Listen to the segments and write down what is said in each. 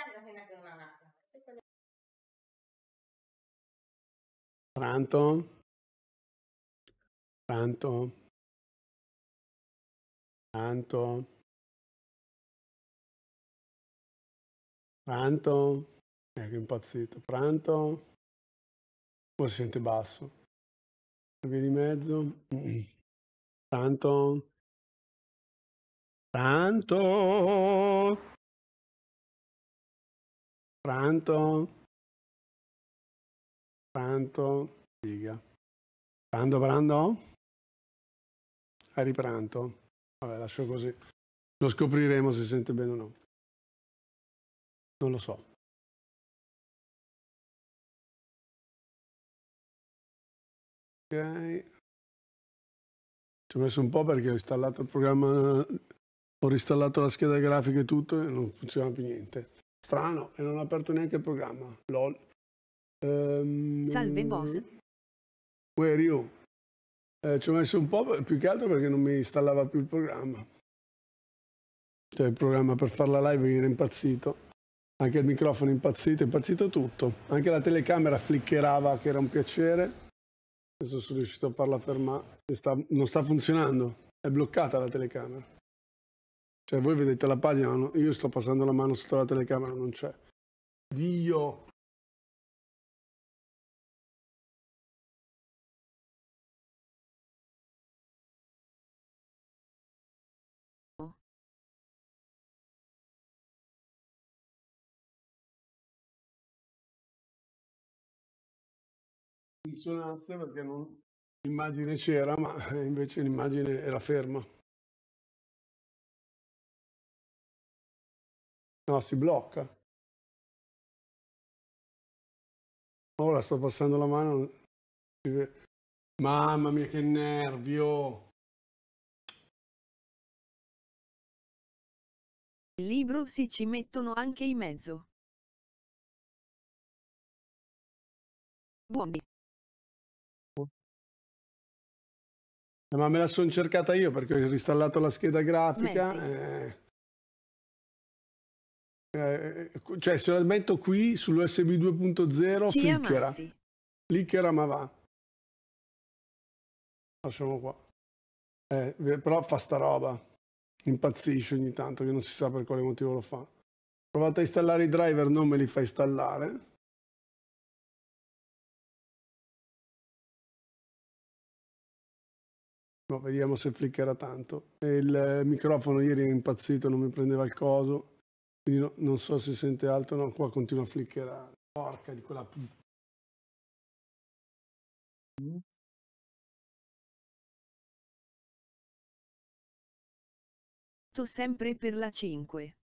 a cena con una Pranto? Pranto? Ecco, impazzito. Pranto? Poi si sente basso. Via di mezzo. Pranto? Pranto? Pranto? Pranto? Figa. Prando, prando? Hai ripranto? Vabbè, lascio così. Lo scopriremo se sente bene o no. Non lo so. Ok. Ci ho messo un po' perché ho installato il programma, ho ristallato la scheda grafica e tutto e non funziona più niente. Strano, e non ho aperto neanche il programma. LOL. Um, Salve boss. Where you? Eh, ci ho messo un po' più che altro perché non mi installava più il programma. Cioè il programma per fare la live era impazzito. Anche il microfono è impazzito, è impazzito tutto. Anche la telecamera fliccherava che era un piacere. Adesso sono riuscito a farla fermare. Sta, non sta funzionando. È bloccata la telecamera. Cioè voi vedete la pagina, io sto passando la mano sotto la telecamera, non c'è. Dio! Dissonanze perché non... l'immagine c'era, ma invece l'immagine era ferma. No, si blocca. Ora sto passando la mano. Mamma mia, che nervio! Il libro si ci mettono anche in mezzo. Buondi. Eh, ma me la sono cercata io perché ho installato la scheda grafica. Eh. Eh, eh, cioè se la metto qui sull'USB 2.0 Ci cliccherà. ma va. Lasciamo qua. Eh, però fa sta roba. Impazzisce ogni tanto che non si sa per quale motivo lo fa. Provate a installare i driver, non me li fa installare. No, boh, vediamo se fliccherà tanto. Il microfono ieri è impazzito, non mi prendeva il coso. Quindi no, non so se sente altro, no, qua continua a flickerare. Porca di quella puttana. Mm. sempre per la 5.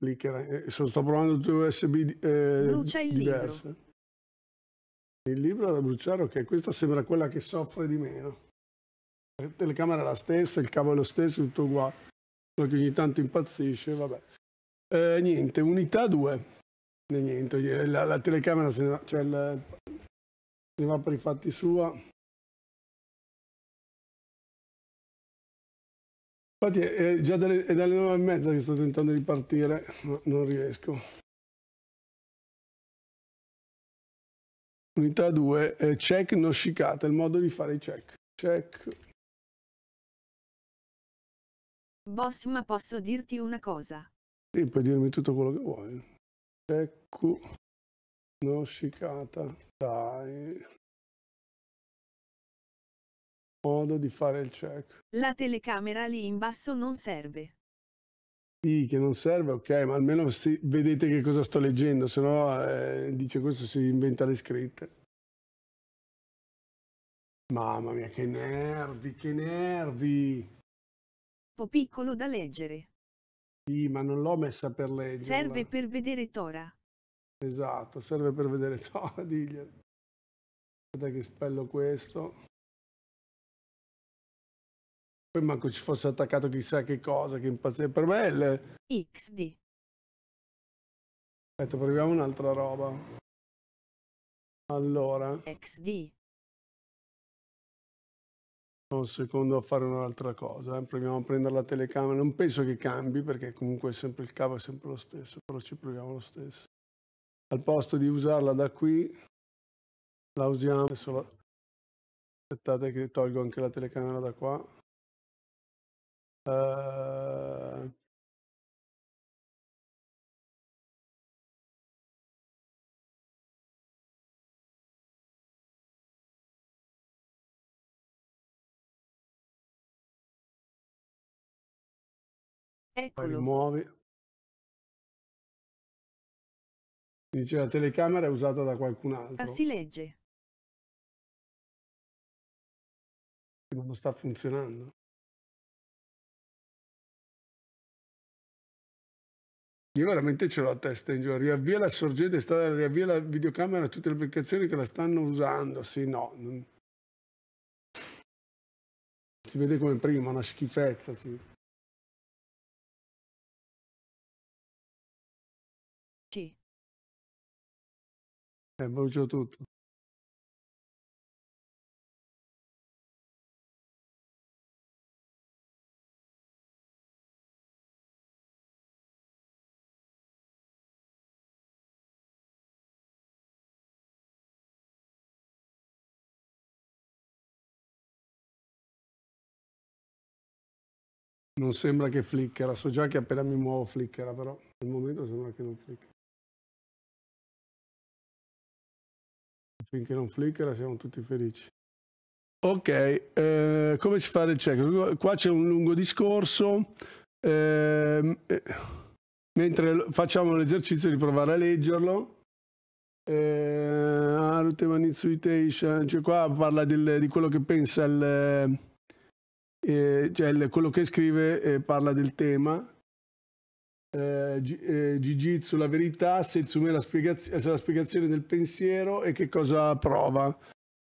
lì che eh, eh, sono, sto provando due USB eh, il diverse. libro. Il libro da bruciare, ok, questa sembra quella che soffre di meno. La telecamera è la stessa, il cavo è lo stesso, tutto qua, Solo che ogni tanto impazzisce, vabbè. Eh, niente, unità 2. Niente, la, la telecamera se ne va, cioè il, se ne va per i fatti sua. Infatti è già dalle, è dalle 9 e mezza che sto tentando di partire, ma non riesco. Unità 2, eh, check non shikata, il modo di fare i check. Check. Boss, ma posso dirti una cosa? Sì, puoi dirmi tutto quello che vuoi. Check. No shikata. Dai modo di fare il check. La telecamera lì in basso non serve. Sì, che non serve, ok, ma almeno vedete che cosa sto leggendo, se no eh, dice questo si inventa le scritte. Mamma mia, che nervi, che nervi! Po' piccolo da leggere. Sì, ma non l'ho messa per leggere. Serve per vedere Tora. Esatto, serve per vedere Tora, diglielo. Guarda che spello questo. Poi manco ci fosse attaccato chissà che cosa, che impazzire. Per me è il... XD. Aspetta, proviamo un'altra roba. Allora. XD. Un secondo a fare un'altra cosa. Eh. Proviamo a prendere la telecamera. Non penso che cambi perché comunque sempre il cavo è sempre lo stesso, però ci proviamo lo stesso. Al posto di usarla da qui, la usiamo. Aspettate che tolgo anche la telecamera da qua. Uh, Eccolo. Rimuovi. Dice la telecamera è usata da qualcun ah, altro. si legge. Non sta funzionando. Io veramente ce l'ho a testa in giù, riavvia la sorgente, riavvia la videocamera, tutte le applicazioni che la stanno usando, sì, no. Non... Si vede come prima, una schifezza. Sì. Sì. È eh, bruciato tutto. Non sembra che flickera, so già che appena mi muovo flickera, però al momento sembra che non flickera. Finché non flickera siamo tutti felici. Ok, eh, come si fa il check? Qua c'è un lungo discorso. Ehm, eh, mentre facciamo l'esercizio di provare a leggerlo. Eh, ah, cioè qua parla del, di quello che pensa il eh, cioè quello che scrive eh, parla del tema. Eh, eh Gigi sulla verità, Setsume la, spiegaz- la spiegazione del pensiero e che cosa prova.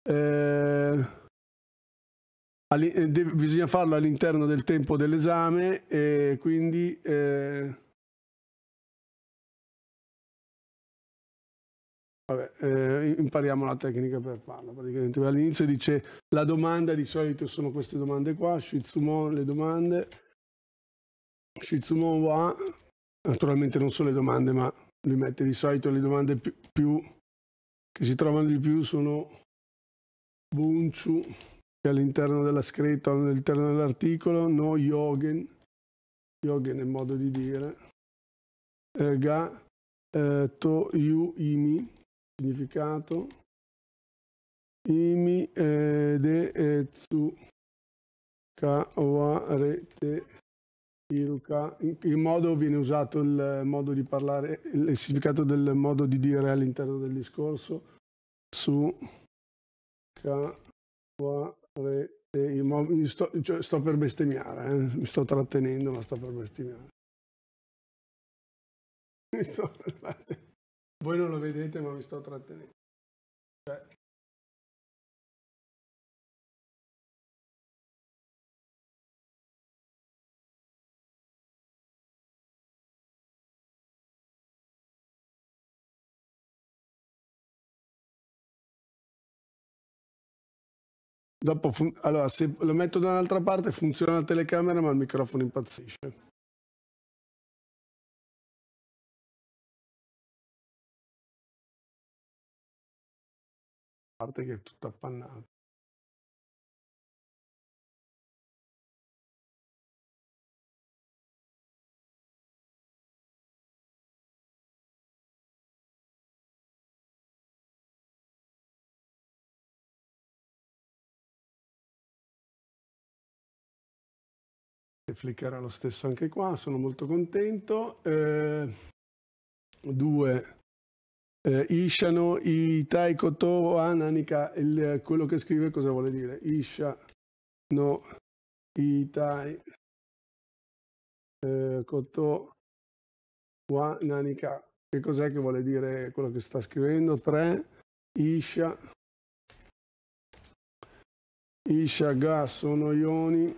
Eh, eh, bisogna farlo all'interno del tempo dell'esame e quindi... Vabbè, eh, impariamo la tecnica per farlo. Praticamente. All'inizio dice la domanda, di solito sono queste domande qua, Shizumon le domande, Shizumon va, naturalmente non sono le domande, ma lui mette di solito le domande più, più che si trovano di più sono Bunchu, che all'interno della scritta all'interno dell'articolo, no Yogen, Yogen è modo di dire, eh, Ga, eh, To, Yu, Imi, significato imi eh, de etsu ka iruka il modo viene usato il modo di parlare il significato del modo di dire all'interno del discorso su ka warete mi sto, cioè, sto per bestemmiare eh? mi sto trattenendo ma sto per bestemmiare mi sto per voi non lo vedete, ma vi sto trattenendo. Cioè, Dopo, allora, se lo metto da un'altra parte funziona la telecamera, ma il microfono impazzisce. parte che è tutto appannato. flickerà lo stesso anche qua, sono molto contento. Eh, due, eh, Ishano Itai Koto Ananika, il, eh, quello che scrive cosa vuole dire? Isha no Itai eh, Koto Wa Che cos'è che vuole dire quello che sta scrivendo? 3 Isha Isha Ga sono Ioni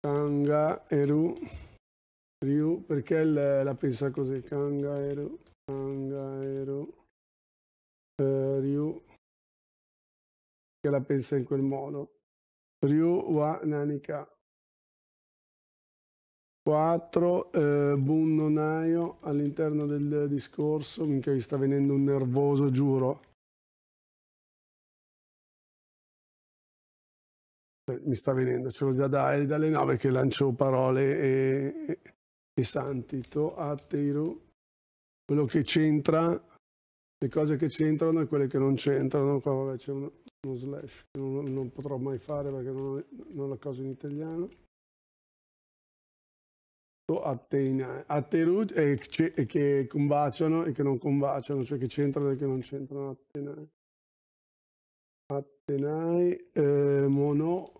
Kanga Eru Ryu perché la pensa così Kanga Eru Angaero eh, Ryu che la pensa in quel modo. Ryu wa Nanika. 4. Eh, Bun Nonaio all'interno del discorso. Minchia, mi sta venendo un nervoso, giuro. Eh, mi sta venendo, ce l'ho già da, dalle 9 che lancio parole e, e, e santito. Atteiru quello che c'entra, le cose che c'entrano e quelle che non c'entrano. Qua vabbè c'è uno, uno, slash che non, non, potrò mai fare perché non, non la cosa in italiano. Atteina, atterud e, e che combaciano e che non combaciano, cioè che c'entrano e che non c'entrano. Attenai, Attenai eh, mono,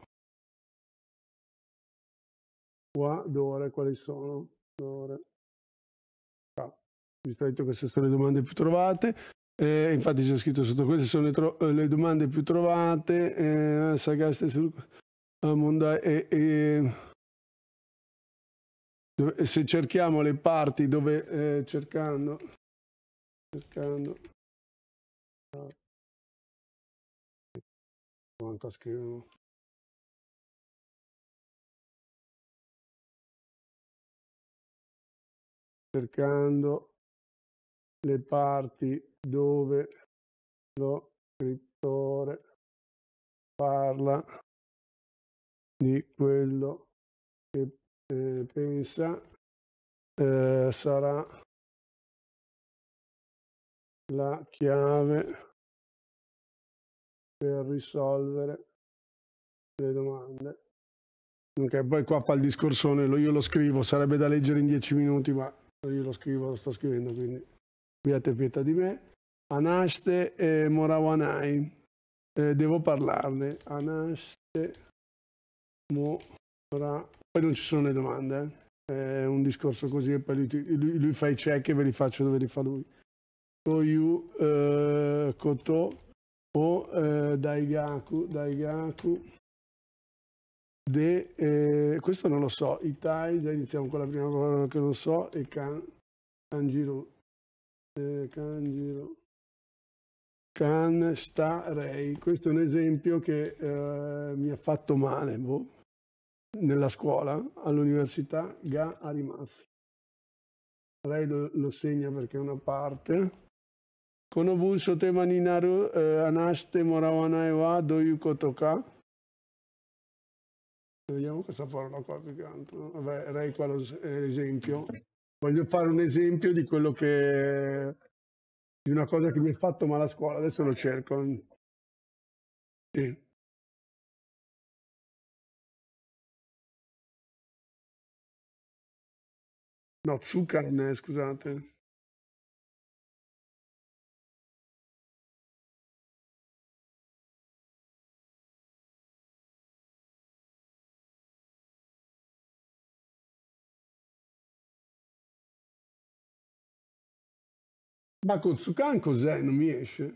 qua, d'ore, quali sono? D'ore rispetto a queste sono le domande più trovate. Eh, infatti c'è scritto sotto queste sono le, tro- eh, le domande più trovate. Eh, Sagaste sul Monda e, e, se cerchiamo le parti dove eh, cercando cercando ah. manco a cercando le parti dove lo scrittore parla di quello che eh, pensa eh, sarà la chiave per risolvere le domande. Ok, poi qua fa il discorsone, io lo scrivo, sarebbe da leggere in dieci minuti, ma io lo scrivo, lo sto scrivendo, quindi abbiate pietà di me, Anaste e Morawanai. Eh, devo parlarne. Anaste Mora... Poi non ci sono le domande. Eh. È un discorso così e poi lui, lui, lui fa i check e ve li faccio dove li fa lui. Toyu eh, Koto o eh, Daigaku. Daigaku. De, eh, questo non lo so. Itai, iniziamo con la prima cosa che non so. E Kan, Kanjiro eh, Cangelo. Can sta rei. Questo è un esempio che eh, mi ha fatto male boh. nella scuola, all'università. Ga Arimas. lei lo, lo, segna perché è una parte. Konovulso temaninaru eh, anaste moravanaeva doyu kotoka. Vediamo questa parola qua più che altro. Vabbè, rei qua è l'esempio. Voglio fare un esempio di quello che di una cosa che mi ha fatto male a scuola, adesso lo cerco. Sì. No, Zuccan, scusate. Ma con Zucan cos'è? Non mi esce.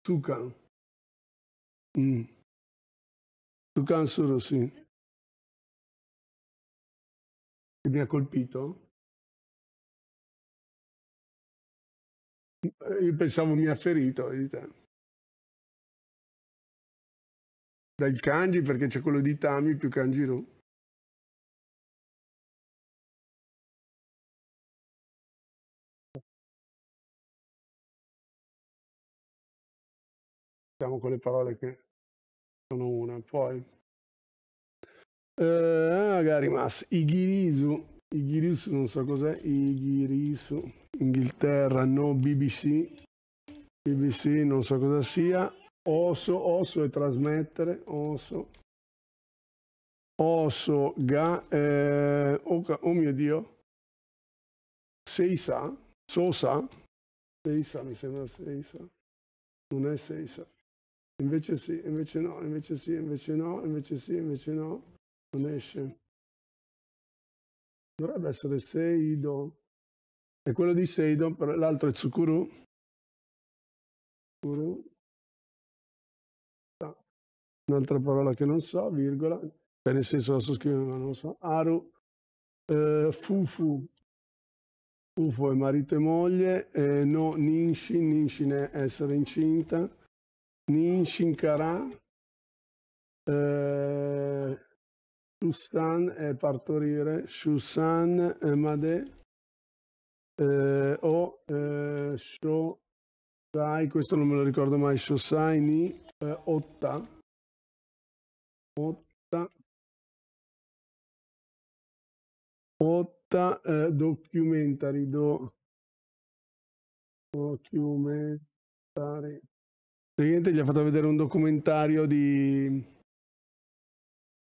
Zucan. Mm. Zucan solo sì. Che mi ha colpito? Eh, io pensavo mi ha ferito. Dal kanji perché c'è quello di Tami più kanji ru. Siamo con le parole che sono una. Poi, eh, ah, Garimas, Igirisu. Igirisu non so cos'è. Igirisu, Inghilterra, no BBC. BBC non so cosa sia. Osso osso e trasmettere, osso. Osso ga, eh, oh, oh mio Dio. Seisa, Sosa, Seisa mi sembra Seisa, non è Seisa invece sì, invece no, invece sì, invece no, invece sì, invece no, non esce. Dovrebbe essere Seido. È quello di Seido, però l'altro è Tsukuru. Tsukuru. No. Ah, un'altra parola che non so, virgola. Cioè nel senso la sto scrivendo, ma non so. Aru. Eh, fufu. Fufu è marito e moglie. Eh, no, Ninshin. Ninshin è essere incinta. Nishinkara, eh, Shusan è partorire, Shusan è Made, eh, o eh, Shosai, questo non me lo ricordo mai, Shosai ni eh, Otta, Otta, Otta eh, documentary, do, documentary, Praticamente gli ha fatto vedere un documentario di...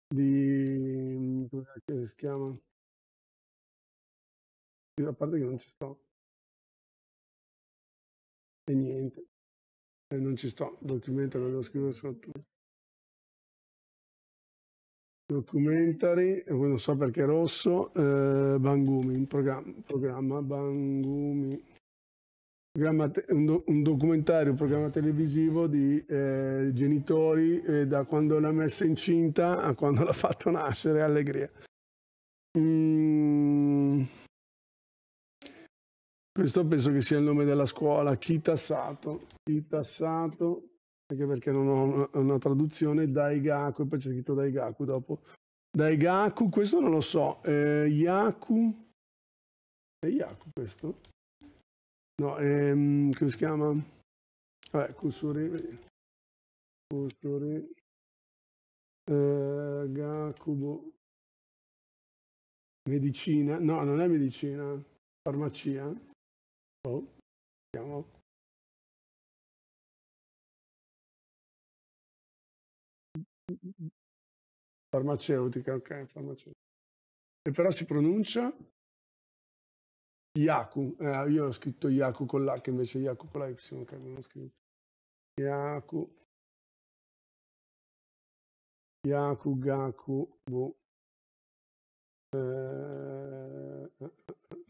di... come si chiama? A parte che non ci sto. E niente. E eh, non ci sto. Documento lo devo scrivere sotto. Documentary, non so perché è rosso, eh, Bangumi, programma, programma Bangumi un, documentario, un programma televisivo di eh, genitori eh, da quando l'ha messa incinta a quando l'ha fatto nascere, allegria. Mm. Questo penso che sia il nome della scuola, chi tassato, chi tassato, anche perché non ho una, traduzione, Daigaku, e poi c'è scritto dai Gaku dopo. Dai Gaku, questo non lo so, eh, Yaku, è Yaku questo? No, ehm, come si chiama? Vabbè, cursore, cursore, eh, Gacubo, medicina, no, non è medicina, farmacia, oh, vediamo. Farmaceutica, ok, farmaceutica. E però si pronuncia Iaku, eh, io ho scritto Iaku con l'H invece Iaku con la Y, non scrivo. Iaku. Yaku, Gaku, boh. Eh, eh, eh, eh,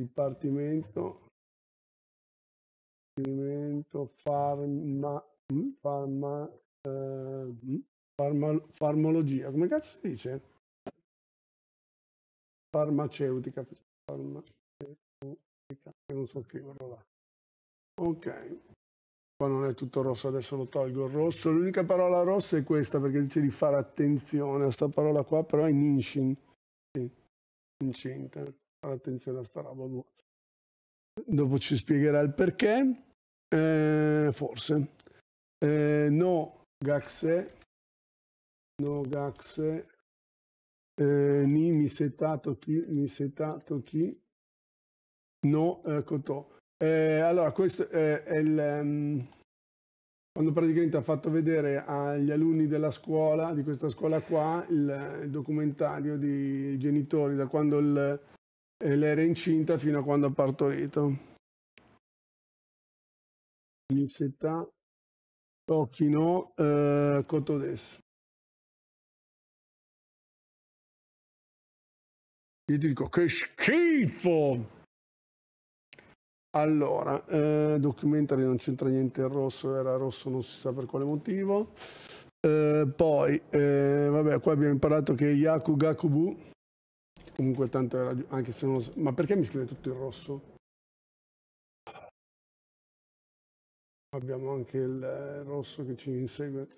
dipartimento, dipartimento farma, farma, eh, farma, farmologia, come cazzo si dice? farmaceutica, farmaceutica non so scriverlo là. Ok, qua non è tutto rosso, adesso lo tolgo il rosso. L'unica parola rossa è questa perché dice di fare attenzione a questa parola qua, però è Ninshin. Sì. Incinta, eh. fare attenzione a sta roba. Dopo ci spiegherà il perché, eh, forse. Eh, no, Gaxe, no, Gaxe, eh, mi ni miseta toki, miseta toki, no eh, ecco kotò. Eh, allora, questo eh, è il... Um, quando praticamente ha fatto vedere agli alunni della scuola, di questa scuola qua, il, il documentario dei genitori, da quando il, eh, era incinta fino a quando ha partorito. Mi Niseta no, eh, Kotodes. Gli dico che schifo! Allora, eh, documentary non c'entra niente il rosso, era rosso non si sa per quale motivo. Eh, poi, eh, vabbè, qua abbiamo imparato che Yaku Gakubu, comunque tanto era, anche se non lo so, ma perché mi scrive tutto il rosso? Abbiamo anche il eh, rosso che ci insegue.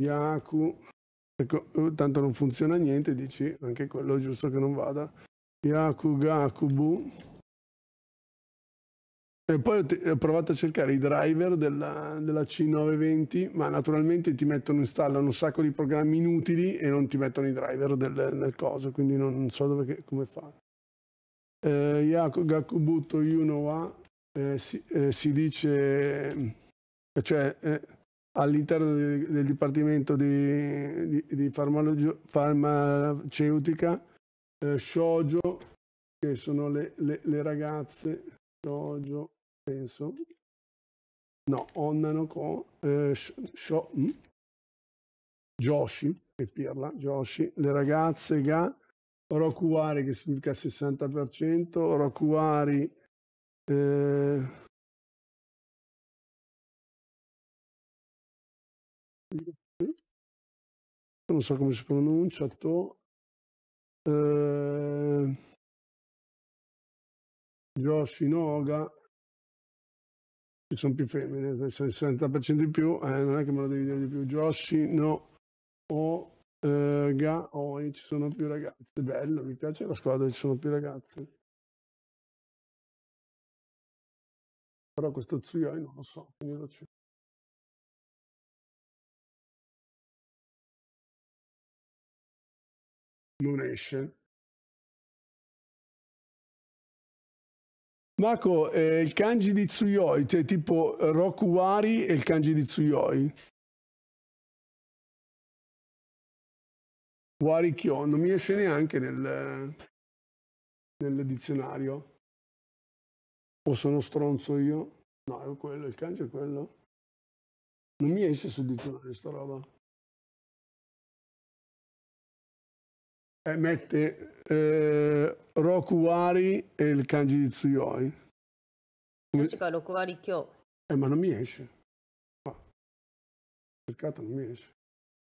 Yaku Ecco, eh, tanto non funziona niente, dici anche quello è giusto che non vada. Yaku Gakubu. E poi ho provato a cercare i driver della, della C920, ma naturalmente ti mettono, installano un sacco di programmi inutili e non ti mettono i driver del, del coso, quindi non, so dove, come fare. Eh, Yaku Gakubu Toyunoa eh, si, eh, si dice, eh, cioè... Eh, all'interno di, del Dipartimento di, di, di Farmaceutica, eh, Shoujo, che sono le, le, le ragazze, Shoujo, penso, no, Onna con Ko, eh, sho, hm? Joshi, e pirla, Joshi, le ragazze Ga, Rokuari che significa 60%, Rokuari eh, non so come si pronuncia, to, eh, Yoshinoga, ci sono più femmine, il 60% di più, eh, non è che me lo devi dire di più, Yoshino o eh, Ga Oi, ci sono più ragazze, bello, mi piace la squadra, ci sono più ragazze. Però questo Tsuyoi eh, non lo so, quindi lo c'è. non esce. Marco, eh, il kanji di Tsuyoi, cioè tipo Rokuwari e il kanji di Tsuyoi. Warikyo, non mi esce neanche nel, nel dizionario. O sono stronzo io? No, è quello, il kanji è quello. Non mi esce sul dizionario sta roba. mette eh, Rokuari e il kanji di Tsuyoi. Rokuari Kyo. Eh, ma non mi esce. No. Ah. Peccato, non mi esce.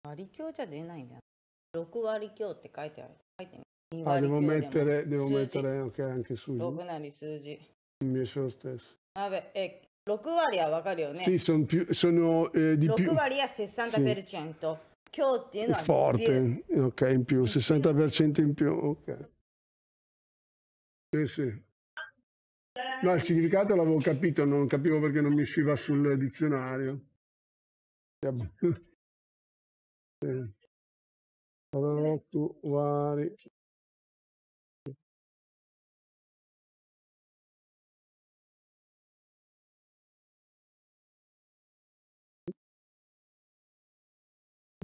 Rikyo じゃ出ないんだよ。6割強って書いてある。書いてみる。あ、devo ah, mettere, diciamo. devo mettere ok, anche su. Non mi esce lo stesso. Vabbè, eh, 6割はわかるよね。Sì, son più, sono, eh, di 6 più. 6割は60%。Sì. Chiotti, eh, no, Forte, in ok, in più, 60% in più, ok. Sì, sì. No, il significato l'avevo capito, non capivo perché non mi usciva sul dizionario. Allora, tu vari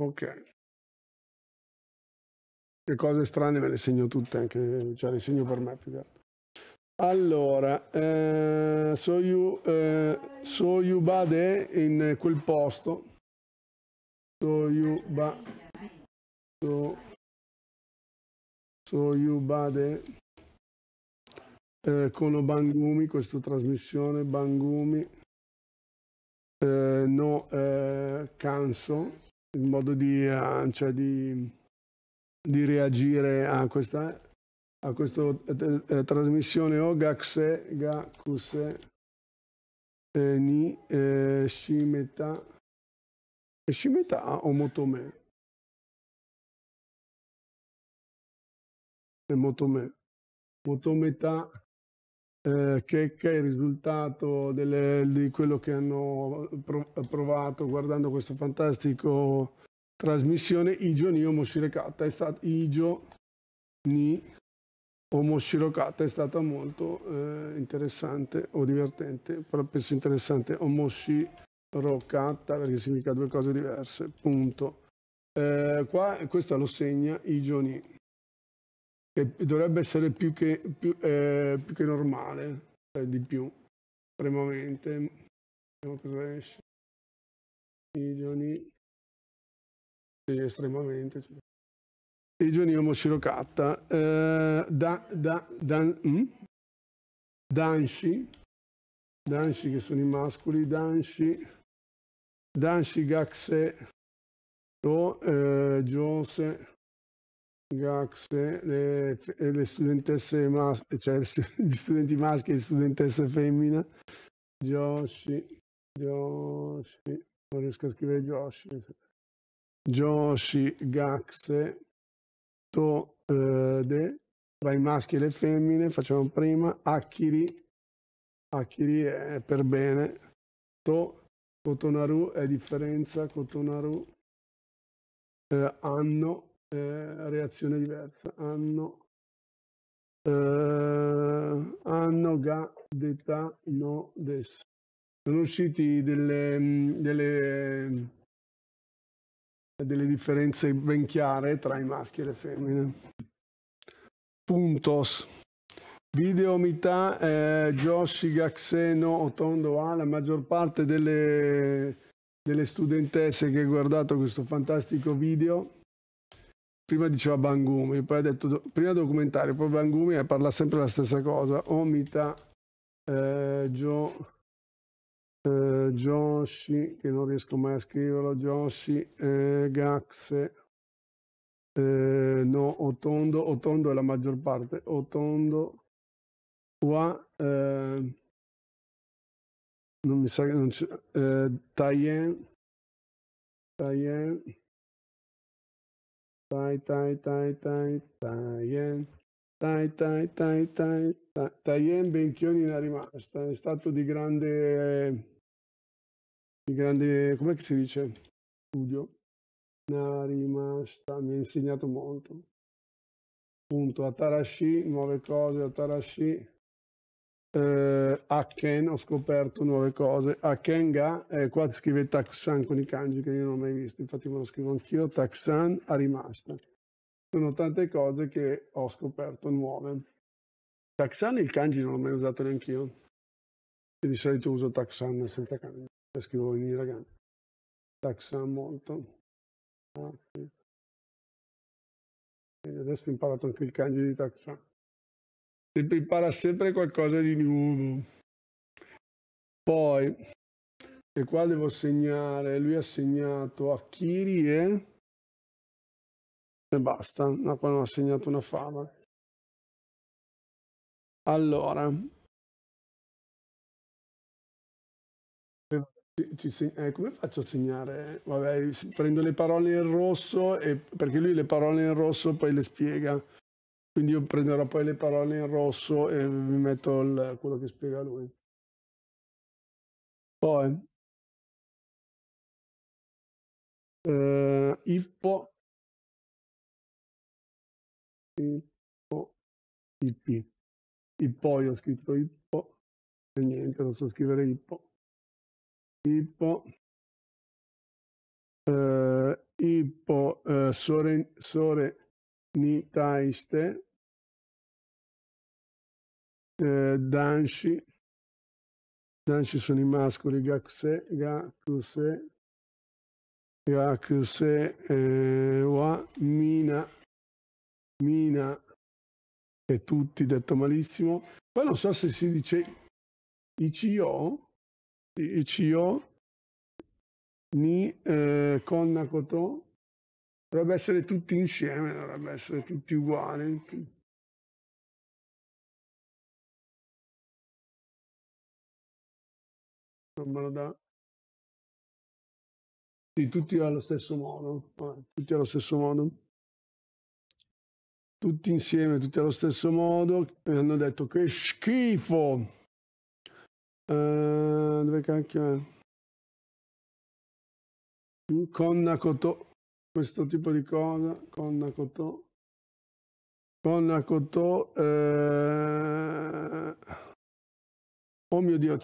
Ok. Le cose strane ve le segno tutte, anche, cioè le segno per me più che altro. Allora, eh, Soyu, eh, Soyubade in quel posto. Soyuba, so, Soyubade eh, con Bangumi, questa trasmissione, Bangumi, eh, no eh, Canso il modo di, eh, cioè di, di reagire a questa, a questa eh, trasmissione Ogaxe Gakse, Gakuse, Ni, eh, Shimeta, Shimeta o Motome? Motome. Motometa eh, che, che, è il risultato delle, di quello che hanno provato guardando questo fantastico trasmissione Ijo ni Omoshirekata. È stato Ijo ni Omoshirokata è stata molto eh, interessante o divertente, però penso interessante Omoshirokata perché significa due cose diverse, punto. Eh, qua questo lo segna Ijo ni che dovrebbe essere più che, più, eh, più che normale, cioè di più, estremamente. Vediamo cosa esce. Milioni. Sì, estremamente. Igionimo Shirokatta, eh, da, da, dan, mm? Danshi, Danshi che sono i mascoli, Danshi, Danshi Gaxe, To, eh, Jose, Grazie, le, le studentesse maschi, cioè gli studenti maschi e le studentesse femmine. Joshi, Joshi, non riesco a scrivere Joshi. Joshi, Gaxe, Tode, tra i maschi e le femmine, facciamo prima, Akiri, Akiri è per bene, To, Kotonaru è differenza, Kotonaru, eh, Anno, eh, reazione diversa. Hanno, eh, hanno ga deta no des. Sono usciti delle, delle, delle differenze ben chiare tra i maschi e le femmine. Puntos. Video mità, eh, Joshi Gaxeno Otondo A, la maggior parte delle, delle studentesse che ha guardato questo fantastico video prima diceva Bangumi, poi ha detto do, prima documentario, poi Bangumi e parla sempre la stessa cosa. Omita, eh, Joe, eh, Joshi, che non riesco mai a scriverlo, Joshi, eh, Gaxe, eh, no, Otondo, Otondo è la maggior parte, Otondo, qua, eh, non mi sa che non c'è, eh, Taien, Taien, Tai tai tai tai taien. Eh. Tai tai tai tai taien eh, Benchioni era rimasta, è stato di grande di grande come si dice? studio. È rimasta, mi ha insegnato molto. Punto a Tarashi, nuove cose a Tarashi eh, Haken, ho scoperto nuove cose. Hakenga, eh, qua scrive Taxan con i kanji che io non ho mai visto, infatti me lo scrivo anch'io, Taxan a rimasta. Sono tante cose che ho scoperto nuove. Taxan il kanji non l'ho mai usato neanche io. E di solito uso Taxan senza kanji, e scrivo in Iragan Taxan molto. Ah, e adesso ho imparato anche il kanji di Taxan impara sempre qualcosa di nuovo. Poi, e qua devo segnare, lui ha segnato a Kiri e... E basta, no, qua non ha segnato una fama. Allora, Ci, ci, eh, come faccio a segnare? Vabbè, prendo le parole in rosso e, perché lui le parole in rosso poi le spiega. Quindi io prenderò poi le parole in rosso e vi metto il, quello che spiega lui. Poi, eh, Ippo, Ippo, Ippi, Ippo, io ho scritto Ippo, e niente, non so scrivere Ippo, Ippo, eh, Ippo, eh, sore, sore, Nitaiste, eh, Danshi, Danshi sono i mascoli, Gakuse, Gakuse, Gakuse, eh, Wa, Mina, Mina, e tutti detto malissimo. Poi non so se si dice Ichio, Ichio, Ni, eh, Konnakoto, dovrebbe essere tutti insieme, dovrebbe essere tutti uguali. Non me lo dà. Sì, tutti allo stesso modo, eh, tutti allo stesso modo. Tutti insieme, tutti allo stesso modo, e hanno detto che schifo. Uh, dove cacchio è? conna Nakoto questo tipo di cosa con Cotò con Cotò eh... oh mio dio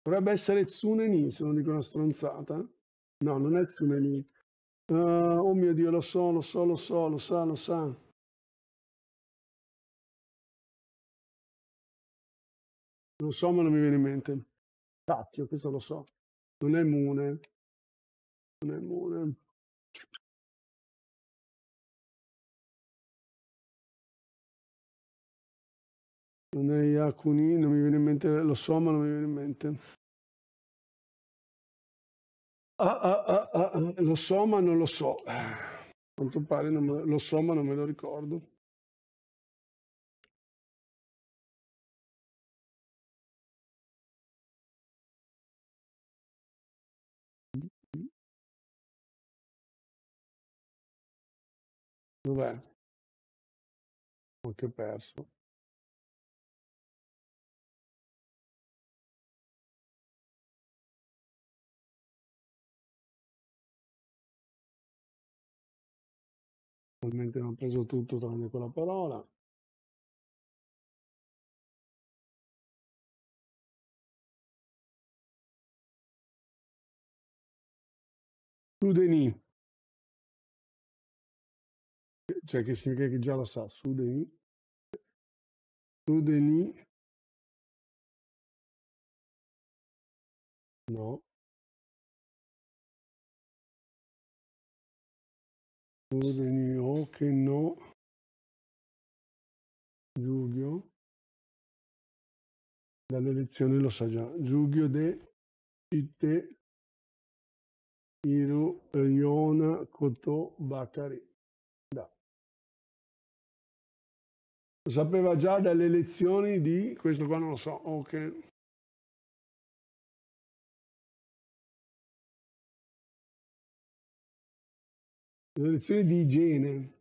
dovrebbe essere Tsuneni se non dico una stronzata no non è Tsuneni uh, eh, oh mio dio lo so lo so lo so lo sa lo sa non so ma non mi viene in mente cacchio questo lo so non è Mune nel anemone non è Yakuni, non mi viene in mente lo so, ma non mi viene in mente. Ah, ah, ah, ah, ah lo Soma non lo so. A quanto pare non me, lo Soma non me lo ricordo. Dov'è? Oh, che ho perso. Probabilmente non ho preso tutto tranne quella parola. Chiudeni cioè che significa che già lo sa, Sudeni, Sudeni, no, Sudeni, o che no, Giugio, lezioni lo sa già, Giugio de Citte Iru Iona Cotò Bacari. Lo sapeva già dalle lezioni di... Questo qua non lo so. Ok. Le lezioni di igiene.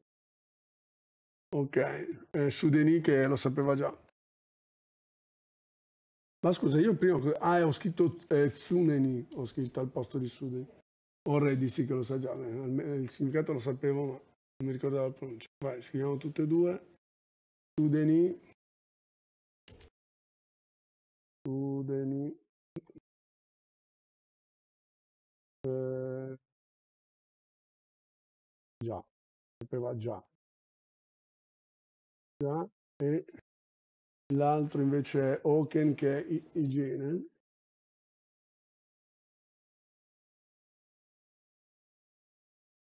Ok, eh, su Denis che lo sapeva già. Ma scusa, io prima... Ah, ho scritto eh, Tsuneni, ho scritto al posto di Sudeni. Orredi sì che lo sa già, eh, il significato lo sapevo ma non mi ricordavo la pronuncia. Vai, scriviamo tutte e due. Studeni. Studeni. Eh, già, sapeva già. Già, e l'altro invece è Oken che è igiene.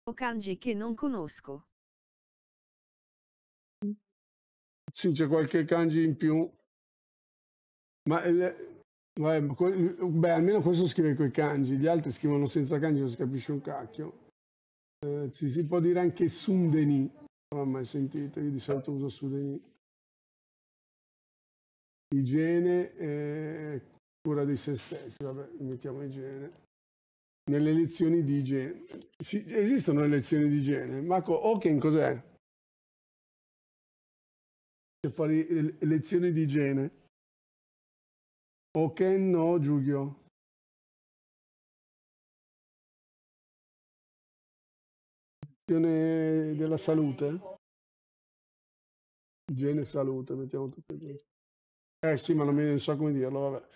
O kanji che non conosco. Sì, c'è qualche kanji in più, ma eh, vabbè, beh, almeno questo scrive con i kanji, gli altri scrivono senza kanji, non si capisce un cacchio. Eh, ci si può dire anche Sundeni, non ho mai sentito, io di solito uso Sundeni. Igiene e eh, cura di se stessi, vabbè, mettiamo igiene nelle lezioni di igiene. Sì, esistono le lezioni di igiene. Marco Oken cos'è? fuori lezioni di igiene. Ok, no, Giulio. Lezione della salute. Igiene e salute, mettiamo tutto qui. Eh sì, ma non mi so come dirlo, vabbè.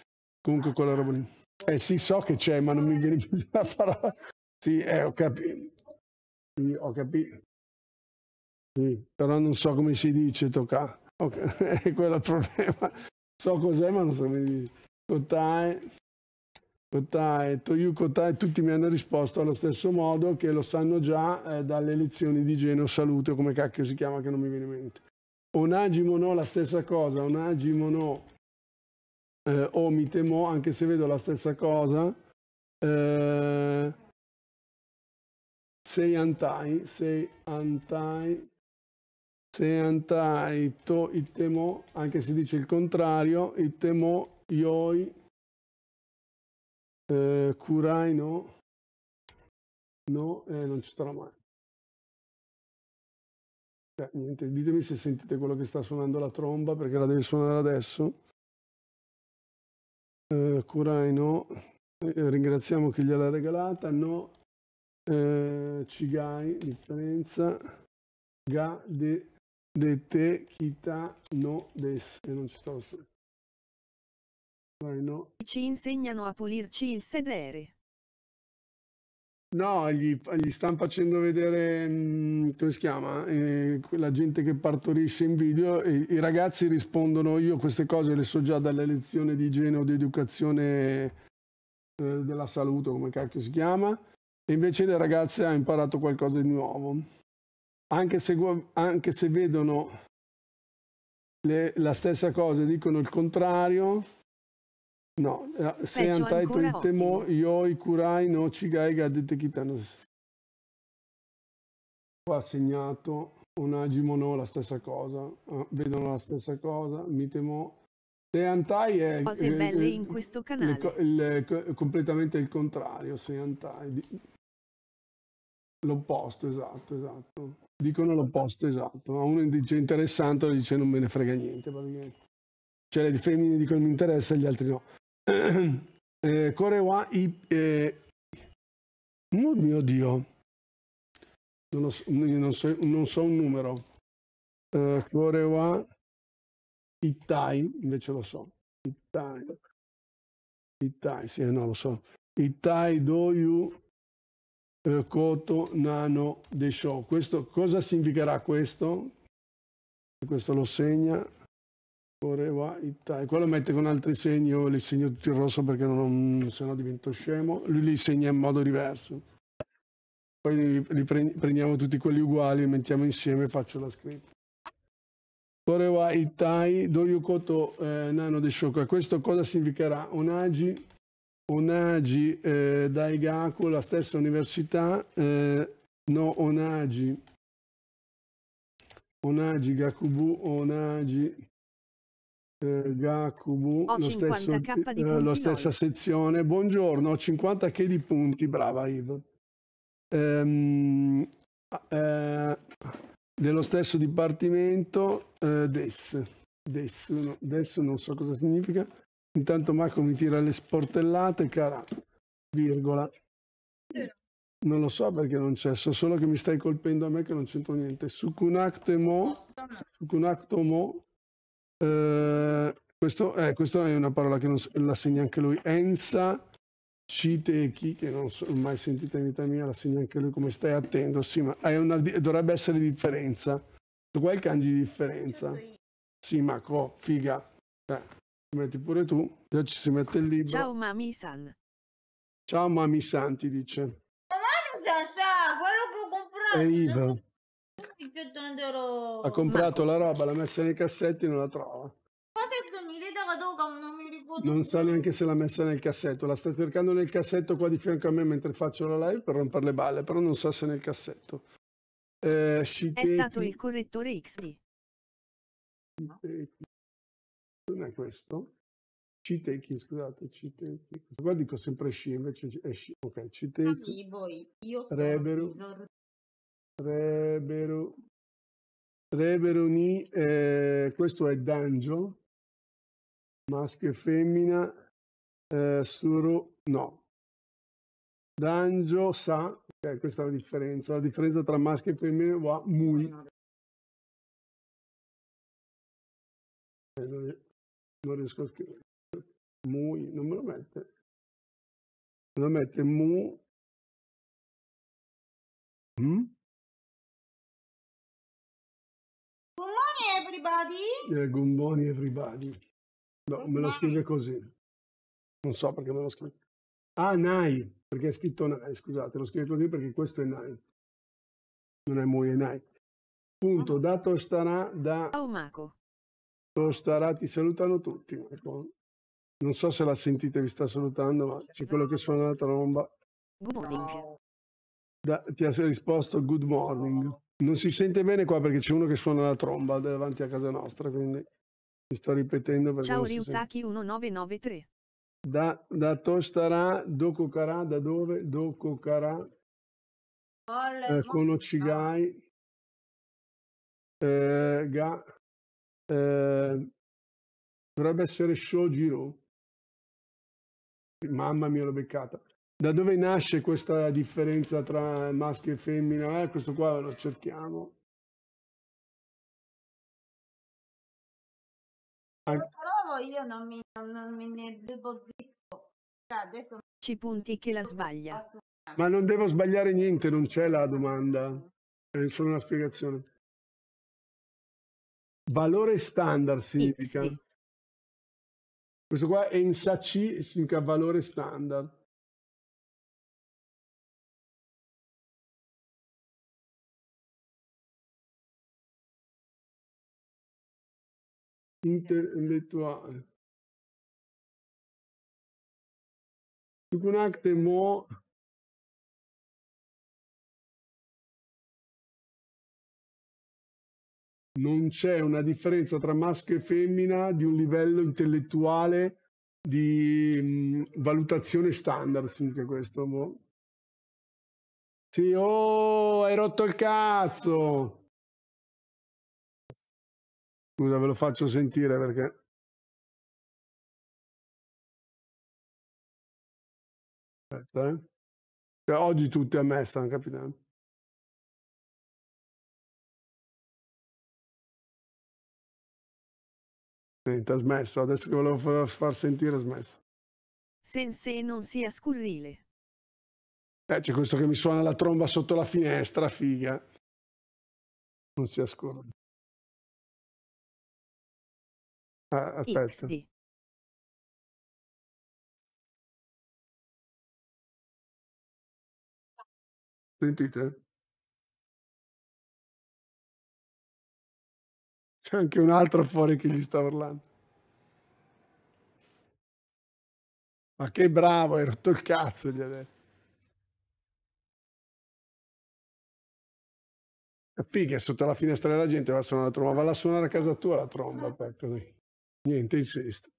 Comunque quella roba lì. Eh sì, so che c'è, ma non mi viene più la parola. Sì, eh, ho capito. Sì, ho capito. Sì, però non so come si dice, tocca. Okay. è quello il problema. So cos'è, ma non so come dire. Kotai, Kotai, Toyu Kotai, tutti mi hanno risposto allo stesso modo che lo sanno già eh, dalle lezioni di Geno Salute, o come cacchio si chiama che non mi viene in mente. Onagi no, la stessa cosa, Onagi no, eh, o mi temo, anche se vedo la stessa cosa. Eh, sei antai, sei antai, se anta itto ittemo, anche se dice il contrario, ittemo ioi eh, kurai no, no eh, non ci starà mai. Cioè, niente, ditemi se sentite quello che sta suonando la tromba perché la deve suonare adesso. Eh, kurai no, eh, ringraziamo chi gliela ha regalata, no, eh, Cigai, differenza, Ga de de te kita no des e non ci stavo su. no. Ci insegnano a pulirci il sedere. No, gli, gli stanno facendo vedere, mh, mm, come si chiama, eh, la gente che partorisce in video e i ragazzi rispondono, io queste cose le so già dalle lezioni di igiene o di educazione eh, della salute, come cacchio si chiama, e invece le ragazze hanno imparato qualcosa di nuovo anche se, anche se vedono le, la stessa cosa, dicono il contrario. No, eh, se antai to itemo yoi kurai no chigai ga detekitano. Qua segnato onagimo no la stessa cosa, eh, vedono la stessa cosa, mitemo se antai è eh, cose belle in questo canale. Il, il, completamente il contrario, se antai L'opposto, esatto, esatto. Dicono l'opposto, esatto. A uno dice interessante, lo dice non me ne frega niente. Praticamente. Cioè le femmine dicono mi interessa, gli altri no. eh, Corewa, i, eh... oh mio Dio, non, so, non, so, non so un numero. Eh, Corewa, Itai, invece lo so. Itai. Itai, sì, eh, no, lo so. Itai Doyu eh, Koto Nano De Desho. Questo cosa significherà questo? Questo lo segna. E qua mette con altri segni, io li segno tutti in rosso perché non, se no divento scemo. Lui li segna in modo diverso. Poi li prendiamo tutti quelli uguali, li mettiamo insieme e faccio la scritta. Korewa Itai Doyukoto eh, Nano De Shoko. Questo cosa significherà? Onagi Onagi eh, Daigaku, la stessa università, eh, no Onagi, Onagi Gakubu, Onagi eh, Gakubu, lo stesso, eh, la stessa sezione. Buongiorno, 50 K di punti, brava Ivo. Ehm, eh, dello stesso dipartimento, eh, DES. DES, no, DES non so cosa significa. Intanto Marco mi tira le sportellate, cara, virgola. Non lo so perché non c'è, so solo che mi stai colpendo a me che non c'entro niente. Sukunaktemo, Sukunaktomo, eh, questo, eh, questo è una parola che non la segna anche lui. Ensa Citechi, che non ho mai sentita in vita mia, la segna anche lui come stai attento. Sì, ma una, dovrebbe essere differenza. Tu qua è il kanji di differenza. Sì, ma co, figa. Eh. Metti pure tu. Già ci si mette il libro. Ciao Mami-san. Ciao Mami-san, ti dice. Mami-san, sa, quello che ho comprato. È Iva. Ha comprato la roba, l'ha messa nei cassetti e non la trova. Non sa neanche se l'ha messa nel cassetto, la sta cercando nel cassetto qua di fianco a me mentre faccio la live per rompere le balle, però non sa se è nel cassetto. Eh, È stato il correttore XD non è questo. Citechi, scusate, Citechi. qua dico sempre sci, invece è sci. Ok, Citechi. Ah, voi, io sono Reberu. Reberu. Reberoni, eh, questo è Danjo. maschio e femmina, eh, suro, no. Danjo sa, eh, questa è la differenza, la differenza tra maschio e femmina va muy. Eh, non riesco a scrivere, mui, non me lo mette, me lo mette mu, mm? Gumboni everybody? Eh, Gumboni everybody, no, Gumboni. me lo scrive così, non so perché me lo scrive, ah Nai, perché è scritto Nai, scusate, lo scritto così perché questo è Nai, non è mui, è Nai. Punto, ah. dato starà da... oh, Aumaco. Costara, ti salutano tutti. Ecco. Non so se la sentite, vi sta salutando, ma c'è quello che suona la tromba. Good morning. Da, ti ha risposto good morning. Non si sente bene qua perché c'è uno che suona la tromba davanti a casa nostra, quindi mi sto ripetendo. Ciao Ryuzaki 1993. Da, da Tostarà, Dokokara, da dove? Doko Dokokara, eh, Konochigai, eh, Ga, eh, dovrebbe essere Shojiro. Mamma mia, l'ho beccata. Da dove nasce questa differenza tra maschio e femmina? Eh, questo qua lo cerchiamo. An- lo trovo io, non mi, non mi ne ribozzisco. Cioè, adesso... Ci punti che la sbaglia. Ma non devo sbagliare niente, non c'è la domanda, è eh, solo una spiegazione. Valore standard significa. XT. Questo qua è in SAC, significa valore standard. Intellettuale. Tukunakte mo non c'è una differenza tra maschio e femmina di un livello intellettuale di mh, valutazione standard, significa questo. Boh. Sì, oh, hai rotto il cazzo! Scusa, ve lo faccio sentire perché... Aspetta, eh. Cioè, oggi tutti a me stanno capitando. Niente, ha smesso, adesso che volevo far sentire ha smesso. Sensei non sia scurrile. Eh, c'è questo che mi suona la tromba sotto la finestra, figa. Non sia scurrile. Ah, aspetta. XD. Sentite? C'è anche un altro fuori che gli sta urlando. Ma che bravo, hai rotto il cazzo, gli ha detto. Figa, che sotto la finestra della gente va a suonare la tromba, va a suonare a casa tua la tromba, eh. per così. Niente, insisto.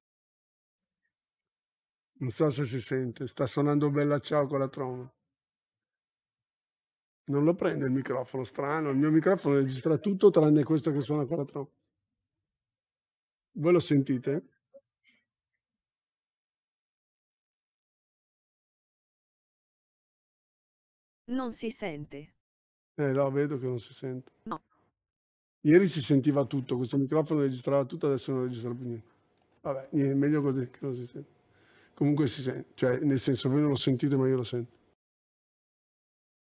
Non so se si sente, sta suonando bella ciao con la tromba. Non lo prende il microfono, strano, il mio microfono registra tutto tranne questo che suona con la tromba. Voi lo sentite? Non si sente. Eh no, vedo che non si sente. No. Ieri si sentiva tutto, questo microfono registrava tutto, adesso non registra più niente. Vabbè, niente, meglio così che non si sente. Comunque si sente, cioè nel senso voi non lo sentite ma io lo sento.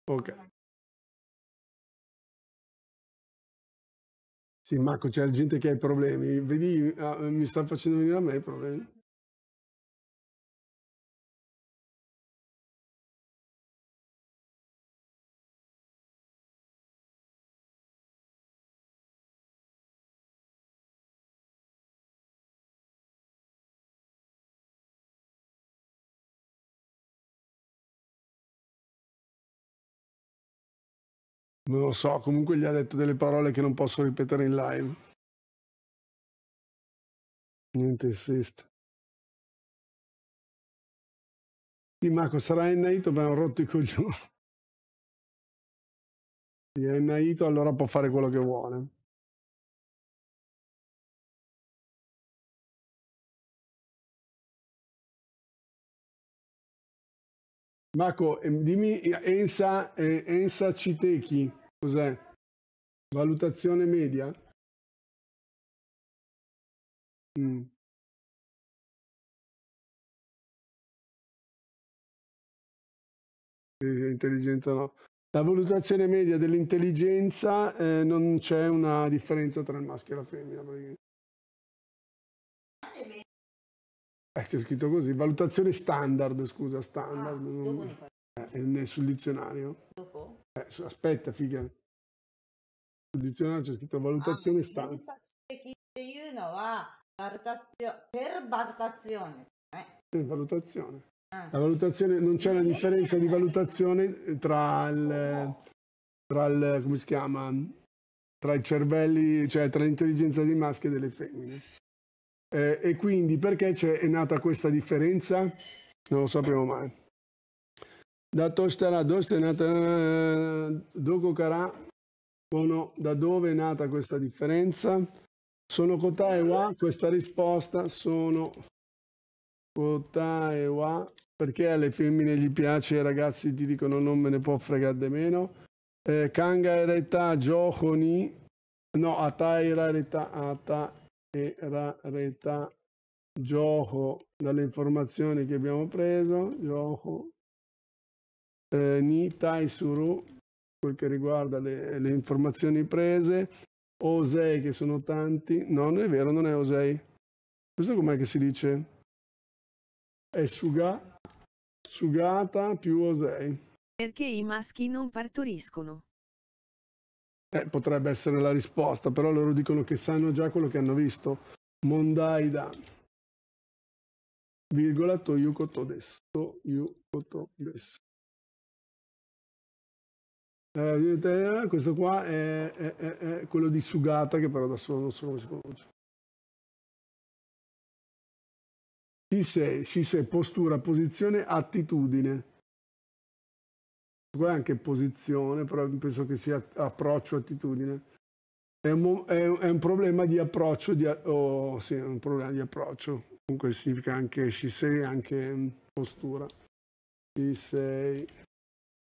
Ok. Sì, Marco, c'è gente che ha i problemi. Vedi, ah, mi sta facendo venire a me i problemi. lo so, comunque gli ha detto delle parole che non posso ripetere in live. Niente, insiste. Di Marco, sarà innaito, ma è un rotto i coglioni. Sì, è innaito, allora può fare quello che vuole. Marco, ehm, dimmi Ensa, eh, Ensa Citechi. Cos'è? Valutazione media? Mm. Intelligenza no. La valutazione media dell'intelligenza eh, non c'è una differenza tra il maschio e la femmina. Eh, c'è scritto così, valutazione standard, scusa, standard. Ah, eh, nel, sul dizionario. Dopo. Eh, aspetta, figa. il dizionario c'è scritto ah, eh. valutazione ah, stanza. Per valutazione. Eh. valutazione. La valutazione, non c'è una differenza di valutazione eh, tra il, tra il, come si chiama, tra i cervelli, cioè tra l'intelligenza dei maschi e delle femmine. Eh, e quindi perché è nata questa differenza? Non lo sappiamo mai da Tostera Dost è nata Dogo Kara Bono, da dove è nata questa differenza? Sono Kota e Wa, questa risposta sono Kota e Wa, perché alle femmine gli piace, e i ragazzi ti dicono non me ne può fregare di meno. Eh, Kanga Ereta Johoni, no, Ata Ereta, Ata Ereta Gioco, dalle informazioni che abbiamo preso, Gioco eh, tai Suru, quel che riguarda le, le informazioni prese, Osei che sono tanti, no, non è vero, non è Osei. Questo com'è che si dice? È Suga, Sugata più Osei. Perché i maschi non partoriscono? Eh, potrebbe essere la risposta, però loro dicono che sanno già quello che hanno visto. Mondaida, virgola, Toyukoto desu, Toyukoto desu. Eh, questo qua è, è, è, è, quello di Sugata, che però da solo non so come si pronuncia. Shisei, Shisei, postura, posizione, attitudine. Qua è anche posizione, però penso che sia approccio, attitudine. È un, è un problema di approccio, di, oh, sì, è un problema di approccio. Comunque significa anche Shisei, anche postura. Shisei.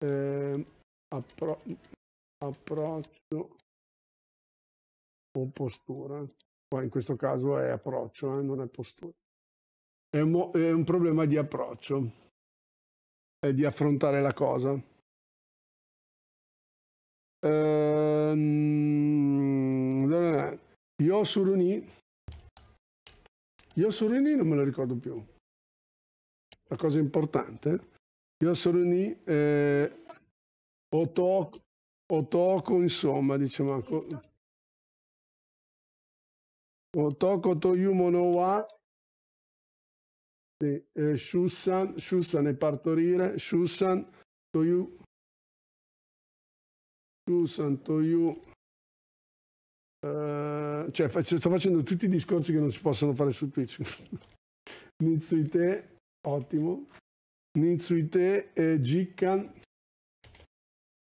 Eh, appro approccio o postura. Qua in questo caso è approccio, eh, non è postura. È un, è un problema di approccio, è di affrontare la cosa. Ehm, io Suruni, io Suruni non me lo ricordo più. La cosa importante, io Suruni eh, o, to- o toco, insomma, diciamo. O toko to yu mono wa sì, eh, shusan, shusan è partorire, shusan to yu shusan to yu uh, cioè faccio, sto facendo tutti i discorsi che non si possono fare su Twitch. Nitsuite, ottimo. Nitsuite e Jikan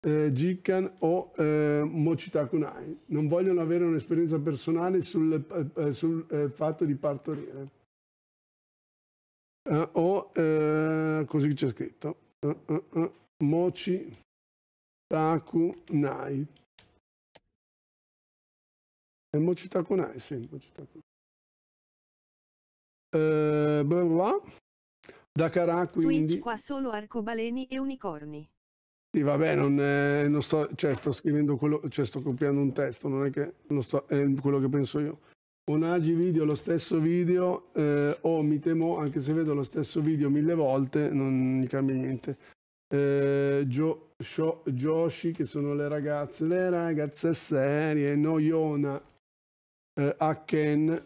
eh, Jikan o eh, Mochitakunai. Non vogliono avere un'esperienza personale sul, eh, sul eh, fatto di partorire. Uh, o uh, così c'è scritto. Uh, eh, Mochi Takunai. È Mochi Takunai, sì. Mochi Takunai. bla bla. Da Kara, quindi... qua solo arcobaleni e unicorni. Sì, vabbè, non, è, eh, non sto, cioè, sto, scrivendo quello, cioè, sto copiando un testo, non è che non sto, è quello che penso io. Onagi video, lo stesso video, eh, o oh, mi temo, anche se vedo lo stesso video mille volte, non mi cambia niente. Eh, Sho, Joshi, che sono le ragazze, le ragazze serie, no Yona, eh, Aken,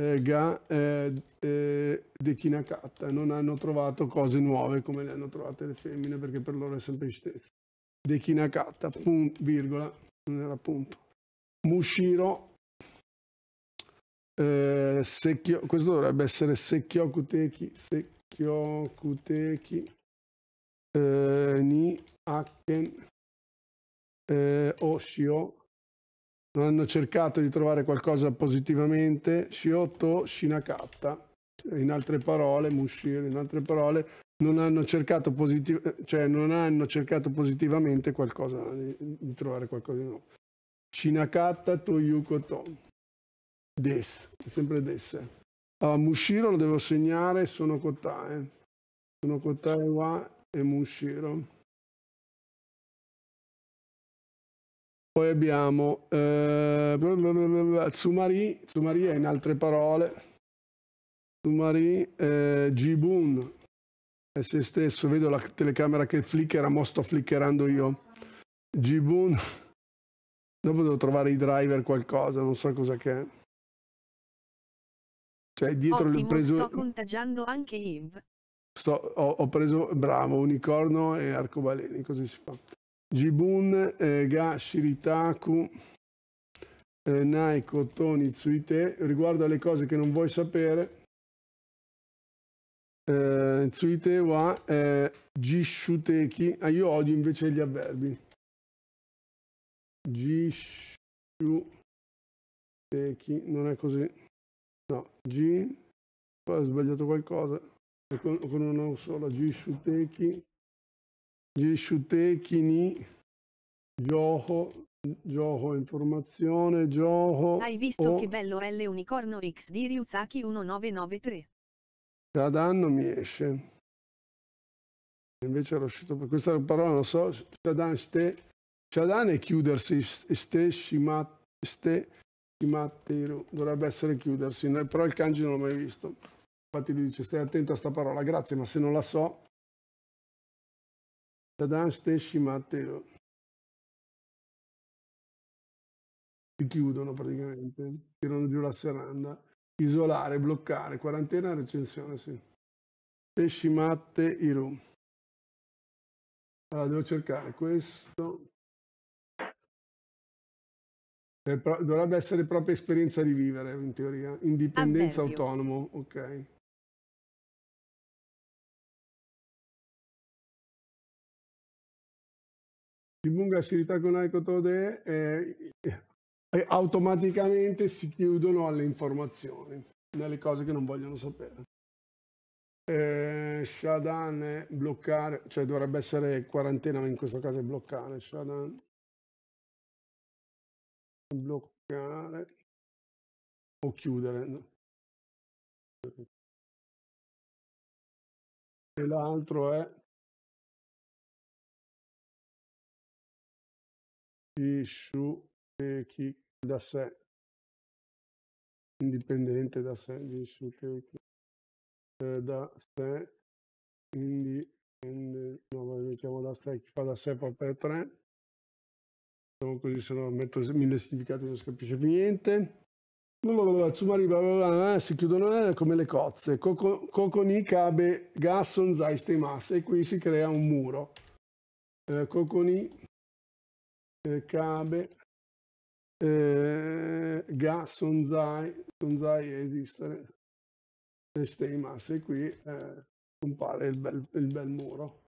eh, Ga eh, eh, Dekinakata non hanno trovato cose nuove come le hanno trovate le femmine perché per loro è sempre gli stessi. Dekinakata, punto, virgola, non era punto. Mushiro, eh, Sekio, questo dovrebbe essere Sekyoku Teki, Sekyoku Teki, Ni Aken, Oshio, non hanno cercato di trovare qualcosa positivamente, Shioto Shinakatta, in altre parole, Mushir, in altre parole, non hanno cercato, positiv- cioè non hanno cercato positivamente qualcosa, di, di trovare qualcosa di nuovo. Shinakatta Toyuko To. Des, sempre Des. Allora, Mushiro lo devo segnare, sono Kota, Sono Kota wa e Mushiro. Poi abbiamo eh, Tsumari, Tsumari è in altre parole. Tsumari, eh, Jibun è se stesso, vedo la telecamera che flickera, mo sto flickerando io. Jibun, dopo devo trovare i driver qualcosa, non so cosa che è. Cioè dietro Ottimo, preso... sto contagiando anche Yves. Sto, ho, ho preso, bravo, unicorno e arcobaleni, così si fa. Jibun eh, ga Shiritaku eh, Naiko Toni Tsuite riguardo alle cose che non vuoi sapere eh, Tsuite wa eh, Jishuteki ah, io odio invece gli avverbi Jishuteki non è così no G poi ho sbagliato qualcosa con, con una sola Jishuteki Gisciute, Kini, gioco, gioco, informazione, gioco. Hai visto oh. che bello L Unicorno X di Ryuzaki 1993. Cada anno mi esce. Invece era uscito per questa parola, non so, Shadan ste, Shadan è chiudersi, ste shimat, ste shimatteru, dovrebbe essere chiudersi, però il kanji non l'ho mai visto. Infatti lui dice stai attento a sta parola, grazie, ma se non la so Tadà stessi Matteo. Si chiudono praticamente, tirano giù la seranda. Isolare, bloccare, quarantena, recensione, sì. Stessi Matte, Iru. Allora, devo cercare questo. Dovrebbe essere propria esperienza di vivere, in teoria. Indipendenza Avverbio. autonomo, ok. di fungacilità con Aicotode eh, eh, automaticamente si chiudono alle informazioni, nelle cose che non vogliono sapere. Eh, Shadan bloccare, cioè dovrebbe essere quarantena, ma in questo caso è bloccare. Shadan bloccare o chiudere. No? E l'altro è di Shueki da sé, indipendente da sé, di Shueki eh, da sé, indipendente, no, mettiamo da sé, chi fa da sé fa per tre, Facciamo così, se no metto mille significati non si capisce più niente. Tsumari bla si chiudono eh, come le cozze. Kokoni kabe gasson zaiste mas e qui si crea un muro. Eh, Coconi eh, Kabe, eh, Ga, Sonzai, Sonzai è esistere, eh, Steimas e qui eh, compare il bel, il bel muro.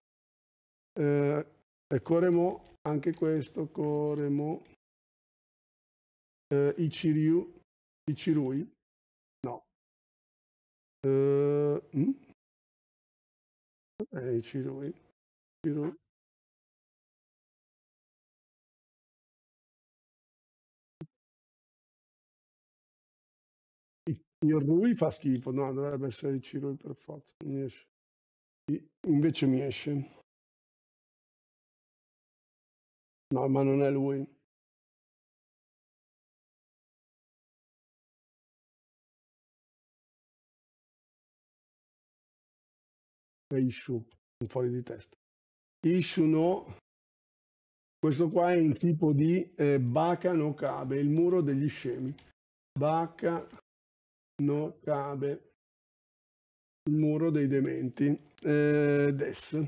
Eh, e Coremo, anche questo, Coremo, eh, Ichiryu, Ichirui, no. Eh, hm? Eh, Ichirui, Ichirui. Io Rui fa schifo, no, dovrebbe essere il Ciro per forza. Mi esce. Invece mi esce. No, ma non è lui. È Ishu, un fuori di testa. Ishu no. Questo qua è un tipo di eh, Baka no Kabe, il muro degli scemi. Baka no, cade il muro dei dementi. Eh, Des.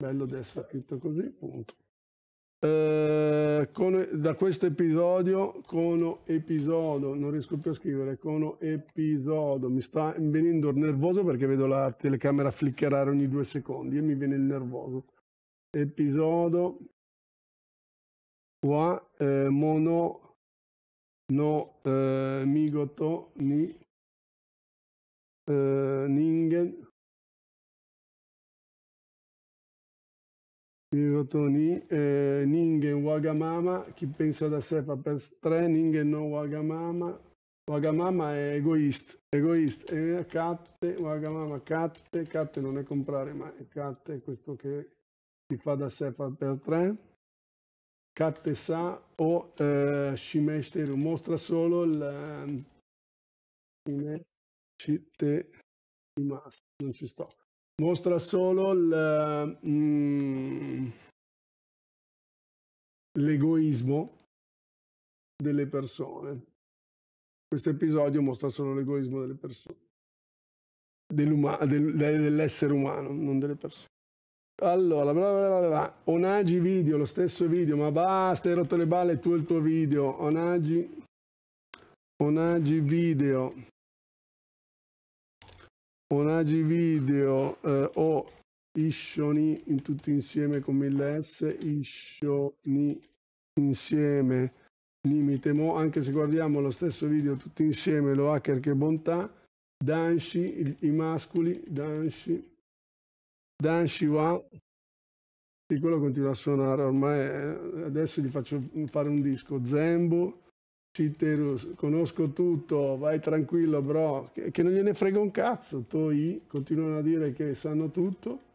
Bello Des scritto così, punto. Eh, con, da questo episodio, con episodio, non riesco più a scrivere, con episodio, mi sta venendo nervoso perché vedo la telecamera flickerare ogni due secondi e mi viene il nervoso. Episodio qua, eh, mono, no eh, migoto ni eh, ningen migoto ni eh, ningen wagamama chi pensa da sé fa per tre ningen no wagamama wagamama è egoist egoist e catte wagamama catte catte non è comprare ma è catte questo che si fa da sé fa per tre Kattesa o eh, Shimesteru mostra solo il ehm, non ci sto mostra solo ehm, mm, l'egoismo delle persone questo episodio mostra solo l'egoismo delle persone dell'essere umano non delle persone allora, bla bla bla Onagi video, lo stesso video, ma basta, hai rotto le balle tu e il tuo video. Onagi. Onagi video. Onagi video eh, o Ishoni in tutti insieme con mille S, Ishoni insieme limite mo anche se guardiamo lo stesso video tutti insieme lo hacker che bontà Danshi i masculi Danshi Dan Shiwa e quello continua a suonare ormai eh, adesso gli faccio fare un disco Zembo Citerus conosco tutto vai tranquillo bro che, che non gliene frega un cazzo Toi continuano a dire che sanno tutto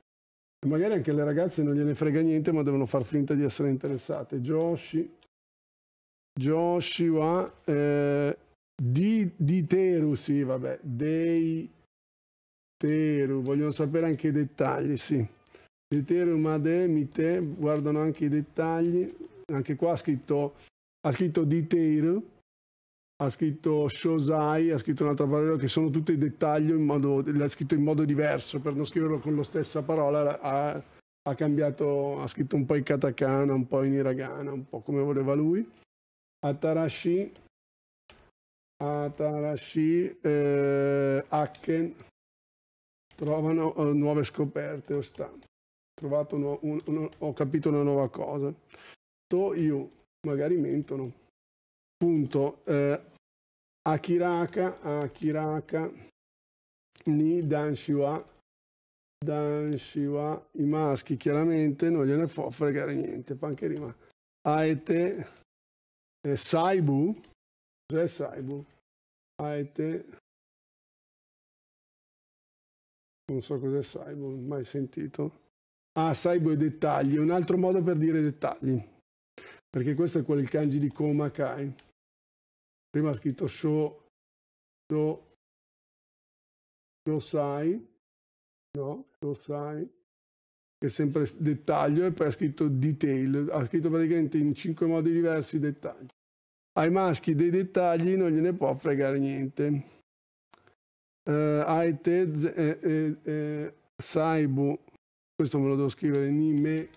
e magari anche le ragazze non gliene frega niente ma devono far finta di essere interessate Joshi Joshua eh, di, di Teru sì vabbè dei Teru, vogliono sapere anche i dettagli, sì. Ethereum ADE, MITE, guardano anche i dettagli. Anche qua ha scritto, ha scritto Diteru, ha scritto Shosai, ha scritto un'altra parola che sono tutti i dettagli, l'ha scritto in modo diverso, per non scriverlo con la stessa parola, ha, ha cambiato, ha scritto un po' in katakana, un po' in hiragana, un po' come voleva lui. Atarashi, Atarashi, eh, Haken, trovano eh, nuove scoperte o stampe. Un, un, un, ho capito una nuova cosa. To you magari mentono. Punto. Eh, akiraka, Akiraka, ni danshiwa, danshiwa, i maschi chiaramente non gliene può fregare niente, fa anche rima. Aete, eh, saibu, cos'è saibu? Aete, non so cos'è ho mai sentito. Ah, è dettagli, un altro modo per dire dettagli. Perché questo è quel kanji di Komakai. Prima ha scritto Sho, lo sai, no, lo sai, che è sempre dettaglio, e poi ha scritto detail. Ha scritto praticamente in cinque modi diversi dettagli. Ai maschi dei dettagli non gliene può fregare niente eh, Aitez e eh, eh, Saibu, questo me lo devo scrivere, Nime,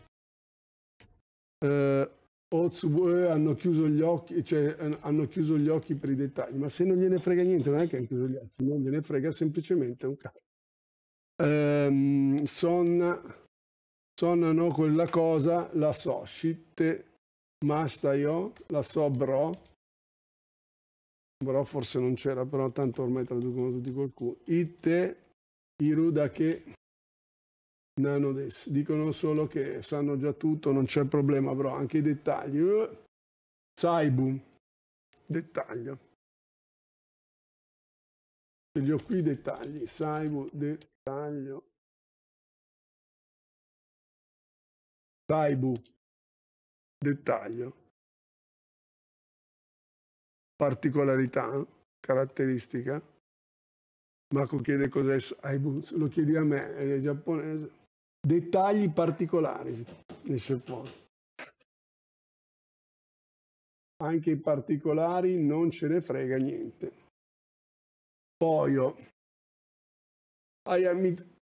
eh, Otsubue hanno chiuso gli occhi, cioè hanno chiuso gli occhi per i dettagli, ma se non gliene frega niente, non è che hanno chiuso gli occhi, non gliene frega semplicemente un cazzo. Ehm, sonna, sonna quella cosa, la so, shitte, masta io, la so bro, però forse non c'era, però tanto ormai traducono tutti qualcuno Q. Itte, Iruda che Nanodes. Dicono solo che sanno già tutto, non c'è problema, però anche i dettagli. Uh, saibu dettaglio. Ce li ho qui i dettagli. saibu dettaglio. Saibu, dettaglio particolarità, caratteristica. Marco chiede cos'è Aibunz, lo chiedi a me, è giapponese. Dettagli particolari, esce fuori. Anche i particolari non ce ne frega niente. Poio. Oh,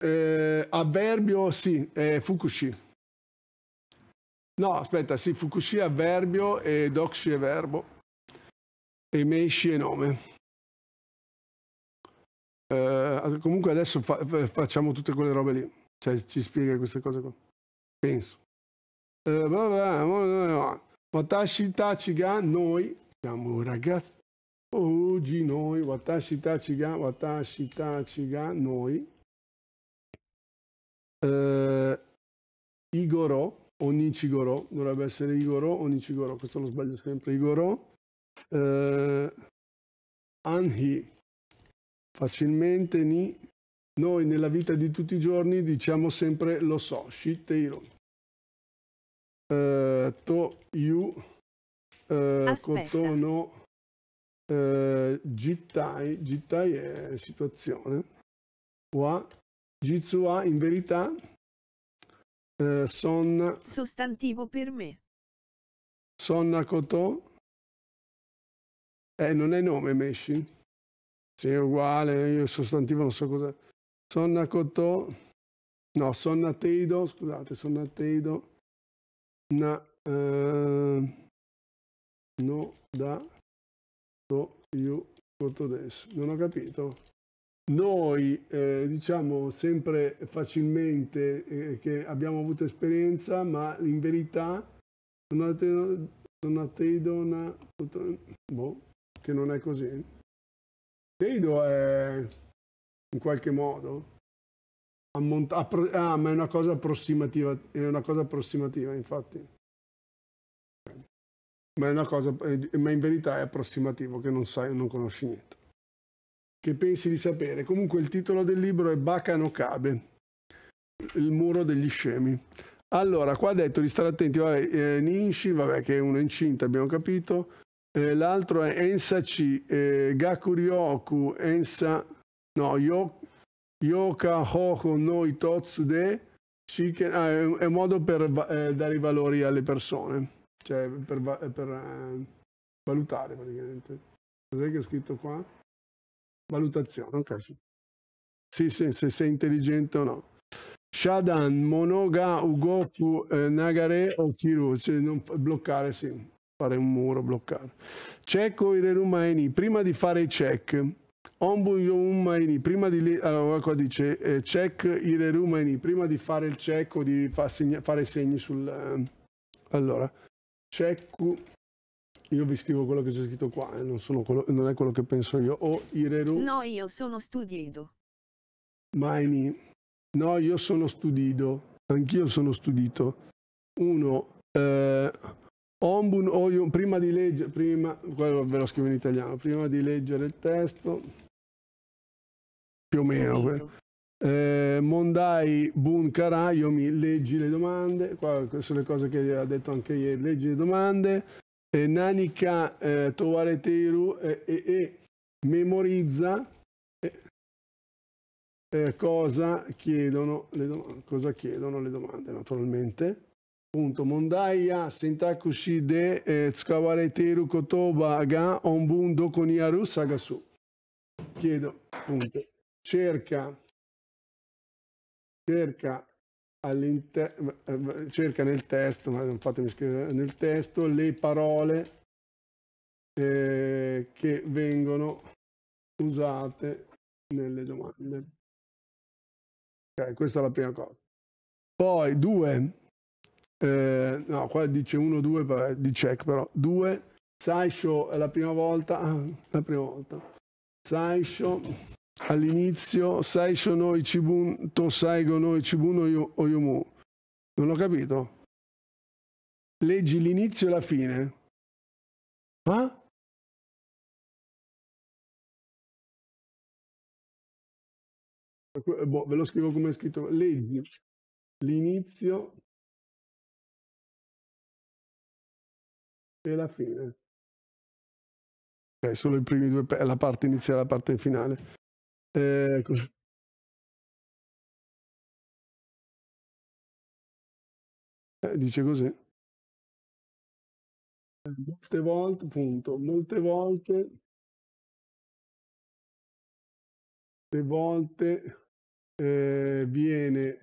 eh, avverbio, sì, eh, Fukushi. No, aspetta, sì, Fukushi avverbio e Doxi è verbo e Mesci e Nome. Eh, comunque adesso fa, facciamo tutte quelle robe lì, cioè ci spiega queste cose qua, penso. Eh, watashi tachi ga noi siamo ragazzi. Oggi noi, watashi tachi ga, watashi tachi ga noi. Eh, Igoro, Onichigoro, dovrebbe essere Igoro, Onichigoro, questo lo sbaglio sempre, Igoro eh, anhi facilmente ni noi nella vita di tutti i giorni diciamo sempre lo so shiteiro eh, to yu eh, kotono eh, jittai jittai è situazione wa jitsu in verità eh, son sostantivo per me sonna koto eh, non è nome Meshin? Sì, è uguale, io il sostantivo non so cosa. Sonna Cotò, no, Sonna Teido, scusate, Sonna Teido, na, eh, no, da, to, io, adesso. Non ho capito. Noi eh, diciamo sempre facilmente eh, che abbiamo avuto esperienza, ma in verità, Sonna Teido, na, boh, che non è così? Teido è in qualche modo ammont- appro- ah, ma è una cosa approssimativa, è una cosa approssimativa, infatti. Ma è una cosa ma in verità è approssimativo che non sai, non conosci niente. Che pensi di sapere? Comunque il titolo del libro è Bacano Cabe. Il muro degli scemi. Allora, qua ha detto di stare attenti, vabbè, eh, Ninshi, vabbè, che è uno incinta, abbiamo capito. Eh, l'altro è Ensachi eh, Gakuryoku Ensa no yo, Yoka Hoho Noi Totsude Shiken ah, è, è un modo per eh, dare i valori alle persone cioè per, eh, per eh, valutare praticamente cos'è che ho scritto qua? valutazione ok sì, sì, sì se sei intelligente o no Shadan Monoga Ugoku eh, Nagare Okiru cioè non bloccare sì fare un muro, bloccare. Cecco i Irerumaini, prima di fare i check, Ombu Youmaini, prima di allora qua dice eh, check Irerumaini, prima di fare il check o di fa segna, fare segni sul... Eh, allora, check, io vi scrivo quello che c'è scritto qua, eh, non, quello, non, è quello che penso io, o Ireru... No, io sono studido. Maini, no, io sono studido, anch'io sono studito. Uno, eh, Ombun Oyun, prima di leggere, prima, quello ve lo scrivo in italiano, prima di leggere il testo, più o meno, eh, eh, Mondai Bun Karayomi, leggi le domande, qua sono le cose che ha detto anche ieri, leggi le domande, eh, Nanika eh, Towareteru e eh, eh, memorizza cosa chiedono, le, cosa chiedono le domande, naturalmente. Punto. Mondaia, Sentakushi de eh, teru Kotoba ga Onbun Dokoniaru Sagasu. Chiedo, punto. Cerca, cerca, cerca nel testo, non fatemi scrivere nel testo, le parole eh, che vengono usate nelle domande. Ok, questa è la prima cosa. Poi, due, eh, no, qua dice 1-2 di check, però 2. Saisho è la prima volta, ah, la prima volta. Saisho all'inizio, Saisho no Cibun, to Saigo no Cibun Oyomu. Non ho capito. Leggi l'inizio e la fine. Ah? Boh, ve lo scrivo come è scritto. Leggi l'inizio e la fine. Ok, solo i primi due, pe- la parte iniziale e la parte finale. Eh, così. Eh, dice così. Molte volte, punto, molte volte, molte volte eh, viene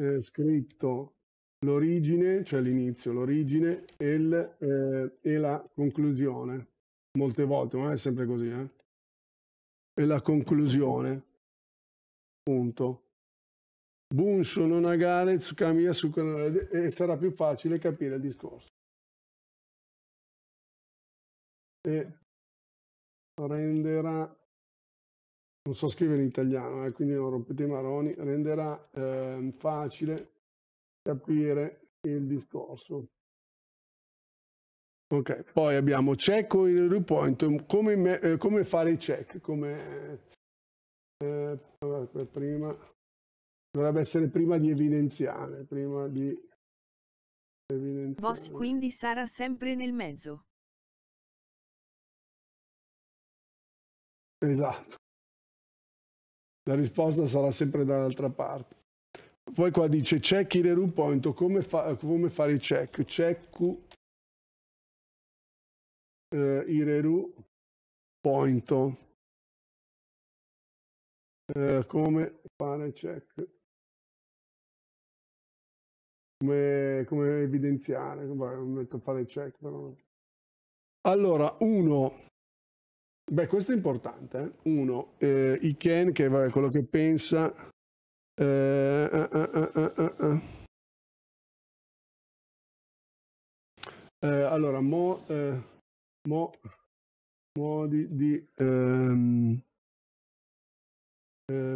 eh, scritto l'origine, cioè l'inizio, l'origine e, il, eh, e, la conclusione. Molte volte, ma è sempre così, eh? E la conclusione. Punto. Bunsho non agare Tsukamiya su canale e sarà più facile capire il discorso. E renderà non so scrivere in italiano, eh, quindi non rompete i maroni, renderà eh, facile capire il discorso. Ok, poi abbiamo check o il repoint, come, me, eh, come fare i check, come eh, eh prima, dovrebbe essere prima di evidenziare, prima di evidenziare. Boss quindi sarà sempre nel mezzo. Esatto. La risposta sarà sempre dall'altra parte. Poi qua dice check il error point, come, fa, come, fare il check? Check eh, il error point. Eh, come fare il check? Come, come evidenziare? Come metto a fare check però. Allora, uno, beh questo è importante, eh? uno, eh, Iken che è quello che pensa Uh, allora, mo, mo, mo di, di um,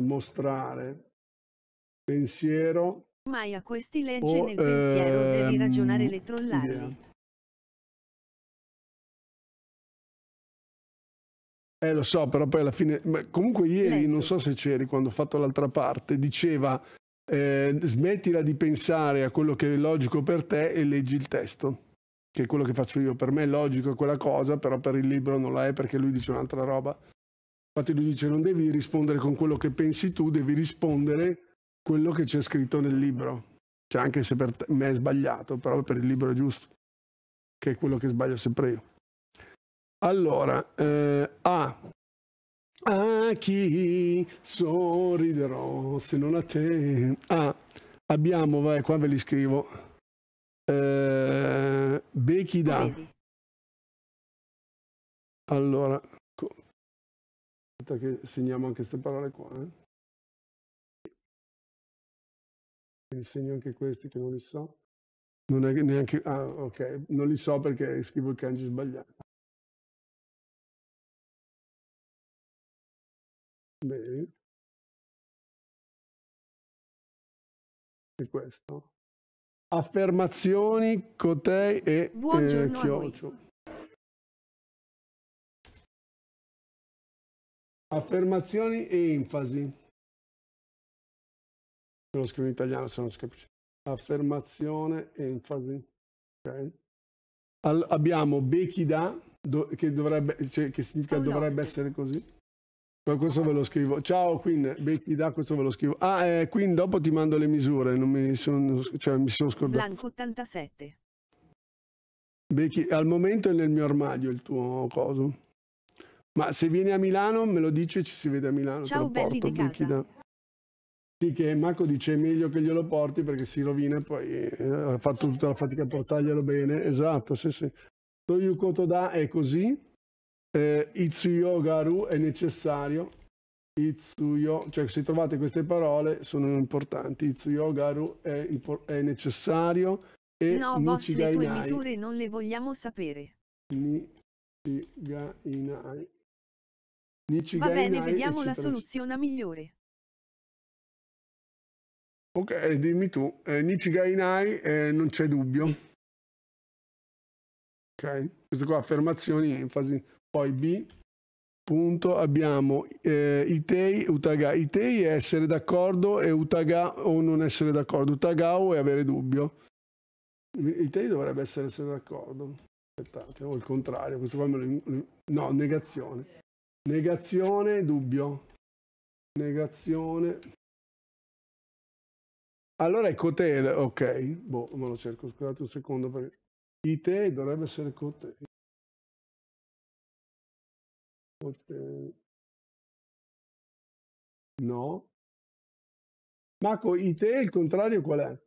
mostrare pensiero. Mai a questi legge o, nel pensiero, devi ragionare ehm, le trollate. Yeah. Eh, lo so, però poi alla fine... comunque ieri, Lento. non so se c'eri quando ho fatto l'altra parte, diceva eh, smettila di pensare a quello che è logico per te e leggi il testo. Che è quello che faccio io. Per me è logico quella cosa, però per il libro non la è perché lui dice un'altra roba. Infatti lui dice non devi rispondere con quello che pensi tu, devi rispondere quello che c'è scritto nel libro. Cioè anche se per me è sbagliato, però per il libro è giusto. Che è quello che sbaglio sempre io. Allora, eh, A. A chi sorriderò se non a te? A. Abbiamo, vai, qua ve li scrivo. Eh, Becky Da. Allora, aspetta che segniamo anche queste parole qua. Eh. Quindi anche questi che non li so. Non è neanche... Ah, ok, non li so perché scrivo il kanji sbagliato. Bene. E questo. Affermazioni, Cotei e eh, Buongiorno eh, Chiocio. Affermazioni e enfasi. Se lo scrivo in italiano se non si capisce. Affermazione, enfasi. Okay. All abbiamo Becky da, do che, dovrebbe, cioè, che significa All oh, dovrebbe notte. essere così questo ve lo scrivo. Ciao Queen, Becky da questo ve lo scrivo. Ah, eh, Queen, dopo ti mando le misure, non mi sono cioè, mi son scordato. Blanco 87. Becky, al momento è nel mio armadio il tuo coso. Ma se vieni a Milano me lo dici e ci si vede a Milano. Ciao belli porto, di Becky casa. Da... Sì, che Marco dice è meglio che glielo porti perché si rovina e poi eh, ha fatto tutta la fatica a portarglielo bene. Esatto, sì, sì. Toyuko Toda è così eh, Itsuyogaru è necessario. Itsuyo, cioè se trovate queste parole sono importanti. Itsuyogaru è, è necessario. E no, boss, le tue misure non le vogliamo sapere. Nichigainai. Nichigainai, Va bene, vediamo eccetera. la soluzione migliore. Ok, dimmi tu. Eh, Nichigainai eh, non c'è dubbio. Ok, queste qua affermazioni, enfasi. Poi B, punto, abbiamo eh, Itei, Utaga. Itei è essere d'accordo e Utaga o non essere d'accordo. Utagao è avere dubbio. Itei dovrebbe essere, essere d'accordo. Aspettate, o il contrario, questo qua me lo... No, negazione. Negazione, dubbio. Negazione. Allora è Cotele, ok. Boh, me lo cerco, scusate un secondo. Perché... Itei dovrebbe essere Cotele. Oltre... No. Marco, IT il contrario qual è?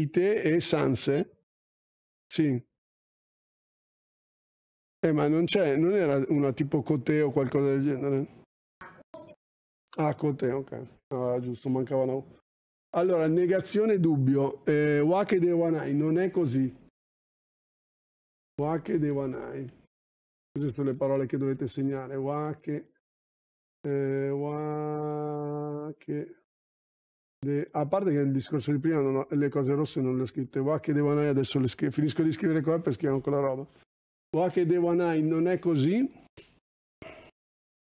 I te e Sanse? Sì. Eh, ma non c'è, non era una tipo Cote o qualcosa del genere? Ah, Cote, ok. Ah, giusto, mancavano. Allora, negazione dubbio. Eh, Wake de Wanai non è così. Wake de Wanai. Queste sono le parole che dovete segnare. Wake, eh, wake. De... A parte che nel discorso di prima ho... le cose rosse non le ho scritte. Wake Devanai adesso le scrivo. Finisco di scrivere qua per scrivere quella roba. Wake Devanai non è così.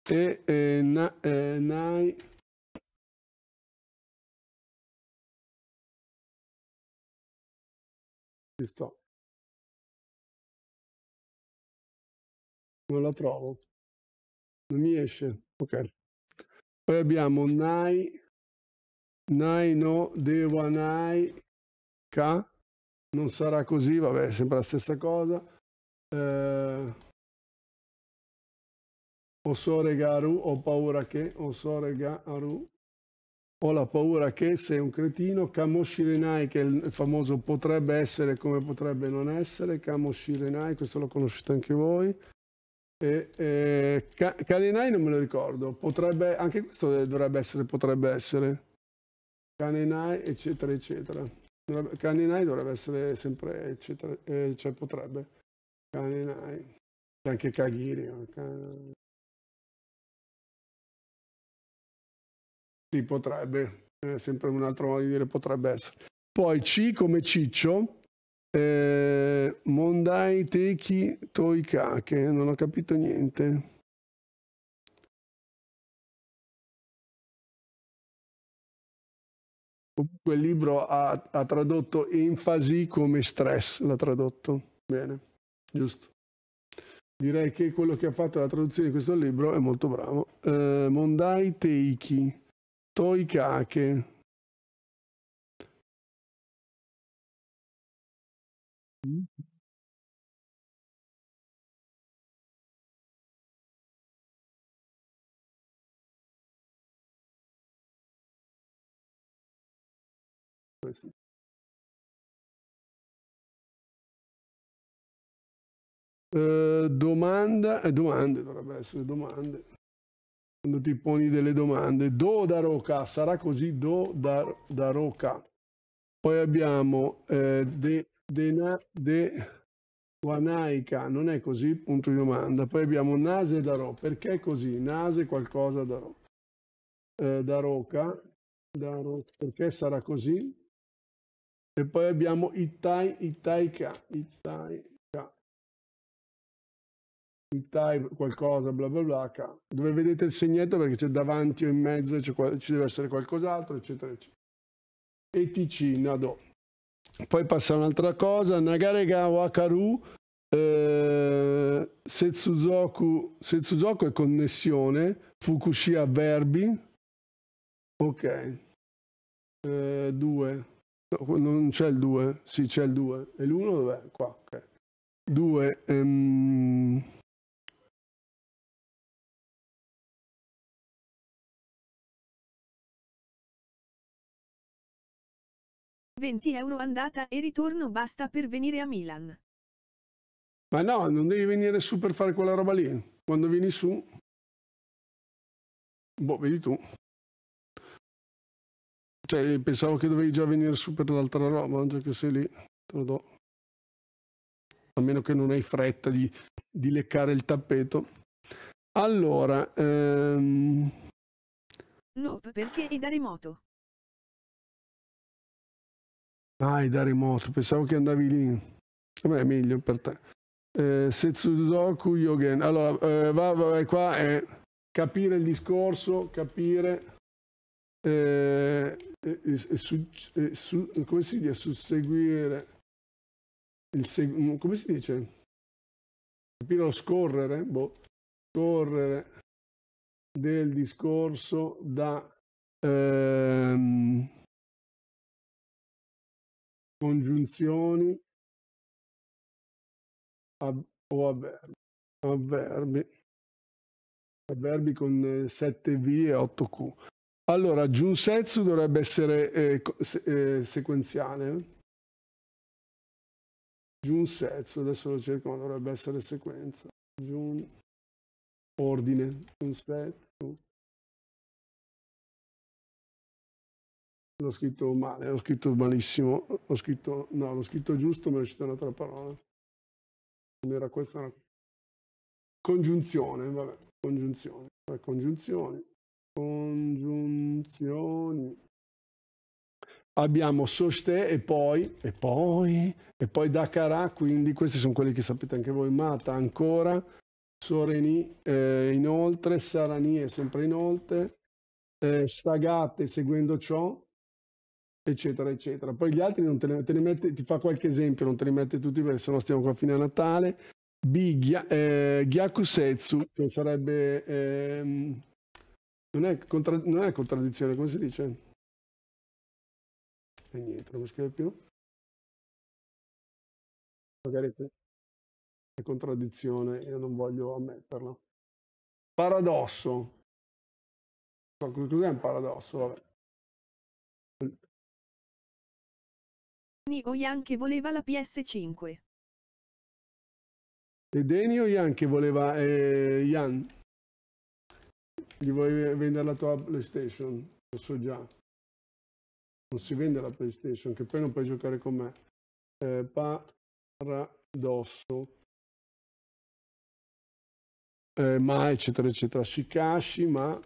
E eh, na, eh, Nai. Sto. non la trovo. Non mi esce. Ok. Poi abbiamo Nai, Nai no Devanai K. Non sarà così, vabbè, sembra la stessa cosa. Eh, Osore Garu, ho paura che, Osore Garu, ho la paura che sei un cretino, Kamoshirenai che è il famoso potrebbe essere come potrebbe non essere, Kamoshirenai, questo lo conoscete anche voi, e, e, Canenai non me lo ricordo, potrebbe, anche questo dovrebbe essere, potrebbe essere. Canenai, eccetera, eccetera. Canenai dovrebbe essere sempre, eccetera, eh, cioè potrebbe. Canenai. C'è anche Kagiri. Can... Sì, potrebbe. È sempre un altro modo di dire potrebbe essere. Poi C come Ciccio eh, Mondai Teki Toikake, non ho capito niente. Comunque il libro ha, ha tradotto enfasi come stress, l'ha tradotto. Bene, giusto. Direi che quello che ha fatto la traduzione di questo libro è molto bravo. Eh, Mondai Teiki Toikake. Mh. Eh domanda eh, domande, dovrebbe essere domande. Quando ti poni delle domande. do da roca sarà così, do da roca Poi abbiamo, ehm, de de, de Wanaica, non è così? Punto di domanda. Poi abbiamo Nase Darò, perché è così? Nase qualcosa Darò. Eh, Roca, Darò, perché sarà così? E poi abbiamo Itai, Itaika, Itaika, Itai qualcosa, bla bla bla, K. Dove vedete il segnetto perché c'è davanti o in mezzo, ci deve essere qualcos'altro, eccetera, eccetera. E Ticina, Nado. Poi passa un'altra cosa, Nagarega Wakaru, eh, Setsuzoku, Setsuzoku è connessione, Fukushima verbi, ok, 2, eh, no, non c'è il 2, sì c'è il 2, e l'1 dov'è? Qua, ok. 2, ehm... 20 euro andata e ritorno basta per venire a Milan. Ma no, non devi venire su per fare quella roba lì. Quando vieni su... Boh, vedi tu. Cioè, pensavo che dovevi già venire su per l'altra roba, già che sei lì, te lo do. A meno che non hai fretta di, di leccare il tappeto. Allora... Ehm... Nope, perché è da remoto. Vai da remoto, pensavo che andavi lì. Vabbè, è meglio per te. Eh, Setsudoku Yogen. Allora, eh, va, va, qua è eh, capire il discorso, capire... Eh, eh su, eh, su, come si dice? Susseguire. Il Seg- mm, come si dice? Capire lo scorrere? Boh. Scorrere del discorso da... Ehm, congiunzioni ab- o avverbi. avverbi. Avverbi con 7V eh, e 8Q. Allora, Junsetsu dovrebbe essere eh, se- eh, sequenziale. Eh? Junsetsu, adesso lo cerco, ma dovrebbe essere sequenza. Jun ordine, Junsetsu. L'ho scritto male, l'ho scritto malissimo, Ho scritto, no, l'ho scritto giusto, ma è uscita un'altra parola. Non era questa una... Congiunzione, vabbè, congiunzione, congiunzioni, congiunzioni. Abbiamo Soste e poi, e poi, e poi Dakarà, quindi questi sono quelli che sapete anche voi, Mata ancora, Soreni eh, inoltre, Sarani è sempre inoltre, eh, Stagate seguendo ciò, eccetera, eccetera. Poi gli altri non te ne, te ne mette, ti fa qualche esempio, non te li mette tutti perché sennò stiamo qua fino a Natale. B, Gya, eh, Gyakusetsu, che sarebbe... Eh, non, è contra, non è contraddizione, come si dice? E eh, niente, non mi scrive più. Magari è contraddizione, io non voglio ammetterlo. Paradosso. Cos'è un paradosso? Vabbè. Denio Yan che voleva la PS5. E Denio Yan che voleva... Eh, Yan. Gli vuoi vendere la tua PlayStation? Lo so già. Non si vende la PlayStation, che poi non puoi giocare con me. Eh, paradosso. Eh, ma eccetera eccetera. Shikashi, ma...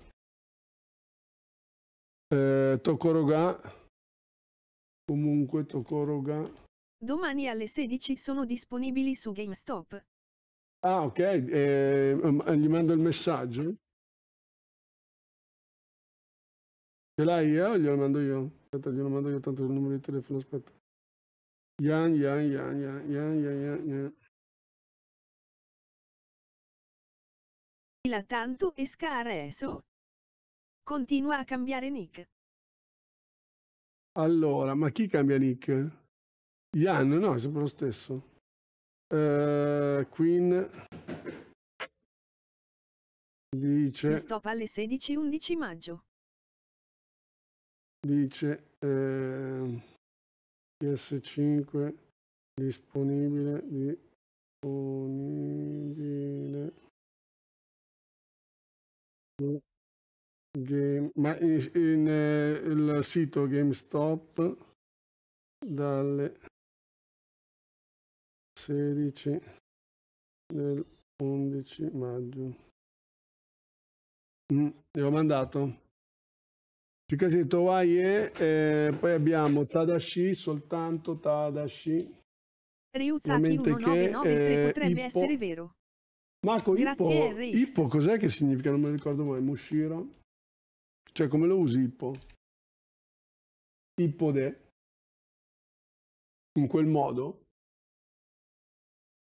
Eh, Tokoroga Comunque Tokoroga. Domani alle 16 sono disponibili su GameStop. Ah, ok, ehm, eh, gli mando il messaggio. Ce l'hai io eh, o glielo mando io? Aspetta, glielo mando io tanto il numero di telefono, aspetta. Yan, yan, yan, yan, yan, yan, yan, yan. La tanto esca adesso. Continua a cambiare nick. Allora, ma chi cambia nick? Ian, no, è sempre lo stesso. Uh, Queen dice... Stop alle 16-11 maggio. Dice... Eh, PS5 disponibile, disponibile. Game, ma in, in eh, il sito GameStop dalle 16 del 11 maggio. Mm, ho mandato. Più che scritto Waie, eh, poi abbiamo Tadashi, soltanto Tadashi. Ryuzaki 1993 eh, potrebbe essere vero. Marco, Grazie, Ippo, Ippo cos'è che significa? Non mi ricordo mai. Mushiro? Cioè, come lo usi Ippo? Ippo de? In quel modo?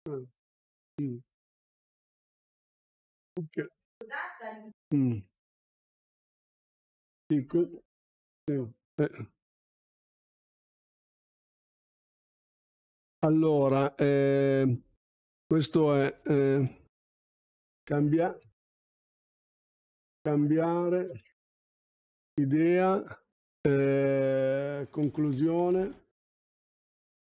Ah. Mm. Ok. Mm. Sì, Eh. Allora, eh, questo è eh, cambia, cambiare idea, eh, conclusione.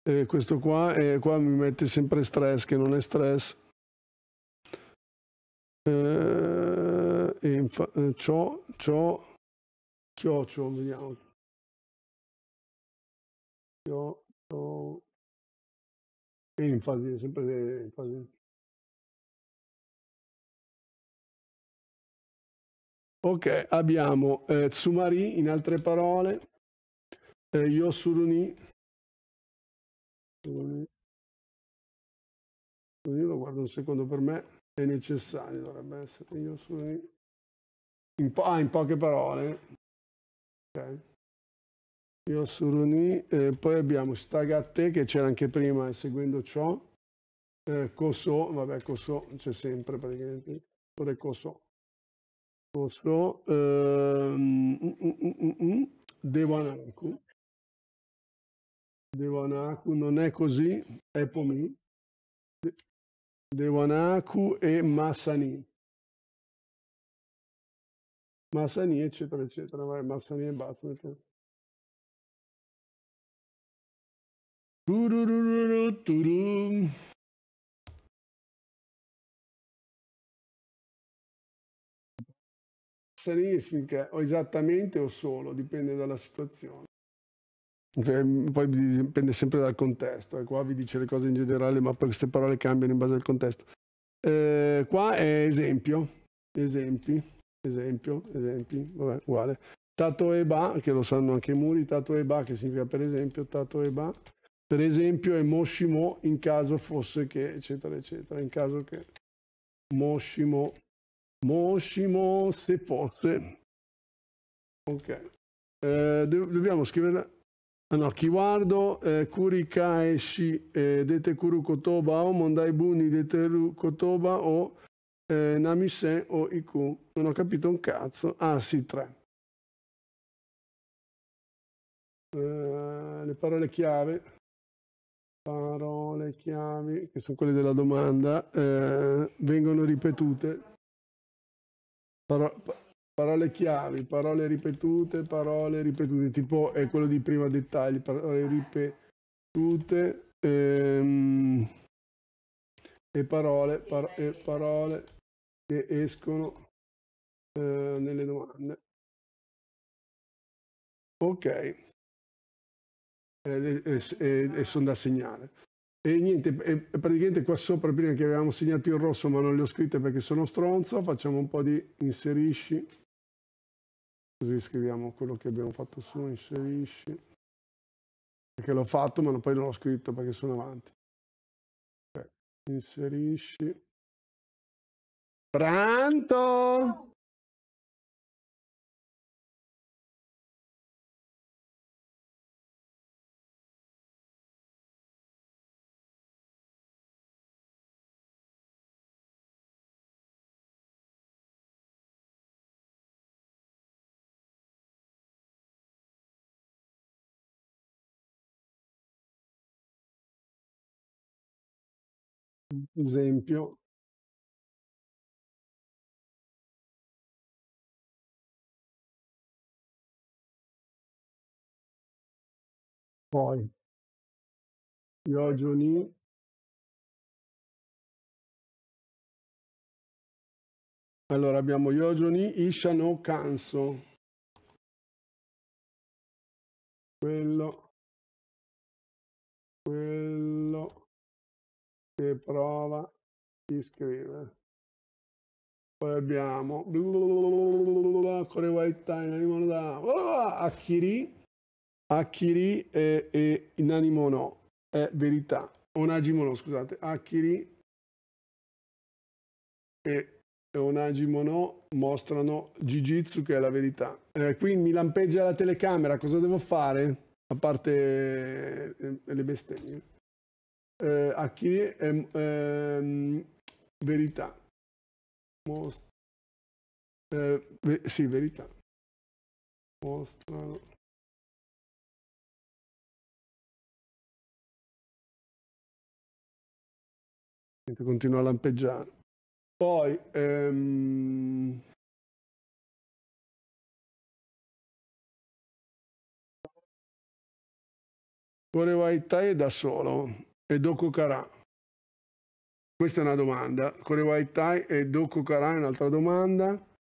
Eh, questo qua, eh, qua mi mette sempre stress, che non è stress. Eh, eh ciò, ciò, chioccio, vediamo. Chioccio. E infatti, sempre eh, enfasi. Ok, abbiamo eh, Tsumari, in altre parole, eh, Yosuruni. Così lo guardo un secondo per me, è necessario, dovrebbe essere Yosuruni. In ah, in poche parole. Ok. Yosuruni, eh, poi abbiamo Stagate che c'era anche prima eh, seguendo ciò. Eh, Koso, vabbè Koso c'è sempre praticamente, pure Koso contro ehm, mm, mm, mm, Devanaku. Devanaku non è così, è Pomi. Devanaku e Massani. Massani, eccetera, eccetera. Vai, Massani e Bazzlet. Turururu, sanistica o esattamente o solo, dipende dalla situazione. Cioè, mm, poi dipende sempre dal contesto, e eh, qua vi dice le cose in generale, ma poi queste parole cambiano in base al contesto. Eh, qua è esempio, esempi, esempio, esempi, vabbè, uguale. Tato e ba, che lo sanno anche i muri, tato e ba, che significa per esempio, tato e ba, per esempio è moshimo in caso fosse che, eccetera, eccetera, in caso che moshimo もしもせ fosse. Ok. Eh, do dobbiamo scrivere... Ah no, Kiwardo, eh, Kurika Eshi, eh, Dete Kuru Kotoba o Mondai Buni, Dete Kotoba o eh, Namise o Iku. Non ho capito un cazzo. Ah sì, tre. Eh, le parole chiave parole chiave che sono quelle della domanda eh, vengono ripetute Paro parole chiavi, parole ripetute, parole ripetute, tipo è quello di prima dettagli, parole ripetute. Ehm, e parole, par e parole che escono eh, nelle domande. Ok, e, e, e, e sono da segnare. E niente, e praticamente qua sopra, prima che avevamo segnato il rosso ma non le ho scritte perché sono stronzo, facciamo un po' di inserisci. Così scriviamo quello che abbiamo fatto su, inserisci. Perché l'ho fatto ma poi non l'ho scritto perché sono avanti. Inserisci. Pronto? esempio poi io Yojuni allora abbiamo Yojuni Ishano Kanso quello quello che prova iscrive. Poi abbiamo Core White Time, Animono da ah, Akiri, Akiri e, e no, è verità. Onagimono, scusate, Akiri e Onagimo no, mostrano Jiu-Jitsu che è la verità. Eh, qui mi lampeggia la telecamera, cosa devo fare? A parte eh, le bestemmie eh, chi è ehm, é ehm, verità. Mostra, eh, sì, verità. Mostra. Continua a lampeggiare. Poi ehm... Correva Italia da solo e Doku Kara? Questa è una domanda. Core White Tie e Doku Kara è un'altra domanda.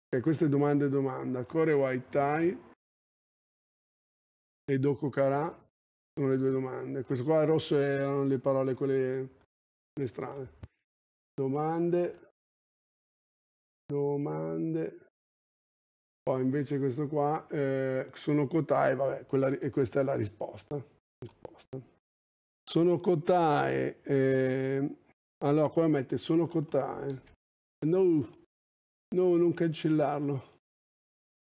E queste domande domanda. Core White Tie e Doku Kara sono le due domande. Questo qua rosso erano le parole quelle, quelle strane. Domande. Domande. Poi invece questo qua eh, sono Kotai, vabbè, quella, e questa è la risposta. risposta. Sono cotae. Eh, allora, qua mette sono cotae. No, no, non cancellarlo.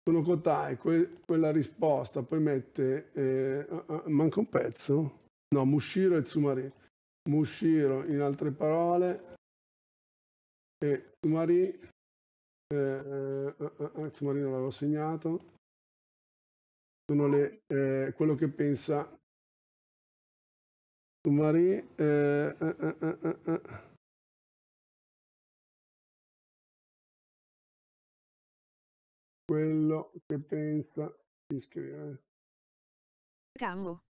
Sono cotae, que quella risposta. Poi mette, eh, manca un pezzo? No, Mushiro e Tsumari. Mushiro, in altre parole, e Tsumari eh, eh, eh, eh Marino l'avevo segnato sono le, eh, quello che pensa तुम्हारी आ, आ, आ, आ, आ, quello che pensa di scrivere. Camo.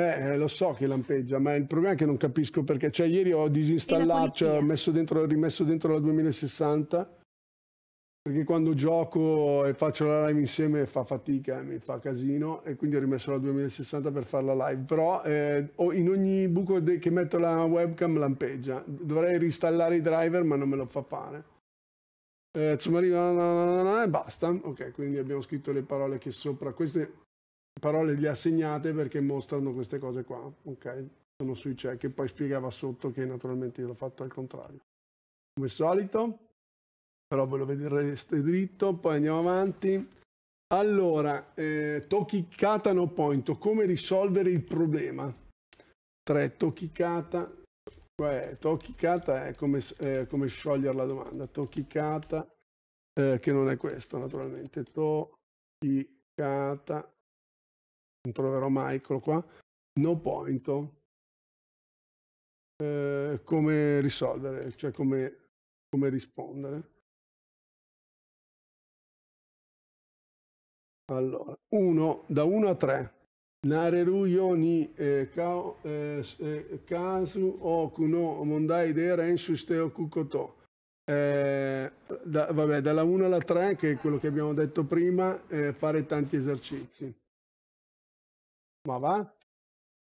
Eh, eh, lo so che lampeggia, ma il problema è che non capisco perché. Cioè, ieri ho disinstallato, cioè, ho messo dentro, rimesso dentro la 2060 perché quando gioco e faccio la live insieme fa fatica, eh, mi fa casino e quindi ho rimesso la 2060 per fare la live, però eh, in ogni buco che metto la webcam lampeggia, dovrei ristallare i driver ma non me lo fa fare. Eh, insomma arriva e basta, ok quindi abbiamo scritto le parole che sopra, queste parole le ha segnate perché mostrano queste cose qua, ok? Sono sui check e poi spiegava sotto che naturalmente io l'ho fatto al contrario. Come solito però ve lo vedrete dritto, poi andiamo avanti. Allora, eh, tocchi kata no point, come risolvere il problema? 3 tocchi kata, qua è tocchi kata è come, eh, come, sciogliere la domanda, tocchi kata, eh, che non è questo naturalmente, tocchi kata, non troverò mai, eccolo qua, no point, eh, come risolvere, cioè come, come rispondere. Allora, 1 da 1 a 3. Nareru yo ni eh, kao, eh, eh oku no mondai de renshu shite oku eh, vabbè, dalla 1 alla 3, che è quello che abbiamo detto prima, eh, fare tanti esercizi. Ma va?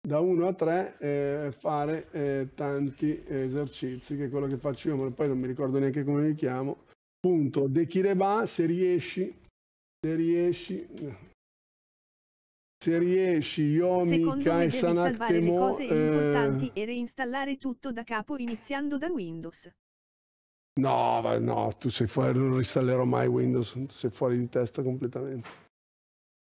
Da 1 a 3 eh, fare eh, tanti esercizi, che è quello che faccio io, ma poi non mi ricordo neanche come mi chiamo. Punto. Dekireba, se riesci, se riesci... Se riesci, Yomi, Secondo devi salvare le cose eh... importanti e reinstallare tutto da capo iniziando da Windows. No, no, tu sei fuori, non reinstallerò mai Windows, tu sei fuori di testa completamente.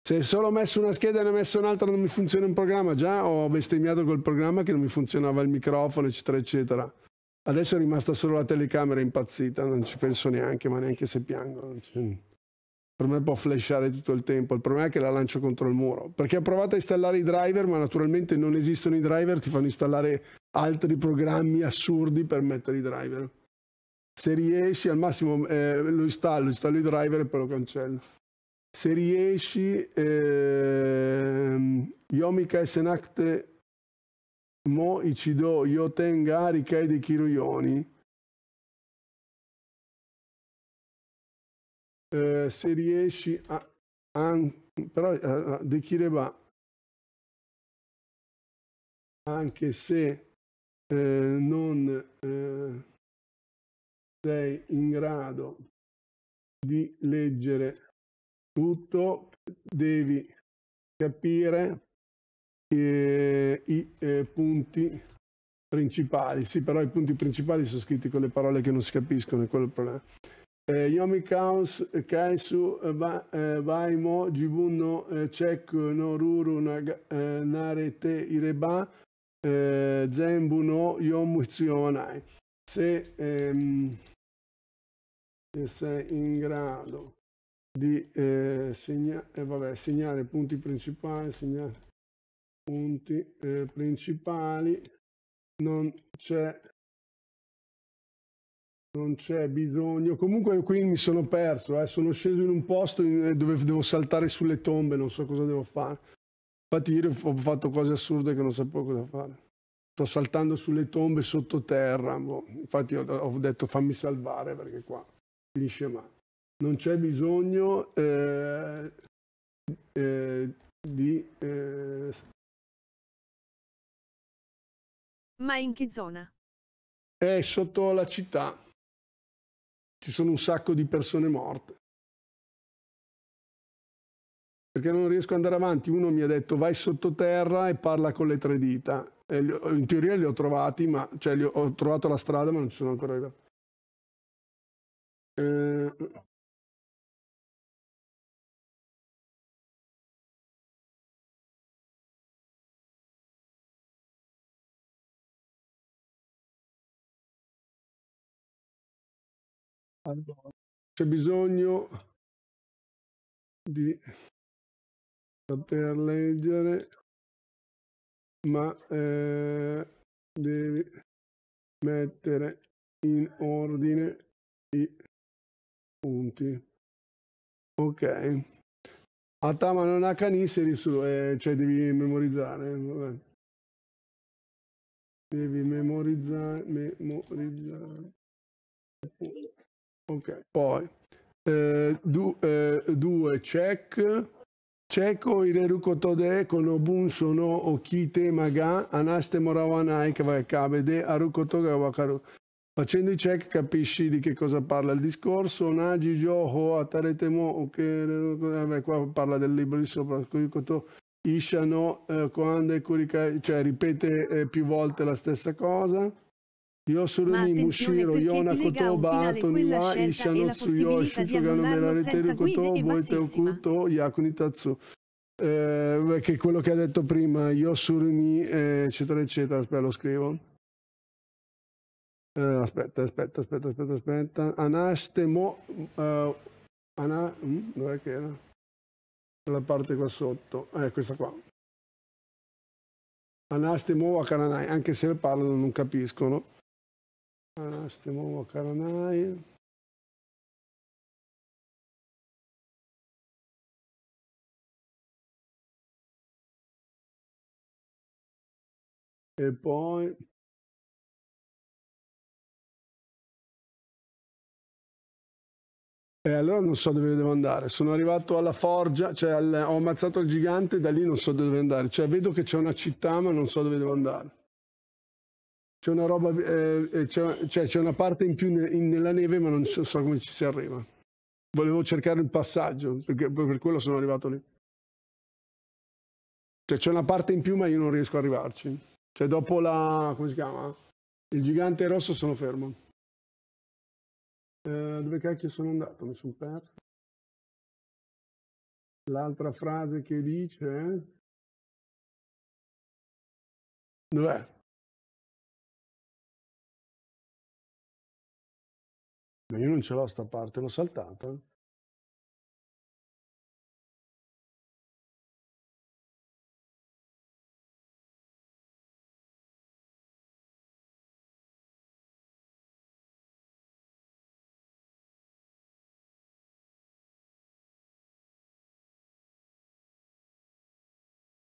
Se solo ho messo una scheda e ne ho messo un'altra non mi funziona un programma, già ho bestemmiato col programma che non mi funzionava il microfono, eccetera, eccetera. Adesso è rimasta solo la telecamera impazzita, non ci penso neanche, ma neanche se piango per me può flashare tutto il tempo, il problema è che la lancio contro il muro, perché ho provato a installare i driver, ma naturalmente non esistono i driver, ti fanno installare altri programmi assurdi per mettere i driver. Se riesci, al massimo eh, lo installo, installo i driver e poi lo cancello. Se riesci, ehm, Yomika Senakte Mo Ichido Yotenga Rikai Kei de Kiroyoni eh, se riesci a... a però eh, eh, a, a anche se eh, non eh, sei in grado di leggere tutto, devi capire eh, i eh, punti principali. Sì, però i punti principali sono scritti con le parole che non si capiscono, è quello il problema. Eh, Yomi Kaos, eh, Kaisu, eh, Vaimo, Jibunno, Cecco, Noruru, Narete, Ireba, Zembuno, Yomuzionai. Se, ehm, se sei in grado di eh, segna eh, vabbè, segnare punti principali, segnare punti eh, principali, non c'è non c'è bisogno. Comunque qui mi sono perso, eh. sono sceso in un posto eh, dove devo saltare sulle tombe, non so cosa devo fare. Infatti io ho fatto cose assurde che non sapevo cosa fare. Sto saltando sulle tombe sottoterra. Boh. Infatti ho, detto fammi salvare perché qua finisce male. Non c'è bisogno eh, eh, di... Eh, Ma in che zona? È sotto la città ci sono un sacco di persone morte. Perché non riesco ad andare avanti. Uno mi ha detto vai sottoterra e parla con le tre dita. Ho, in teoria li ho trovati, ma cioè, ho, ho trovato la strada, ma non ci sono ancora arrivato. Eh, Allora, c'è bisogno di saper leggere, ma eh, devi mettere in ordine i punti. Ok. Atama non ha canisseri, eh, cioè devi memorizzare. Vabbè. Devi memorizzare, memorizzare. Ok. Poi, eh, du, eh, due check. Ceco Ireruko Tode Konobun Shono Okite Maga Anaste Morawanai Kavakabede Aruko Toga Wakaru. Facendo i check capisci di che cosa parla il discorso. Nagi Joho Ataretemo Vabbè, qua parla del libro di sopra. Ishano eh, Koande Kurika, cioè ripete eh, più volte la stessa cosa. Io Yosuruni Mushiro, Yona Kotoba, Atoni wa Ishanotsu Yo, Shushogano Merareteru Kotobo, Eteokuto, Yakunitatsu. Eh, che quello che ha detto prima, Yosuruni, eh, eccetera, eccetera. Aspetta, lo scrivo. Eh, aspetta, aspetta, aspetta, aspetta, aspetta. Anastemo... Uh, eh, ana... Mm, dov'è che era? La parte qua sotto. Eh, questa qua. Anastemo a Cananai, anche se parlano non capiscono. Stiamo Caranai. E poi E allora non so dove devo andare. Sono arrivato alla forgia, cioè al, ho ammazzato il gigante, da lì non so dove andare. Cioè vedo che c'è una città, ma non so dove devo andare c'è una roba, eh, eh, c'è, cioè c'è una parte in più nella neve, ma non so, so come ci si arriva. Volevo cercare il passaggio, perché per quello sono arrivato lì. Cioè c'è una parte in più, ma io non riesco ad arrivarci. Cioè dopo la, come si chiama? Il gigante rosso sono fermo. Eh, dove cacchio sono andato? Mi sono perso. L'altra frase che dice... Eh? Dov'è? Ma io non ce l'ho sta parte, l'ho saltata.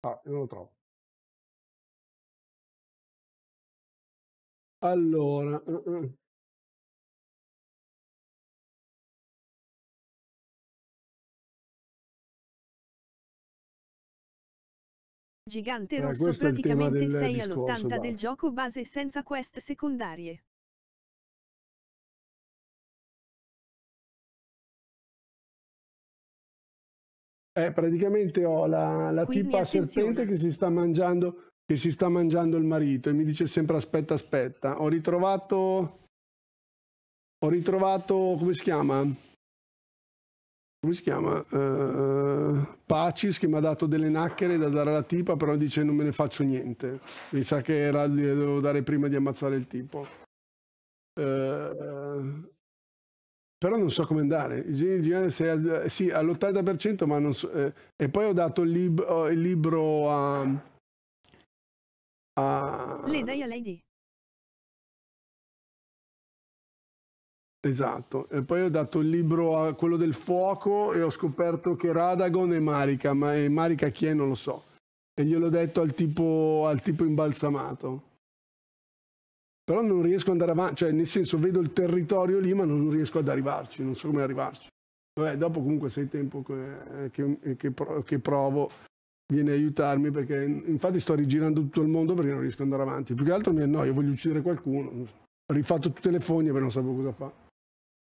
Ah, non lo trovo. Allora, uh -uh. Gigante Ora, eh, rosso praticamente il 6 all'80 del gioco base senza quest secondarie. Eh, praticamente ho la, la tipa serpente che si, sta mangiando, che si sta mangiando il marito e mi dice sempre aspetta aspetta ho ritrovato ho ritrovato come si chiama come si chiama? Uh, Pacis che mi ha dato delle nacchere da dare alla tipa, però dice non me ne faccio niente. Mi sa che era, le eh, devo dare prima di ammazzare il tipo. Uh, però non so come andare. Al, sì, all'80%, ma non so. Eh, e poi ho dato il, lib, oh, il libro a... a... Lady. Esatto, e poi ho dato il libro a quello del fuoco e ho scoperto che Radagon è Marica, ma è Marica chi è non lo so. E gliel'ho detto al tipo, al tipo imbalsamato. Però non riesco ad andare avanti, cioè nel senso vedo il territorio lì ma non riesco ad arrivarci, non so come arrivarci. Vabbè, dopo comunque se hai tempo che, che, che, che provo viene a aiutarmi perché infatti sto rigirando tutto il mondo perché non riesco ad andare avanti. Più che altro mi annoio, voglio uccidere qualcuno. Ho rifatto tutte le fogne perché non sapevo cosa fare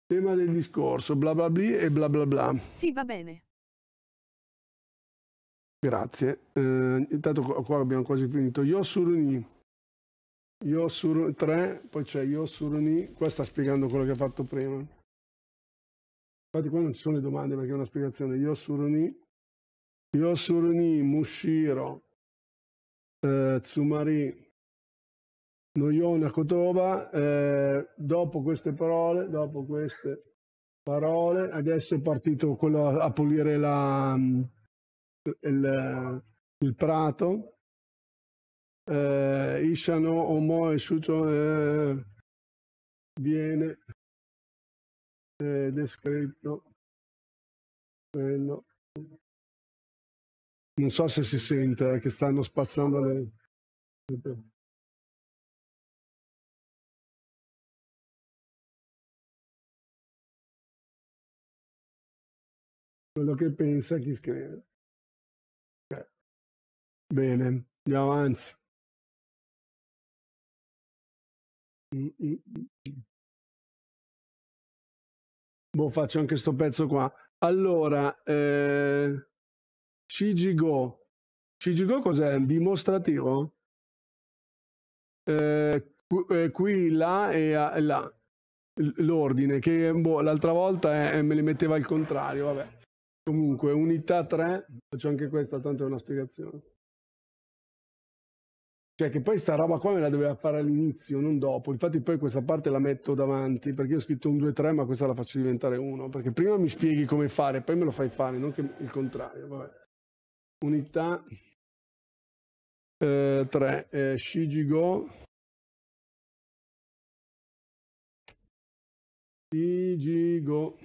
tema del discorso, bla bla bla e bla bla bla. Sì, va bene. Grazie. Eh, intanto qua abbiamo quasi finito. Yosuruni. Yosuruni 3, poi c'è Yosuruni. Qua sta spiegando quello che ha fatto prima. Infatti qua non ci sono le domande perché è una spiegazione. Yosuruni. Yosuruni, Mushiro, eh, Tsumari, Noiona Kotoba, eh, dopo queste parole, dopo queste parole, adesso è partito quello a, a pulire la, il, il, prato. Eh, Ishano Omo e Shucho eh, viene eh, descritto quello. Non so se si sente eh, che stanno spazzando le... quello che pensa chi scrive. Beh. Bene, andiamo avanti. Mm mm, mm, mm, Boh, faccio anche sto pezzo qua. Allora, eh, CGGO. CGGO cos'è? Dimostrativo? Eh, eh, qui, là e là l'ordine che boh, l'altra volta eh, eh, me li metteva al contrario vabbè Comunque, unità 3, faccio anche questa, tanto è una spiegazione. Cioè che poi sta roba qua me la doveva fare all'inizio, non dopo. Infatti poi questa parte la metto davanti, perché io ho scritto un 2-3, ma questa la faccio diventare 1. Perché prima mi spieghi come fare, poi me lo fai fare, non che il contrario. Vabbè. Unità 3, eh, eh, Shijigo. Shijigo.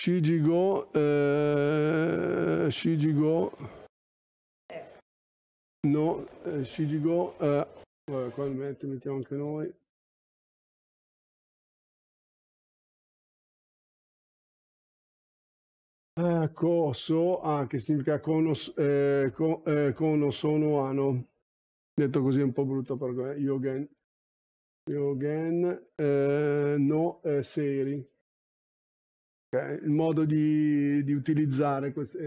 Shiji Go, eh, Shiji Go, no, eh, Shiji Go, eh, eh qua mettiamo anche noi. Ah, eh, coso, ah, che significa cono, eh, con, eh, cono sono ano. Detto così è un po' brutto per Yogen. Yogen, eh, no, eh, seri. Cioè, il modo di, di utilizzare queste,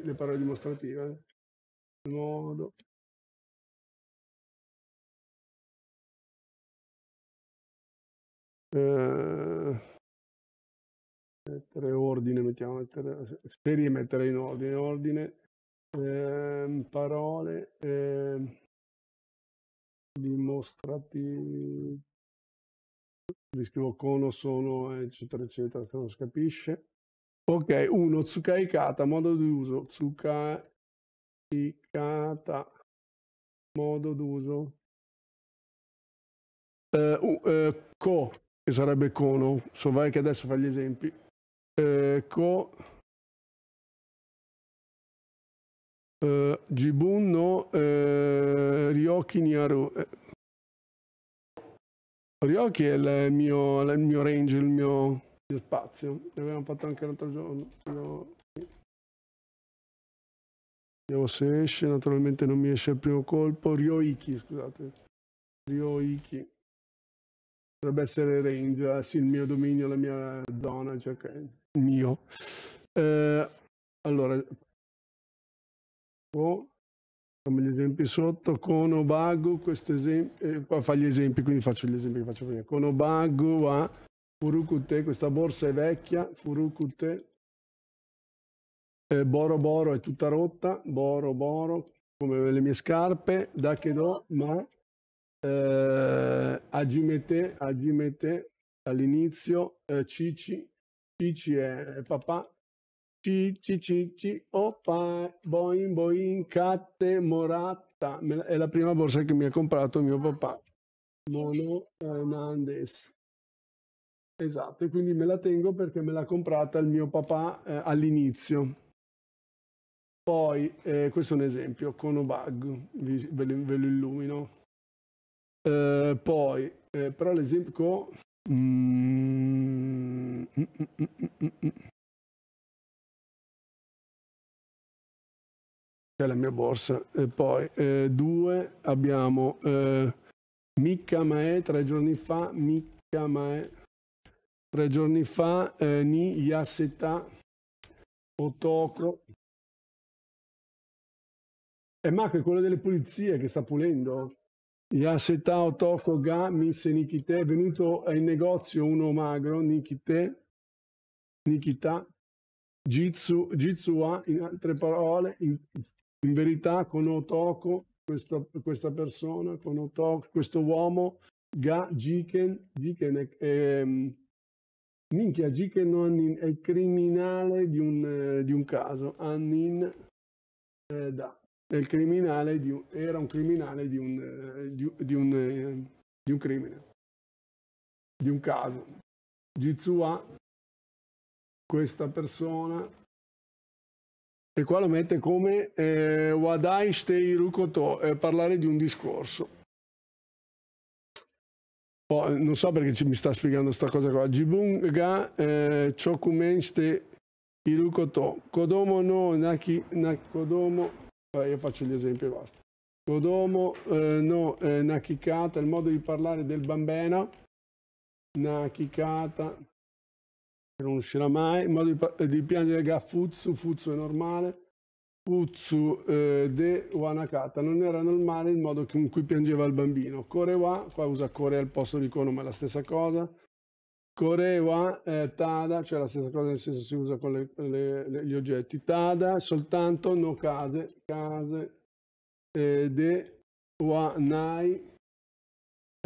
eh, le parole dimostrative. Il modo. Eh, mettere ordine, mettiamo mettere, serie mettere in ordine, ordine, eh, parole, eh, dimostrativi, gli scrivo cono, sono, eccetera, eccetera, che non si capisce. Ok, 1. Kata, modo di uso. Kata, modo d'uso. Uh, uh, co, che sarebbe cono. So vai che adesso fa gli esempi. Uh, co. Jibun no Ryoki Nyaru. Ryoki è il mio, il mio range, il mio, il mio spazio. L'abbiamo fatto anche l'altro giorno. Io... Vediamo se esce, naturalmente non mi esce il primo colpo. Rioiki, scusate. Rioiki. Dovrebbe essere range, eh, sì, il mio dominio, la mia zona, cioè mio. Eh, allora. Oh come gli esempi sotto, Konobagu, questo esempio, eh, qua fa gli esempi, quindi faccio gli esempi che faccio prima. Konobagu a Furukute, questa borsa è vecchia, Furukute, eh, Boro Boro è tutta rotta, Boro Boro, come le mie scarpe, da che do, ma eh, Agimete, Agimete all'inizio, eh, Cici, Cici è, è papà, CCCC, opa, boing boing, catte moratta. È la prima borsa che mi ha comprato mio papà. Mono Hernandez. Esatto, e quindi me la tengo perché me l'ha comprata il mio papà eh, all'inizio. Poi, eh, questo è un esempio, con Obag, ve, ve, lo illumino. Eh, poi, però l'esempio... Mm, mm, mm, che la mia borsa. E poi eh, due abbiamo eh, Micca Mae tre giorni fa, Micca Mae tre giorni fa, eh, Ni Yaseta Otoko. E Marco è quello delle pulizie che sta pulendo. Yaseta Otoko Ga Minse Nikite, è venuto in negozio uno magro, Nikite, Nikita, Jitsu, Jitsu in altre parole, in, in verità con Otoko, questa, questa persona, con Otoko, questo uomo, Ga Jiken, Jiken è, è, ehm, minchia, Jiken no Annin, è il criminale di un, eh, di un caso, Annin eh, da, è il criminale di un, era un criminale di un, eh, di, di un, eh, di un crimine, di un caso. Jitsua, questa persona e qua lo mette come eh, Wadai Stei Rukoto, eh, parlare di un discorso. Oh, non so perché ci, mi sta spiegando questa cosa qua. Jibunga eh, Chokumenste Irukoto, Kodomo no Naki, nakodomo. Eh, io faccio gli esempi e basta. Kodomo eh, no eh, Nakikata, il modo di parlare del bambino, Nakikata, non uscirà mai, in modo di, di piangere Gaffuzzu, Fuzzu è normale, Uzzu eh, de Wanakata, non era normale il modo in cui piangeva il bambino. Korewa, qua usa Korea al posto di Kono, ma è la stessa cosa. Korewa, eh, Tada, cioè la stessa cosa nel senso si usa con le, le, le, gli oggetti. Tada, soltanto no case, case eh, de Wanai,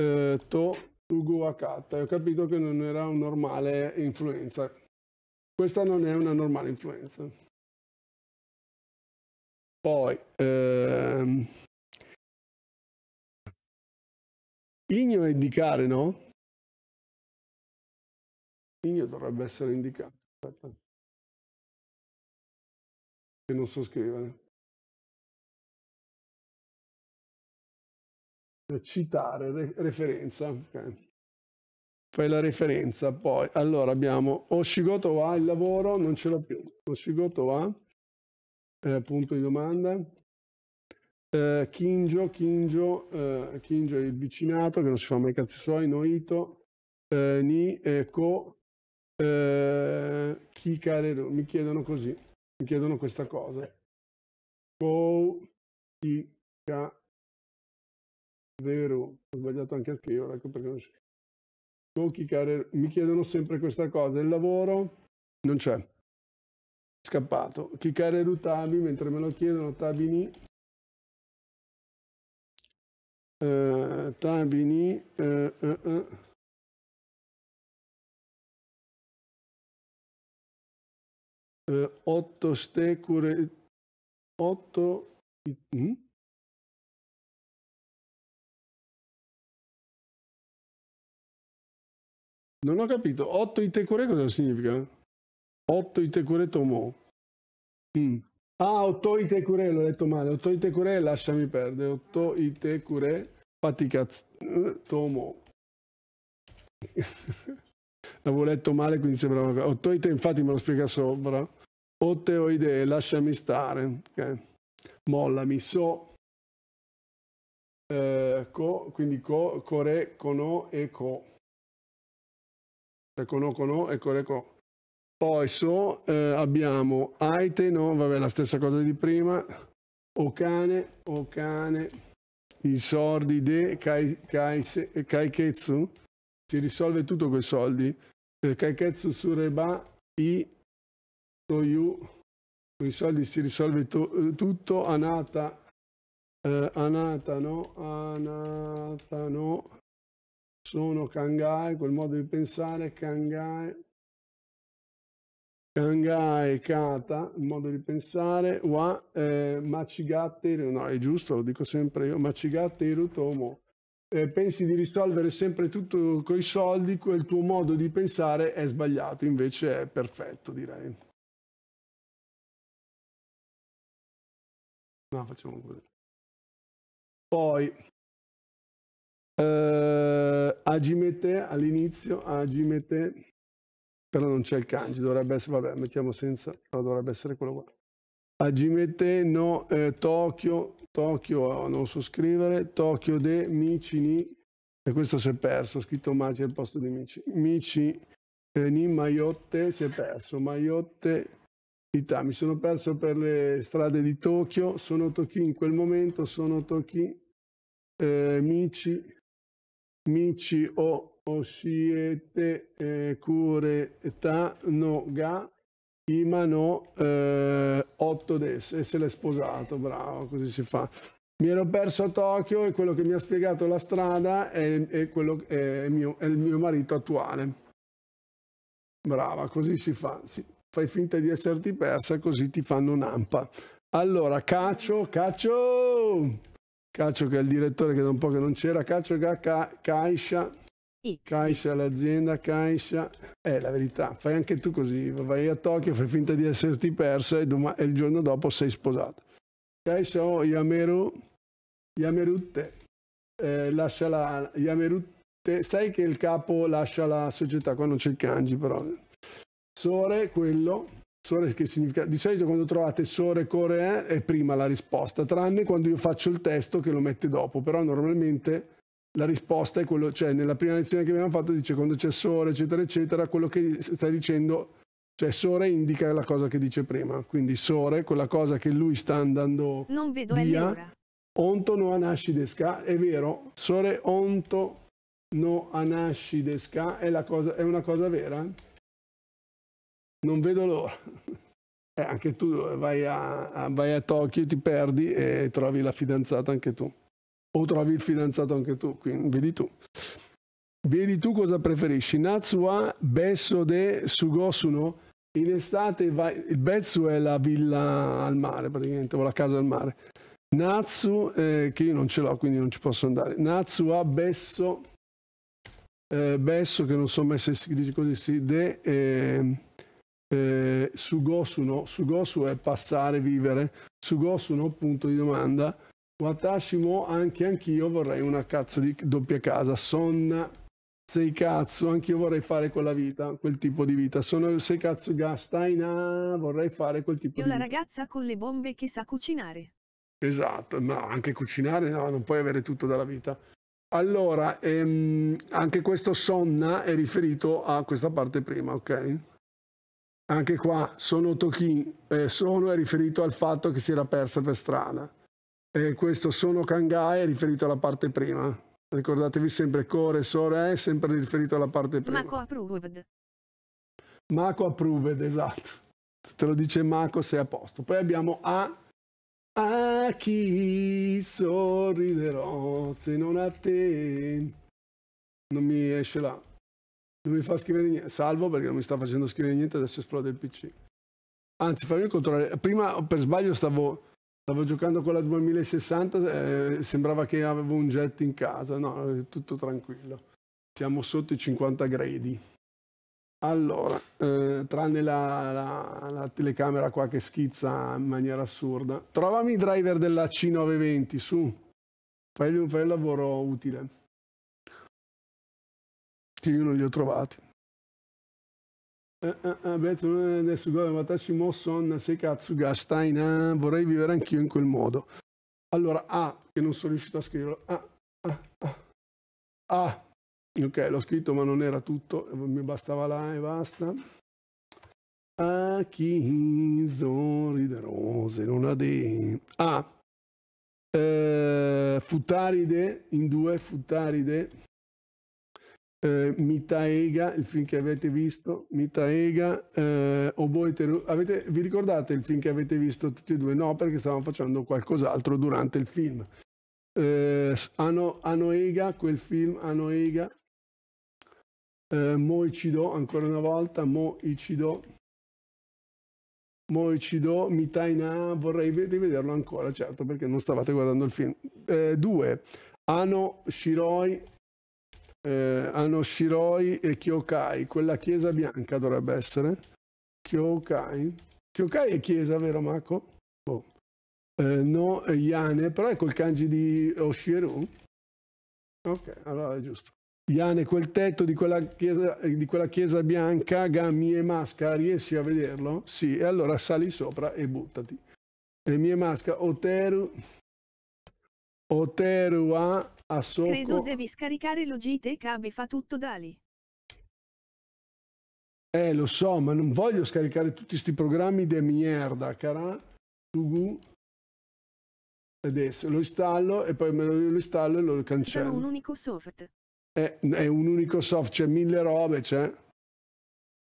eh, To, Ugo Akata e ho capito che non era una normale influenza. Questa non è una normale influenza. Poi, ehm, Igno è indicare, no? Igno dovrebbe essere indicato. Aspetta. Che non so scrivere. citare, re, referenza. Okay. Fai la referenza, poi allora abbiamo Oshigoto va il lavoro, non ce l'ho più. Oshigoto va, eh, punto di domanda. Eh, Kinjo, Kinjo, eh, Kinjo il vicinato che non si fa mai cazzi suoi, Noito, eh, Ni, eh, Ko, eh, Kikareru, mi chiedono così, mi chiedono questa cosa. Ko, Kikareru vero, ho sbagliato anche a scrivere, ecco perché non si... Care, mi chiedono sempre questa cosa, il lavoro non c'è, scappato. Chicare Rutabi, mentre me lo chiedono, Tabini, eh, Tabini, eh, eh, eh. 8 eh, stecure, 8... Mm? Hm? Non ho capito. 8 Itekure cosa significa? 8 Itekure Tomo. Mm. Ah, 8 Itekure, l'ho detto male. 8 Itekure, lasciami perdere. 8 Itekure, fatica Tomo. L'avevo letto male, quindi sembrava... 8 Ite, infatti me lo spiega sopra. 8 idee, lasciami stare. Okay. Mollami, so. Eh, co, quindi co, core, cono e co. Kono Kono e Koreko. Poi so eh, abbiamo Aite, no? Vabbè, la stessa cosa di prima. O cane, o cane, i sordi de kai, kai, ketsu. Si risolve tutto quei soldi. Eh, su reba, i to Toyu. Con i soldi si risolve to, eh, tutto. Anata, eh, Anata no, Anata no sono Kangai, quel modo di pensare, Kangai, Kangai, Kata, il modo di pensare, Wa, eh, Machigatteru, no è giusto, lo dico sempre io, Machigatteru Tomo, eh, pensi di risolvere sempre tutto coi soldi, quel tuo modo di pensare è sbagliato, invece è perfetto direi. No, facciamo così. Poi, Uh, eh, Agimete all'inizio, Agimete, però non c'è il kanji, dovrebbe essere, vabbè, mettiamo senza, però dovrebbe essere quello qua. Agimete no eh, Tokyo, Tokyo oh, non so scrivere, Tokyo de Michini, e questo si è perso, ho scritto Machi al posto di Michi. Michi eh, ni Maiotte si è perso, Maiotte Ita, mi sono perso per le strade di Tokyo, sono Toki in quel momento, sono Toki, eh, Michi, Mici o Oshiete eh, Kureta no Ga Imano eh, 8 des e se l'è sposato, bravo, così si fa. Mi ero perso a Tokyo e quello che mi ha spiegato la strada è, è quello, è, mio, è il mio marito attuale. Brava, così si fa. Sì. Fai finta di esserti persa così ti fanno un'ampa. Allora, caccio, caccio! Calcio che è il direttore che da un po' che non c'era, Calcio che ha ca- Caixa, Caixa l'azienda, Caixa, è eh, la verità, fai anche tu così, vai a Tokyo, fai finta di esserti persa e, dom- e il giorno dopo sei sposato. Caixa o oh, Yameru, Yamerutte, eh, lascia la Yamerutte, sai che il capo lascia la società, qua non c'è il kanji però. Sore, quello, Sore che significa di solito quando trovate sore core, eh, è prima la risposta, tranne quando io faccio il testo che lo mette dopo, però normalmente la risposta è quello, cioè nella prima lezione che abbiamo fatto dice quando c'è sore eccetera eccetera, quello che stai dicendo, cioè sore indica la cosa che dice prima, quindi sore, quella cosa che lui sta andando Non vedo via, onto no anashi è vero, sore onto no anashi è, la cosa, è una cosa vera? non vedo l'ora. Eh, anche tu eh, vai a, a, vai a Tokyo, ti perdi e trovi la fidanzata anche tu. O trovi il fidanzato anche tu, quindi vedi tu. Vedi tu cosa preferisci. Natsuwa, Besso de Sugosuno. In estate vai, il Betsu è la villa al mare praticamente, o la casa al mare. Natsu, eh, che io non ce l'ho quindi non ci posso andare. Natsuwa, Besso, eh, Besso che non so mai se si dice così, sì, de... Eh, eh, su Gosu è passare, vivere, su Gosu no, punto di domanda, Watashimo anche anch'io vorrei una cazzo di doppia casa, sonna, sei cazzo, anch'io vorrei fare quella vita, quel tipo di vita, sono sei cazzo gastaina, vorrei fare quel tipo Io di vita. Io la ragazza con le bombe che sa cucinare. Esatto, ma anche cucinare no, non puoi avere tutto dalla vita. Allora, ehm, anche questo sonna è riferito a questa parte prima, ok? anche qua sono Tokin, eh, sono è riferito al fatto che si era persa per strada. E eh, questo sono Kangai è riferito alla parte prima. Ricordatevi sempre Core, Sore è sempre riferito alla parte prima. Mako approved. Mako approved, esatto. Te lo dice Mako sei a posto. Poi abbiamo A. A chi sorriderò se non a te. Non mi esce là. Non mi fa scrivere niente, salvo perché non mi sta facendo scrivere niente, adesso esplode il PC. Anzi, fammi controllare. Prima per sbaglio stavo, stavo giocando con la 2060, eh, sembrava che avevo un jet in casa, no, tutto tranquillo. Siamo sotto i 50 gradi. Allora, eh, tranne la, la, la, telecamera qua che schizza in maniera assurda. Trovami i driver della C920, su. Fai, fai un lavoro utile. Sì, io non li ho trovati. Adesso eh, eh, eh, adesso guarda Watashi mo son sekatsu gastaina vorrei vivere anch'io in quel modo. Allora A che non sono riuscito a scriverlo. A A A A Ok, l'ho scritto ma non era tutto, mi bastava là e basta. A chi zori de rose non ha dei A eh, futaride in due futaride eh, Mitaega, il film che avete visto, Mitaega, eh, Oboe Teru, avete, vi ricordate il film che avete visto tutti e due? No, perché stavamo facendo qualcos'altro durante il film. Eh, Ano, Anoega, quel film, Anoega, eh, Moicido, ancora una volta, Moicido, Moicido, Mitaina, vorrei rivederlo ancora, certo, perché non stavate guardando il film. Eh, due, Ano Shiroi, eh, Anoshiroi e Kyokai, quella chiesa bianca dovrebbe essere. Kyokai. Kyokai è chiesa, vero Mako? Boh. Eh, no, Yane, però è il kanji di Oshiru. Ok, allora è giusto. Yane, quel tetto di quella chiesa, di quella chiesa bianca, Gammi e Masca, riesci a vederlo? Sì, e allora sali sopra e buttati. E mie Masca, Oteru, Oteru a a Credo devi scaricare Logitech Abe fa tutto da lì. Eh, lo so, ma non voglio scaricare tutti questi programmi de merda, cara. Tugu. Adesso lo installo e poi me lo, installo e lo cancello. È un unico soft. È, eh, è un unico soft, c'è mille robe, c'è.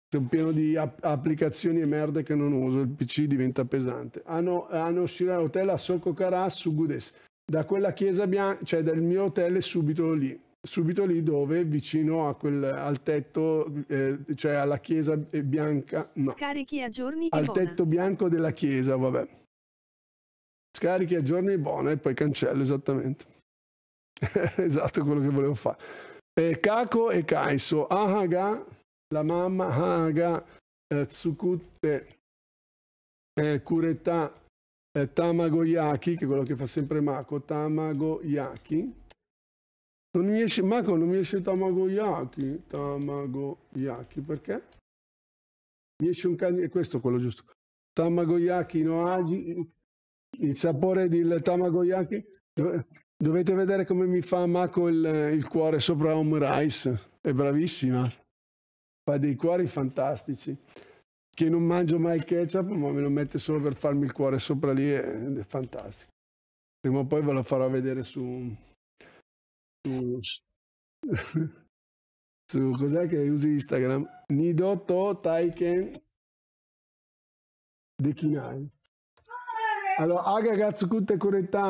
C'è un pieno di app- applicazioni e merda che non uso, il PC diventa pesante. Hanno, ah, hanno ah, Shira Hotel a Soko Kara su Gudes. Da quella chiesa bianca, cioè dal mio hotel subito lì, subito lì dove vicino quel, al tetto, eh, cioè alla chiesa eh, bianca. No. Scarichi a giorni. Al buona. tetto bianco della chiesa, vabbè. Scarichi a giorni e buona e poi cancello, esattamente. esatto quello che volevo fare. Eh, Kako e Kaiso, Ahaga, la mamma, Ahaga, eh, Tsukute, eh, Kureta, eh, Yaki, che è quello che fa sempre Mako, Tamago Yaki. Non mi esce, Mako non mi esce Tamago Yaki, perché? Mi esce un cane, questo è quello giusto. Tamago Yaki no agi, ah, il sapore del Tamago Yaki. Dovete vedere come mi fa Mako il, il cuore sopra home rice, è bravissima, fa dei cuori fantastici che non mangio mai il ketchup, ma me lo mette solo per farmi il cuore sopra lì ed è fantastico. Prima o poi ve lo farò vedere su... su, su cos'è che usi Instagram? Nidoto Taiken Dekinai. Allora, aga gazzucutta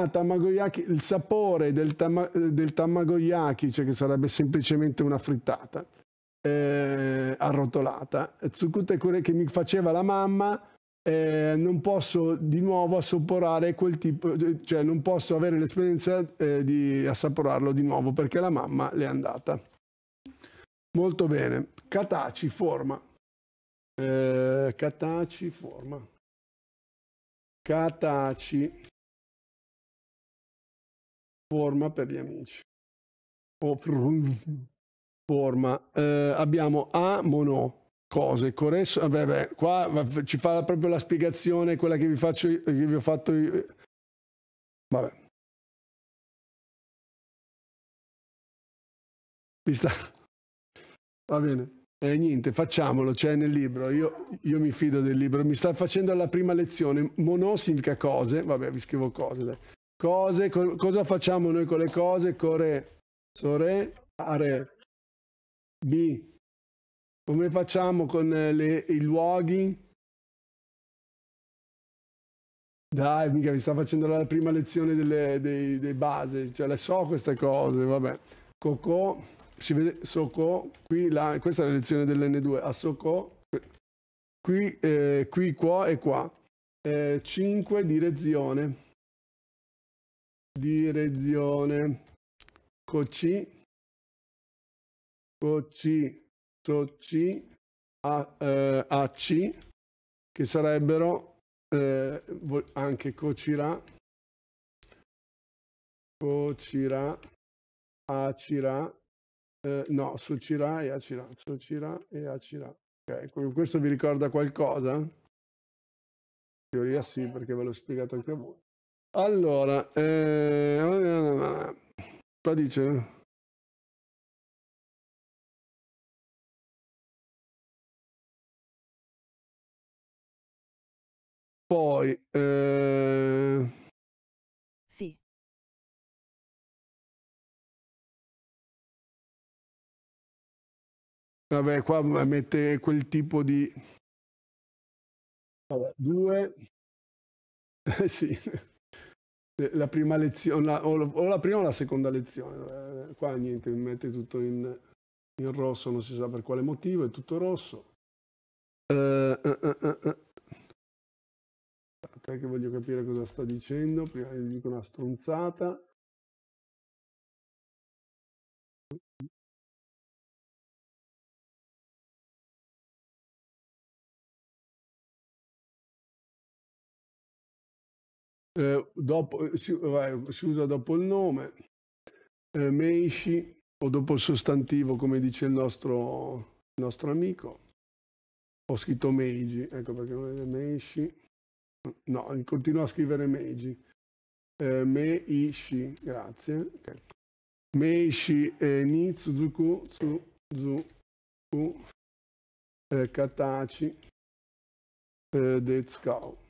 tamagoyaki, il sapore del, tama, del tamagoyaki, cioè che sarebbe semplicemente una frittata eh, arrotolata. Su tutte quelle che mi faceva la mamma, eh, non posso di nuovo assaporare quel tipo, cioè non posso avere l'esperienza eh, di assaporarlo di nuovo perché la mamma le è andata. Molto bene. Cataci forma. Eh, Cataci forma. Cataci forma per gli amici. Oh, piattaforma eh, abbiamo A Mono cose, Corresso, vabbè, eh, vabbè, qua ci fa proprio la spiegazione quella che vi faccio che vi ho fatto io. Vabbè. Mi sta Va bene. Eh, niente, facciamolo, c'è nel libro. Io, io, mi fido del libro. Mi sta facendo la prima lezione. Mono significa cose. Vabbè, vi scrivo cose. Dai. Cose, co cosa facciamo noi con le cose? Core, sore, are. B. Come facciamo con eh, le, i luoghi? Dai, mica mi sta facendo la prima lezione delle, dei, dei base, cioè le so queste cose, vabbè. Cocò, si vede Socò, qui, là, questa è la lezione dell'N2, a Socò, qui, eh, qui, qua e qua. Eh, 5, direzione. Direzione. Cocci, OC, SOC, A, eh, AC, che sarebbero eh, anche COCIRA, COCIRA, ACIRA, eh, no, SOCIRA e ACIRA, SOCIRA e ACIRA. Ok, questo vi ricorda qualcosa? In teoria sì, perché ve l'ho spiegato anche a voi. Allora, eh, qua dice... Poi... Eh... Sì. Vabbè, qua mette quel tipo di... Vabbè, due... sì. Eh, la prima lezione, la, o la prima o la seconda lezione. Eh, qua niente, mi mette tutto in, in rosso, non si sa per quale motivo, è tutto rosso. Uh, uh, uh, aspetta che voglio capire cosa sta dicendo prima che dico una stronzata. Eh, dopo, eh, si, vai, si, usa dopo il nome, eh, Meishi o dopo il sostantivo come dice il nostro, il nostro amico. Ho scritto Meiji, ecco perché non è Meishi. No, continuo a scrivere Meiji. Eh, Meishi, grazie. Okay. Meishi eh, ni Suzuku Suzuku eh, Katachi eh, Detsukao.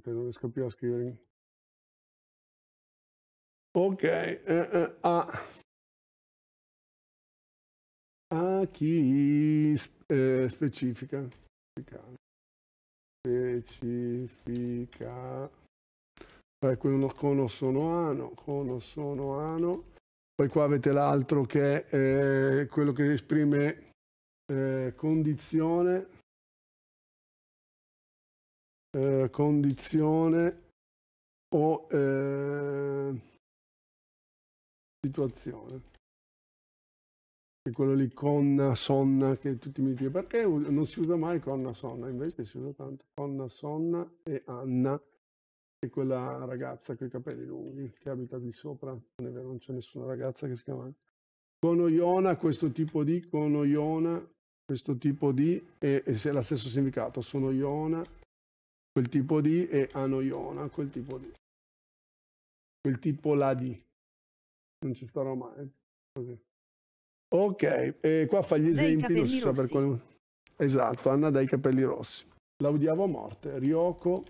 niente, non riesco più a scrivere. Ok, eh, eh, a... a chi eh, specifica? Specifica. Poi uno cono sono ano, cono sono ano. Poi qua avete l'altro che è eh, quello che esprime eh, condizione eh, condizione o eh, situazione. E quello lì conna, sonna, che tutti mi dicono perché non si usa mai conna, sonna, invece si usa tanto conna, sonna e Anna, e quella ragazza con i capelli lunghi che abita di sopra, non è vero, non c'è nessuna ragazza che si chiama Anna. iona questo tipo di iona questo tipo di, e, e se è lo stesso significato, sono iona, quel tipo di, e Anoiona, quel tipo di. Quel tipo là di. Non ci starò mai. Così. Ok, e qua fa gli esempi, non si sa per quale... Esatto, Anna dai capelli rossi. La odiavo a morte. Ryoko,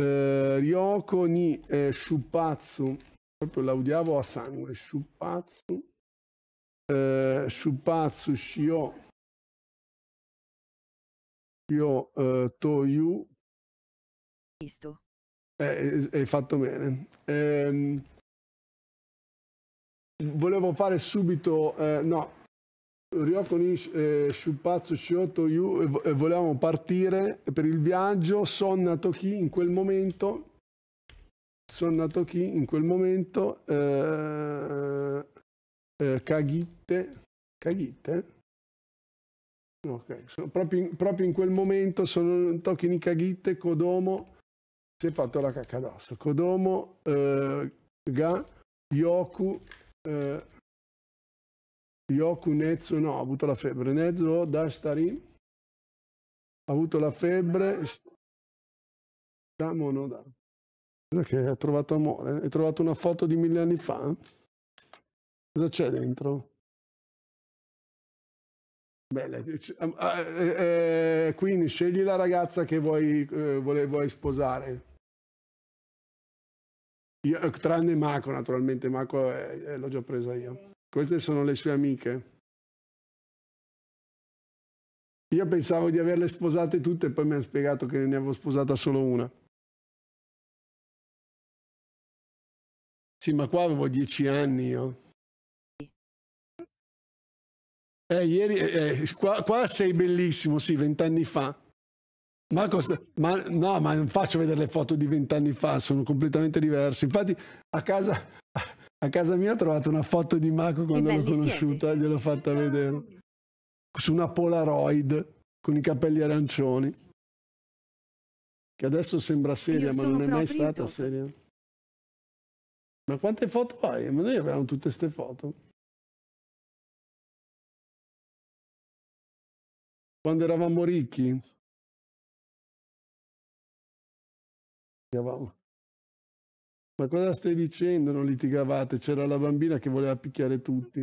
eh, Ryoko ni eh, Shupatsu, proprio la odiavo a sangue. Shupatsu, eh, Shupatsu Shio, Shio eh, Toyu visto. Eh, hai fatto bene. Eh, volevo fare subito, eh, no, Ryoko Nish, eh, Shupatsu Shioto Yu, eh, eh, volevamo partire per il viaggio, sono nato chi in quel momento, sono nato chi in quel momento, eh, eh, Kagitte, Kagitte? Ok, sono proprio, in, proprio in quel momento sono Tokini Kagitte, Kodomo, si è fatto la cacca addosso. Kodomo, eh, Ga, Yoku, eh, Yoku, Nezzo, no, ha avuto la febbre. Nezzo, Dashtarin, ha avuto la febbre. Stiamo no, da. Cosa che ha trovato amore? Hai trovato una foto di mille anni fa? Cosa c'è dentro? Bene, eh, eh, quindi scegli la ragazza che vuoi, eh, vuoi sposare. Io, tranne Mako, naturalmente, Mako l'ho già presa io. Queste sono le sue amiche. Io pensavo di averle sposate tutte e poi mi ha spiegato che ne avevo sposata solo una. Sì, ma qua avevo dieci anni io. Eh, ieri, eh, eh qua, qua, sei bellissimo, sì, vent'anni fa. Marco, ma no, ma non faccio vedere le foto di vent'anni fa, sono completamente diverse. Infatti, a casa, a casa mia ho trovato una foto di Marco quando l'ho conosciuta, siete. gliel'ho fatta vedere. Su una Polaroid con i capelli arancioni. Che adesso sembra seria, ma non è mai stata seria. Ma quante foto hai? Ma noi avevamo tutte queste foto. Quando eravamo ricchi, ma cosa stai dicendo? Non litigavate, c'era la bambina che voleva picchiare tutti.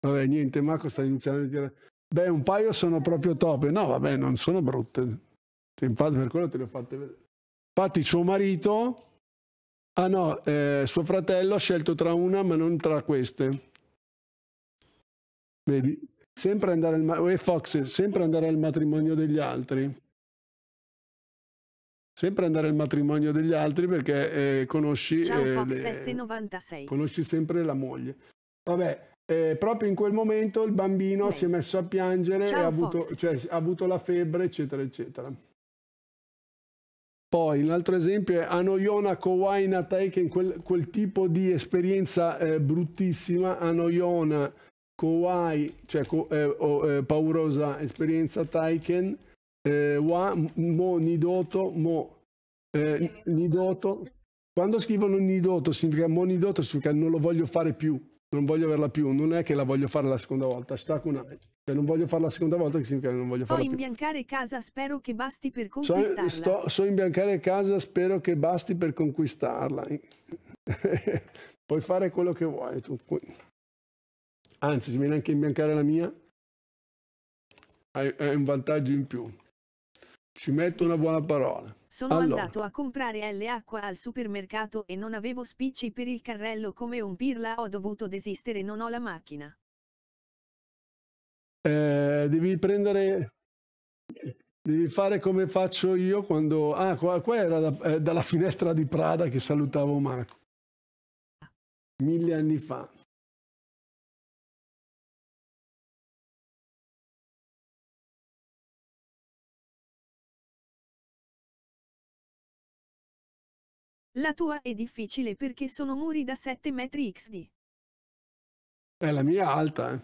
Vabbè, niente, Marco sta iniziando a dire, beh, un paio sono proprio top. No, vabbè, non sono brutte. Cioè, infatti per quello te le ho fatte vedere. Infatti suo marito, ah no, eh, suo fratello ha scelto tra una ma non tra queste. Vedi? Sempre andare al, ma- eh, Fox, sempre andare al matrimonio degli altri sempre andare al matrimonio degli altri perché eh, conosci, eh, le, conosci sempre la moglie. Vabbè, eh, proprio in quel momento il bambino Beh. si è messo a piangere Ciao, e ha avuto, cioè, ha avuto, la febbre, eccetera, eccetera. Poi un altro esempio è Anoyona Kowaina Taiken, quel, quel tipo di esperienza eh, bruttissima. Anoyona Kowai, cioè ko, eh, oh, eh, paurosa esperienza Taiken, eh, wa mo nidoto, mo eh, nidoto. Quando scrivono nidoto significa mo nidoto, significa non lo voglio fare più, non voglio averla più, non è che la voglio fare la seconda volta, Shtakuna. Cioè non voglio farla la seconda volta che significa non voglio farla so più. So imbiancare casa, spero che basti per eh, conquistarla. So, sto, so imbiancare casa, spero che basti per conquistarla. Puoi fare quello che vuoi tu. Anzi, se viene anche a imbiancare la mia, hai, un vantaggio in più. Ci metto una buona parola. Sono allora. andato a comprare l'acqua al supermercato e non avevo spicci per il carrello come un pirla, ho dovuto desistere, non ho la macchina. Eh, devi prendere... Devi fare come faccio io quando... Ah, qua, qua era da, eh, dalla finestra di Prada che salutavo Marco. Mille anni fa. La tua è difficile perché sono muri da 7 metri xd. È la mia alta. Eh.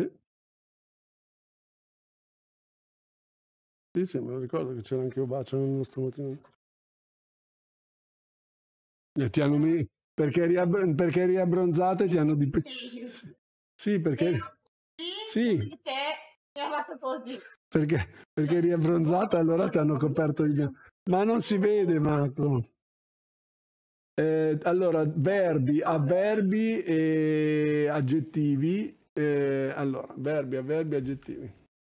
Sì. sì, sì, me lo ricordo che c'era anche Obaccio nel nostro matrimonio. E ti hanno mi... perché, eri riab... perché eri abbronzata ti hanno di... Sì, sì perché... Sì, Perché mi Perché, eri abbronzata allora ti hanno coperto gli... occhi. Ma non si vede, Marco. Eh, allora, verbi, avverbi e aggettivi. Eh, allora, verbi, avverbi, aggettivi.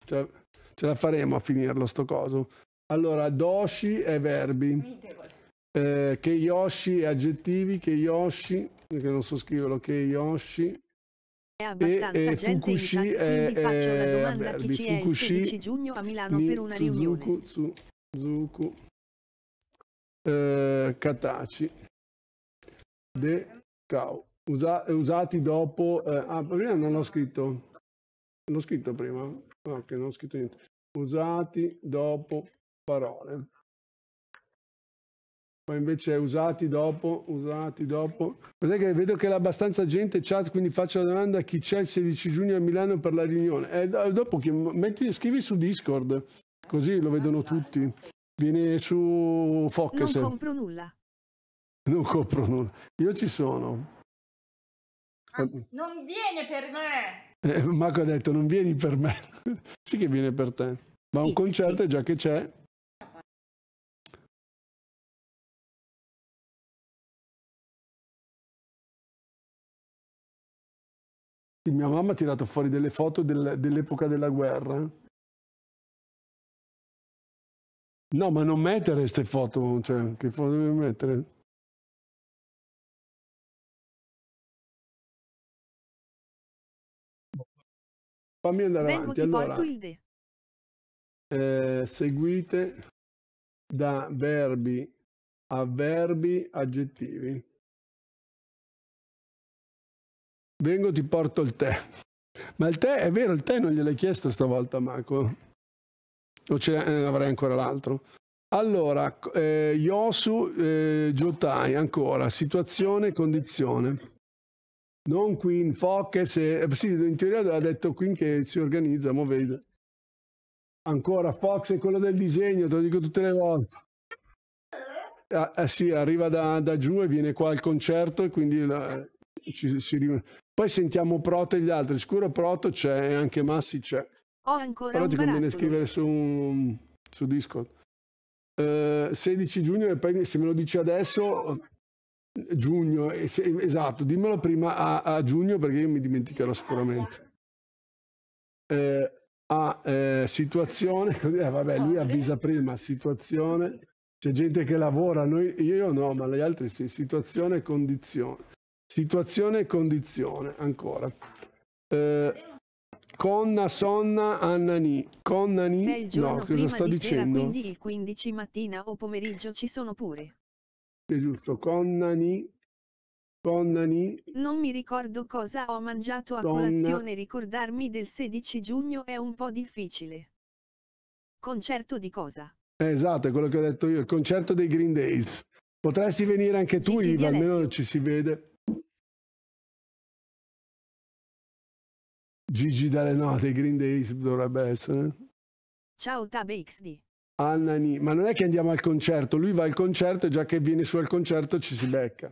Cioè, ce la faremo a finirlo sto coso. Allora, doshi e verbi. Eh, che Yoshi è aggettivi, che Yoshi, che non so scriverlo, che Yoshi è abbastanza e, e gente in chat, è, faccio una domanda a eh, chi ci è il 16 giugno a Milano per una riunione. Suzuku, Suzuku eh, Cataci De Cau Usa, usati dopo eh, ah prima non l'ho scritto l'ho scritto prima ok non ho scritto niente usati dopo parole poi invece usati dopo usati dopo cos'è che vedo che l'abbastanza gente chat quindi faccio la domanda chi c'è il 16 giugno a Milano per la riunione eh, dopo metti, scrivi su discord così lo vedono tutti Vieni su Focus. Non compro nulla. Non compro nulla. Io ci sono. Ah, non viene per me. Eh, Marco ha detto non vieni per me. sì che viene per te. Ma sì, un concerto sì. già che c'è. Mia mamma ha tirato fuori delle foto del, dell'epoca della guerra No, ma non mettere queste foto, cioè, che foto devi mettere? Fammi andare Vengo avanti. Allora, eh, seguite da verbi a verbi aggettivi. Vengo ti porto il tè. Ma il tè, è vero, il tè non gliel'hai chiesto stavolta, Marco o eh, avrei ancora l'altro. Allora, eh, Yosu eh, Giotai, ancora, situazione e condizione. Non Queen, Foche, se... Eh, sì, in teoria ha detto Queen che si organizza, ma vede. Ancora Fox è quello del disegno, te lo dico tutte le volte. Ah, ah sì, arriva da, da, giù e viene qua al concerto e quindi la, ci, si... Poi sentiamo Proto e gli altri, sicuro Proto c'è e anche Massi c'è. Ho ancora Però ti conviene barattolo. scrivere su, su Discord. Uh, eh, 16 giugno e poi se me lo dici adesso giugno se, esatto dimmelo prima a, a, giugno perché io mi dimenticherò sicuramente uh, eh, a uh, eh, situazione eh, vabbè lui avvisa prima situazione c'è gente che lavora noi, io no ma gli altri sì situazione e condizione situazione e condizione ancora eh, Conna Sonna Annani. Connani? Beh, no, cosa sto di dicendo? Sera, quindi il 15 mattina o pomeriggio ci sono pure. È giusto, Connani. Connani. Non mi ricordo cosa ho mangiato a Conna... colazione, ricordarmi del 16 giugno è un po' difficile. Concerto di cosa? esatto, è quello che ho detto io, il concerto dei Green Days. Potresti venire anche tu, Gigi Iva, almeno ci si vede. Gigi dalle note, Green Days dovrebbe essere. Ciao TabXD. Anna Ni, ma non è che andiamo al concerto, lui va al concerto e già che viene su al concerto ci si becca.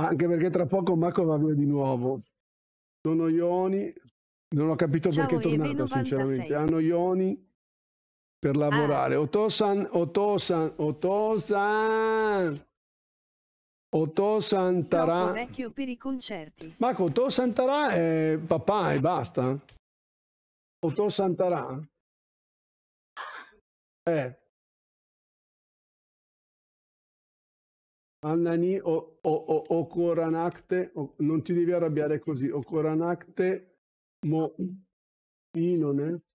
Anche perché tra poco Marco va via di nuovo. Sono Ioni, non ho capito Ciao, perché è tornata sinceramente. Hanno Ioni per lavorare. Ah. Otosan, Otosan, Otosan. Otò Santarà. Troppo vecchio per i concerti. Ma Otò Santara è papà e basta. Otò Santarà. Eh. Annani o, o, o, o Coranacte, o, non ti devi arrabbiare così, o Coranacte mo Inone.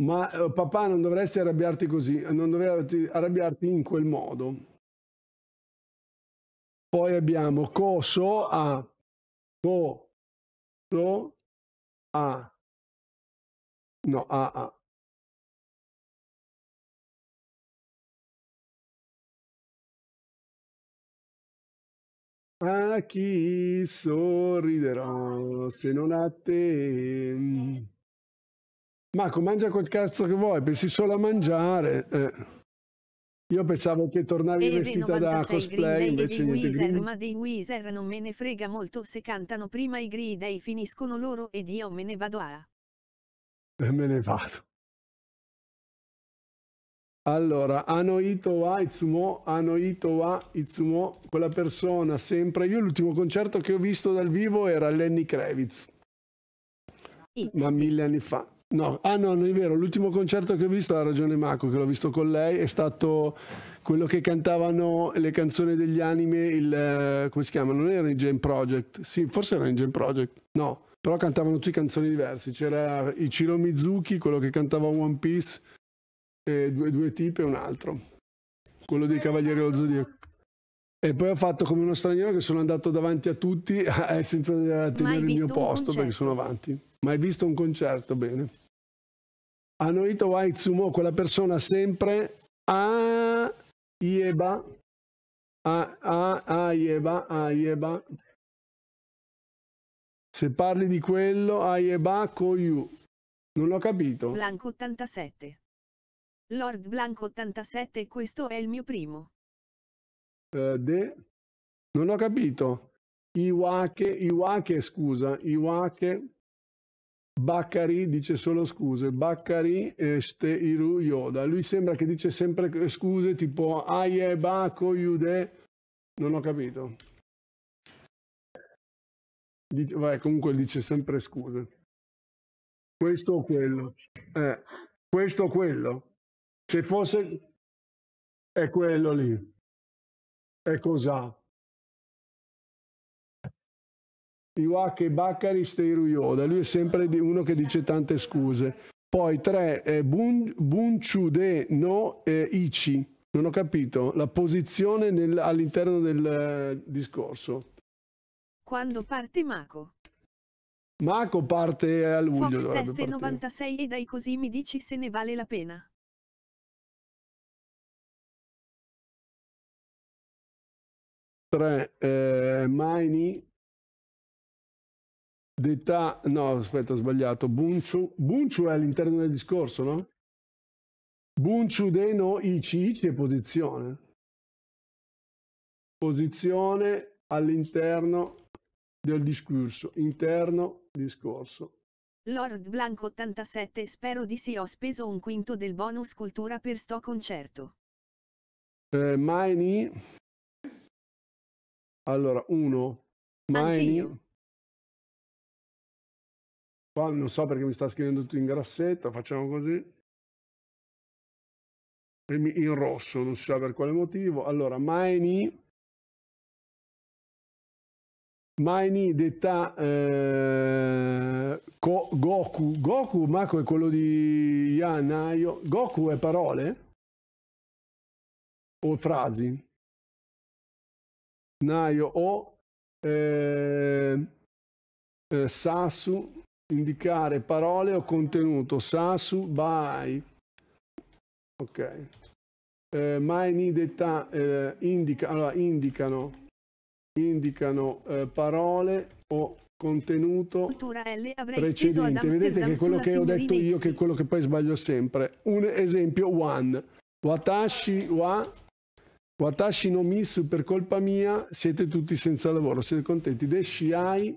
Ma eh, papà non dovresti arrabbiarti così, non dovresti arrabbiarti in quel modo. Poi abbiamo coso a co so a no a a A chi sorriderò se non a te? Marco, mangia quel cazzo che vuoi, pensi solo a mangiare. Eh. Io pensavo che tornavi Eve vestita da cosplay, invece di niente. Weezer, ma dei Weezer non me ne frega molto se cantano prima i Green Day finiscono loro ed io me ne vado a... E me ne vado. Allora, Anoito wa Itsumo, Anoito wa Itsumo, quella persona sempre. Io l'ultimo concerto che ho visto dal vivo era Lenny Kravitz, It's ma mille anni fa. No, ah no, non è vero, l'ultimo concerto che ho visto, ha ragione Marco, che l'ho visto con lei, è stato quello che cantavano le canzoni degli anime, il, eh, come si chiama? Non era in Jam Project, sì, forse era in Jam Project, no, però cantavano tutti canzoni diverse, c'era Ichiro Mizuki, quello che cantava One Piece, e due, due tipi e un altro, quello dei Cavalieri dello Zodiaco. E poi ho fatto come uno straniero che sono andato davanti a tutti eh, senza eh, tenere il mio posto perché sono avanti. Mai visto un concerto, bene. Anorito wa itsumo, quella persona sempre a ieba, a, a, a ieba, a ieba. Se parli di quello, a ieba koyu. Non l'ho capito. Blanco 87. Lord Blanco 87, questo è il mio primo. Uh, de... Non ho capito. Iwake, Iwake, scusa, Iwake. Baccari dice solo scuse, Baccari este eh, iru yoda. Lui sembra che dice sempre eh, scuse tipo aie, baco, yude. Non ho capito. Dice, vai, comunque dice sempre scuse. Questo o quello. Eh, questo o quello. Se fosse... È quello lì. È cos'ha. Iwake ah, Baccari Steiru Yoda, lui è sempre uno che dice tante scuse. Poi tre, eh, bun, Bunchude no eh, Ichi, non ho capito, la posizione all'interno del eh, discorso. Quando parte Mako? Mako parte a luglio. Fox S96 e dai così mi dici se ne vale la pena. Tre, eh, Maini Detta, no, aspetta, ho sbagliato. Bunchu, Bunchu è all'interno del discorso, no? Bunchu de no ichi, ichi è posizione. Posizione all'interno del discorso, interno discorso. Lord Blanco 87 spero di sì ho speso un quinto del bonus cultura per sto concerto. Eh, mai ni. Allora, uno. Mai Maini. Poi non so perché mi sta scrivendo tutto in grassetto, facciamo così. In rosso, non so per quale motivo. Allora, Maini. Maini detta eh, Ko, Goku. Goku, Mako è quello di Yanaio. Goku è parole? O frasi? Naio o eh, eh, Sasu indicare parole o contenuto. Sasu, bye. Ok. Eh, mai nidetà eh, indica, allora, indicano, indicano eh, parole o contenuto Cultura eh, L, precedente. Vedete che quello che ho detto io che è quello che poi sbaglio sempre. Un esempio, one. Watashi wa Watashi no miss per colpa mia, siete tutti senza lavoro, siete contenti? Deshi ai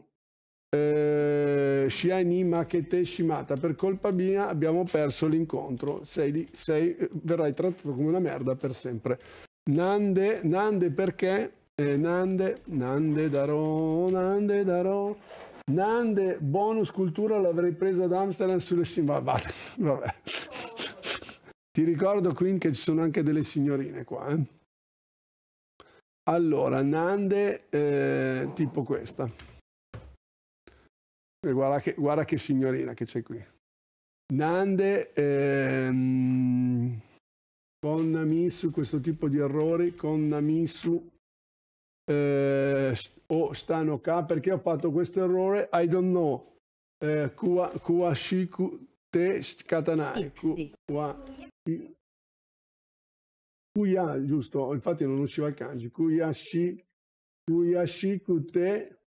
eh, Shiani Makete Shimata per colpa mia abbiamo perso l'incontro sei, sei, verrai trattato come una merda per sempre Nande, Nande perché? Eh, Nande, Nande darò, Nande darò Nande, bonus cultura l'avrei preso ad Amsterdam sulle simbabate vabbè ti ricordo Queen che ci sono anche delle signorine qua eh? allora Nande eh, tipo questa eh, guarda che, guarda che signorina che c'è qui. Nande, ehm, Konnami su questo tipo di errori, con su eh, o Stano K, perché ho fatto questo errore? I don't know. Eh, kua, kuashiku te katanai. Kua, kuya, giusto, infatti non usciva il kanji. Kuyashi, kuyashiku te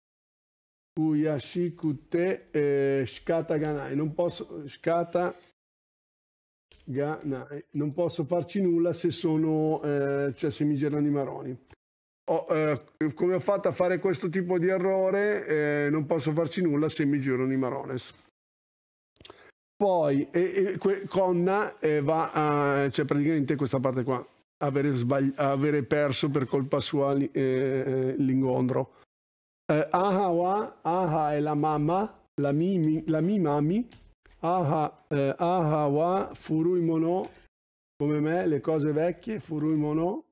Uyashikute eh, Shikata Ganai. Non posso, Shikata Ganai. Non posso farci nulla se sono, eh, cioè se mi girano i maroni. Oh, eh, come ho fatto a fare questo tipo di errore? Eh, non posso farci nulla se mi girano i marones. Poi e, e, Conna eh, va a, cioè praticamente questa parte qua, avere, avere perso per colpa sua eh, eh, l'ingondro eh, aha wa, aha è la mamma, la mi, la mi mami, aha, eh, aha wa furuimono, come me, le cose vecchie, furui mono.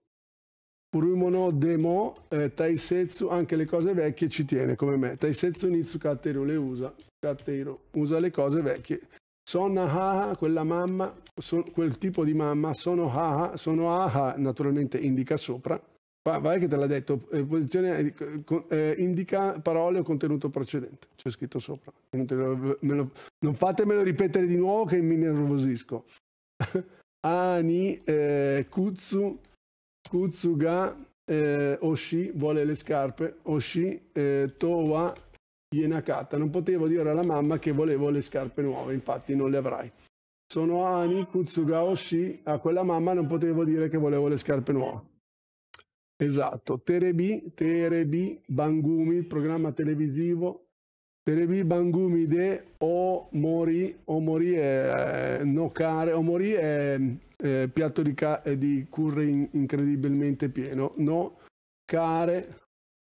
Furui mono demo, eh, taisetsu, anche le cose vecchie ci tiene, come me, taisetsu nitsu katteru le usa, katteru, usa le cose vecchie. Sono haha, quella mamma, son, quel tipo di mamma, sono haha, sono aha, naturalmente indica sopra, Vai che te l'ha detto, eh, posizione, eh, eh, indica parole o contenuto precedente, c'è scritto sopra. Lo, lo, non fatemelo ripetere di nuovo che mi nervosisco. Ani, eh, Kutsu, Kutsuga, eh, Oshi, vuole le scarpe, Oshi, eh, Towa, Yenakata. Non potevo dire alla mamma che volevo le scarpe nuove, infatti non le avrai. Sono Ani, Kutsuga, Oshi, a quella mamma non potevo dire che volevo le scarpe nuove. Esatto, Terebi, Terebi Bangumi, programma televisivo. Terebi Bangumi de O Mori, O Mori è eh, nocare, O Mori è eh, piatto di, eh, di curry in- incredibilmente pieno, no? Care,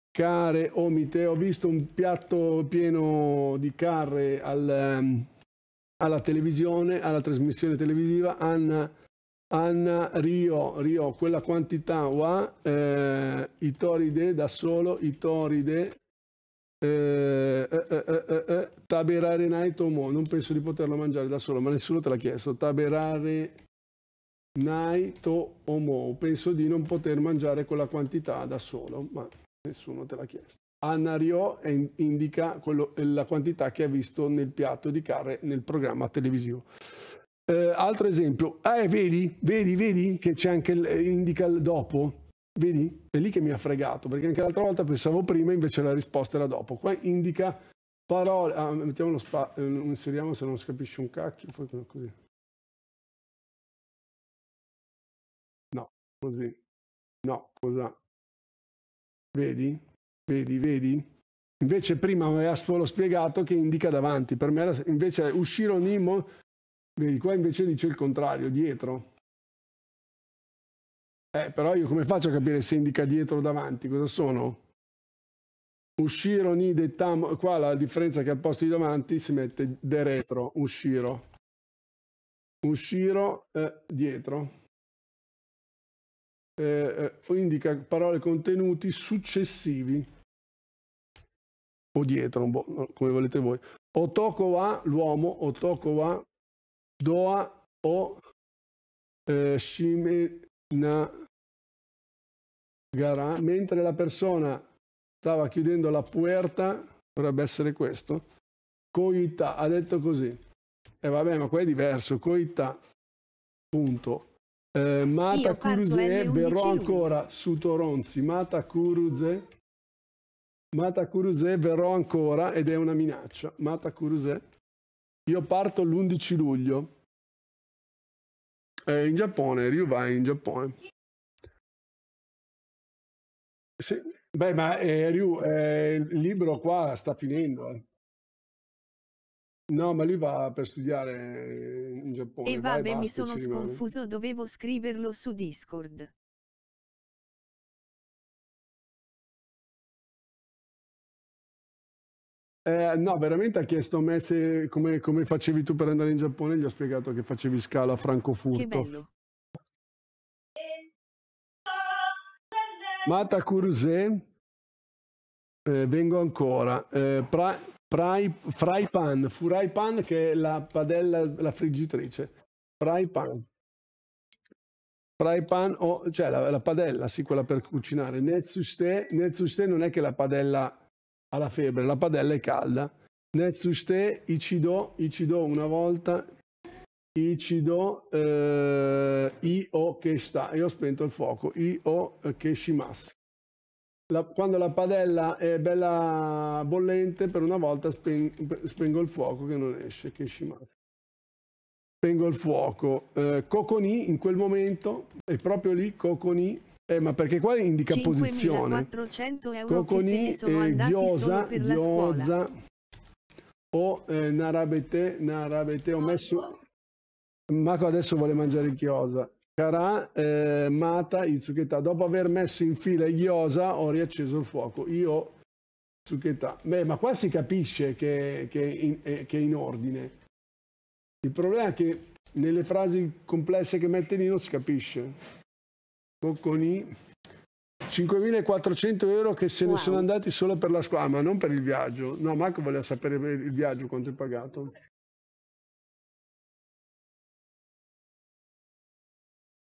care omite, ho visto un piatto pieno di carre al, ehm, alla televisione, alla trasmissione televisiva, Anna Anna Rio, Rio, quella quantità qua, eh, Itoride da solo, Itoride eh eh eh, eh, eh, eh, Taberare Naitomo, non penso di poterlo mangiare da solo, ma nessuno te l'ha chiesto. Taberare Naitomo, penso di non poter mangiare quella quantità da solo, ma nessuno te l'ha chiesto. Anna Rio indica quello, la quantità che ha visto nel piatto di carne nel programma televisivo. Eh, altro esempio, ah, eh, vedi, vedi, vedi che c'è anche eh, il, dopo, vedi? È lì che mi ha fregato, perché anche l'altra volta pensavo prima, invece la risposta era dopo. Qua indica parole, ah, mettiamo lo spa, eh, inseriamo se non si capisce un cacchio, poi così. No, così. No, cosa? Vedi? Vedi, vedi? Invece prima mi aveva solo spiegato che indica davanti, per me era invece uscire onimo Vedi, qua invece dice il contrario, dietro. Eh, però io come faccio a capire se indica dietro o davanti? Cosa sono? Usciro ni tam... Qua la differenza è che al posto di davanti si mette de retro, usciro. Usciro, eh, dietro. Eh, eh indica parole contenuti successivi. O dietro, boh, come volete voi. O tocco a l'uomo, o tocco a Doha o eh, gara mentre la persona stava chiudendo la puerta, dovrebbe essere questo, Koita ha detto così. E eh, vabbè, ma qua è diverso, Koita, punto. Eh, Mata curuze verrò ancora su Toronzi, Mata curuze Mata curuze verrò ancora ed è una minaccia, Mata curuze io parto l'11 luglio. Eh, in Giappone, Ryu vai in Giappone. sì. beh, ma eh, Ryu, eh, il libro qua sta finendo. Eh. No, ma lui va per studiare in Giappone. Eh, e vabbè, mi sono sconfuso, dovevo scriverlo su Discord. Eh, no, veramente ha chiesto a me se, come, come, facevi tu per andare in Giappone, gli ho spiegato che facevi scala a Francofurto. Mata Curuse, eh, vengo ancora. Eh, pra, prai, fry pan, furai pan che è la padella, la friggitrice. Fry pan. Fry pan, o, cioè la, la padella, sì, quella per cucinare. Netsuste, Netsuste non è che la padella ha la febbre, la padella è calda. Netsushite Ichido, Ichido una volta, Ichido eh, Io sta, e ho spento il fuoco, Io Keshimasu. Eh, la, quando la padella è bella bollente, per una volta speng, spengo il fuoco che non esce, che Keshimasu. Spengo il fuoco. Eh, Kokoni in quel momento, è proprio lì Kokoni eh, ma perché qua indica posizione. 400 euro Coconi, eh, Ghiosa, Ghiosa o eh, Narabete, Narabete, ho messo... Marco adesso vuole mangiare Chiosa. Carà, eh, Mata, Izuketa. Dopo aver messo in fila Ghiosa ho riacceso il fuoco. Io, Izuketa. Beh, ma qua si capisce che, che, in, eh, che è in ordine. Il problema è che nelle frasi complesse che mette Nino si capisce. Bocconi 5.400 euro che se wow. ne sono andati solo per la scuola, ma non per il viaggio. No, Marco voleva sapere il viaggio quanto è pagato.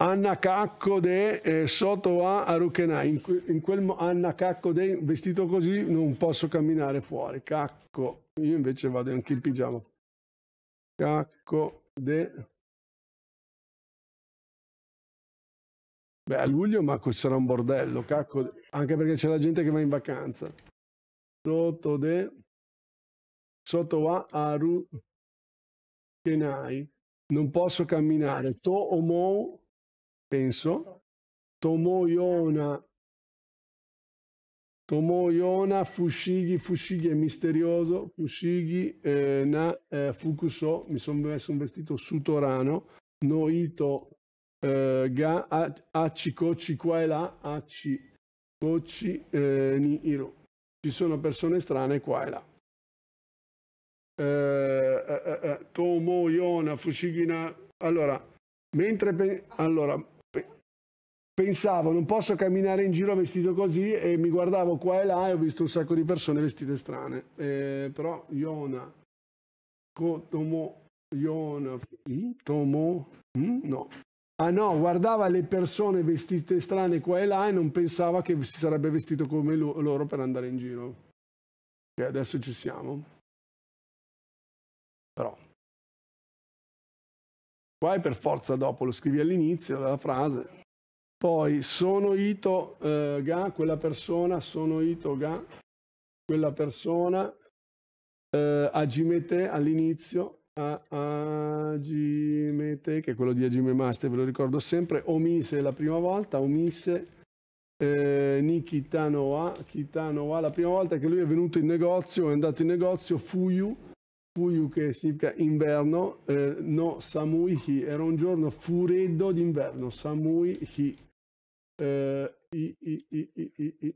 Anna Cacco de eh, Soto a Aruchenà. In, in, quel mo, Anna Cacco de vestito così non posso camminare fuori. Cacco. Io invece vado anche in pigiama. Cacco de Beh, a luglio ma sarà un bordello, cacco, anche perché c'è la gente che va in vacanza. Sotto de sotto va aru... Ru Kenai. Non posso camminare. To omou... penso Tomoyona Tomoyona Fushigi Fushigi è misterioso Fushigi eh, na eh, Fukuso mi sono messo un vestito sutorano Noito eh, ga, a, acci, cocci qua e là, acci, cocci, eh, ni, Ci sono persone strane qua e là. Eh, eh, eh, tomo, Iona, Fushigina. Allora, mentre pe allora, pe pensavo non posso camminare in giro vestito così e mi guardavo qua e là e ho visto un sacco di persone vestite strane. però Iona, Tomo, Iona, Tomo, mm, no, Ah no, guardava le persone vestite strane qua e là e non pensava che si sarebbe vestito come loro per andare in giro. E cioè, adesso ci siamo. Però. Qua è per forza dopo, lo scrivi all'inizio della frase. Poi sono Ito eh, Ga, quella persona, sono Ito Ga, quella persona, eh, Agimete all'inizio, a Agimete, che è quello di Agime Master, ve lo ricordo sempre, omise la prima volta, omise eh, Nikitanoa, Kitanoa, la prima volta che lui è venuto in negozio, è andato in negozio, Fuyu, Fuyu che significa inverno, eh, no Samuihi, era un giorno freddo d'inverno, Samuihi. Eh, i, i, i, i, i, i.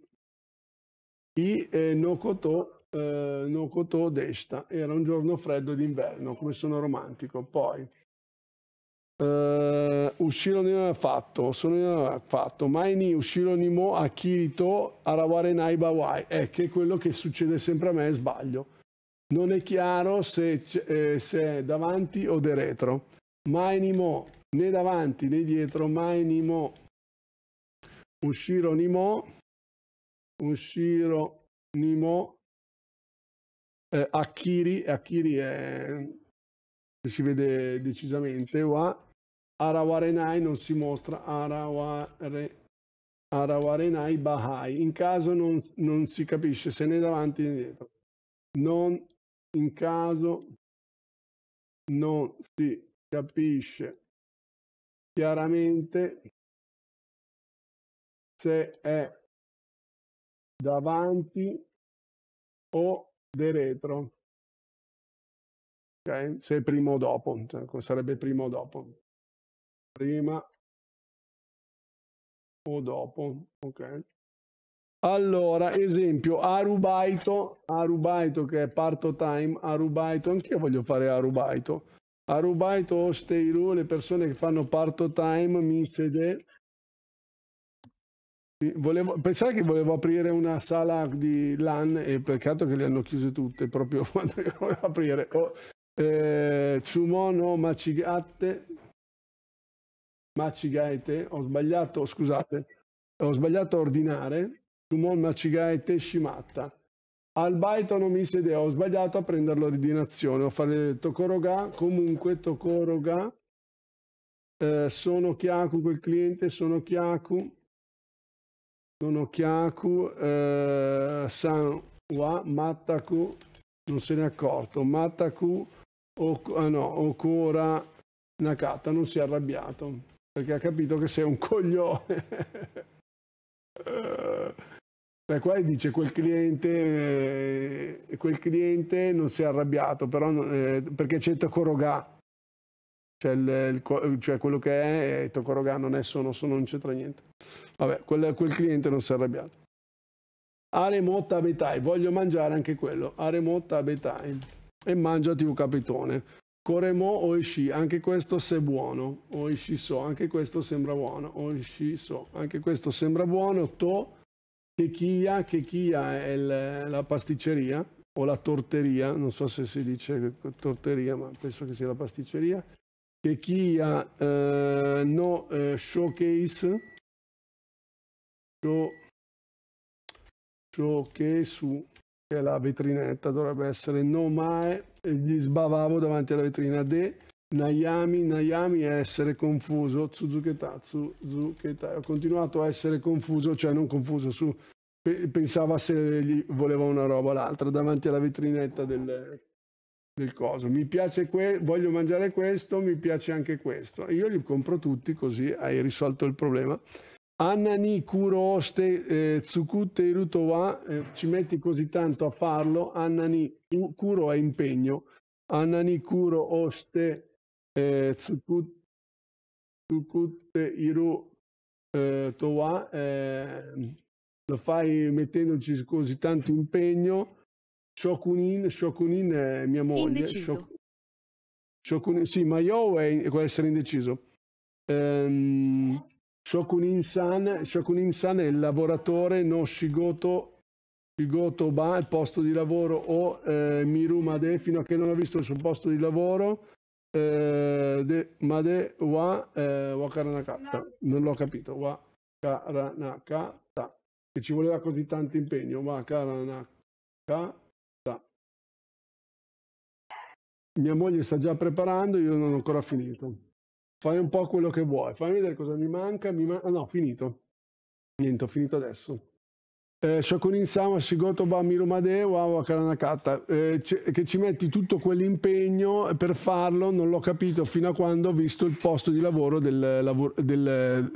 I eh, no koto eh, Nokoto Deshta, era un giorno freddo d'inverno, come sono romantico. Poi, eh, usciro ha fatto, sono ni fatto, mai ni usciro ni mo a Kirito araware nai bawai, è che quello che succede sempre a me, è sbaglio. Non è chiaro se, eh, se è davanti o dietro. Mai ni mo, né davanti né dietro, mai ni mo. Ushiro ni mo, Ushiro ni eh, Akiri, Akiri è, che si vede decisamente qua, Arawarenai non si mostra, Araware, Arawarenai Bahai, in caso non, non si capisce se ne è davanti o indietro, non in caso non si capisce chiaramente se è davanti o retro. Ok, Se prima o dopo, cioè, sarebbe prima o dopo. Prima o dopo, ok? Allora, esempio, arubaito, arubaito che è part time, arubaito, anch'io voglio fare arubaito. Arubaito o stay le persone che fanno part time, mi sede, Volevo, pensare che volevo aprire una sala di LAN e peccato che le hanno chiuse tutte proprio quando le volevo aprire. Oh, eh, Chumono Macigatte Macigaete, ho sbagliato, scusate, ho sbagliato a ordinare. Chumon macigate, scimatta. Al baito non mi sedeo, ho sbagliato a prendere l'ordinazione, ho fare Tokoroga, comunque Tokoroga. Eh, sono chiacu quel cliente, sono Chiaku Nonokyaku, eh, San Wa, Mattaku, non se ne è accorto, Mattaku, ok, ah no, Okura Nakata non si è arrabbiato, perché ha capito che sei un coglione. Beh, qua dice quel cliente, eh, quel cliente non si è arrabbiato, però, eh, perché c'è Tokoroga. Cioè, il, il, cioè, quello che è Tocco Rogan non è sono, sono, non c'entra niente. Vabbè, quel, quel cliente non si è arrabbiato. Aremotta Betai, voglio mangiare anche quello. Aremotta Betai. E mangiati un capitone. Coremo Oishi, anche questo se buono. Oishi so, anche questo sembra buono. Oishi so, anche questo sembra buono. To, Kekia, Kekia è il, la pasticceria o la torteria, non so se si dice torteria, ma penso che sia la pasticceria che chi ha eh, no eh, showcase show, showcase su che è la vetrinetta dovrebbe essere no mae e gli sbavavo davanti alla vetrina de Nayami Nayami è essere confuso Suzuketatsu Zuketa ho continuato a essere confuso cioè non confuso su pensava se gli voleva una roba o l'altra davanti alla vetrinetta del del coso, mi piace questo, voglio mangiare questo, mi piace anche questo. Io li compro tutti così hai risolto il problema. Anani kuroste tsukute eh, iruto wa, eh, ci metti così tanto a farlo, Anani kuro è impegno, Anani kuro oste eh, tsukute iru wa, lo fai mettendoci così tanto impegno, Shokunin, Shokunin è mia moglie. Indeciso. Shokunin, sì, ma io è, può essere indeciso. Um, Shokunin San, Shokunin San è il lavoratore no Shigoto, Shigoto Ba, il posto di lavoro, o eh, Mirumade, fino a che non ha visto il suo posto di lavoro. Eh, de, made wa, eh, wa karanakata. Non l'ho capito. wakaranakata Che ci voleva così tanto impegno. wakaranakata Mia moglie sta già preparando, io non ho ancora finito. Fai un po' quello che vuoi, fammi vedere cosa mi manca. Mi man- ah, no, finito. Niente, ho finito adesso. Eh, Shokunin Sama, Shigoto Ba Miromade, Wawa Karanakata, eh, che ci metti tutto quell'impegno per farlo, non l'ho capito fino a quando ho visto il posto di lavoro del, del,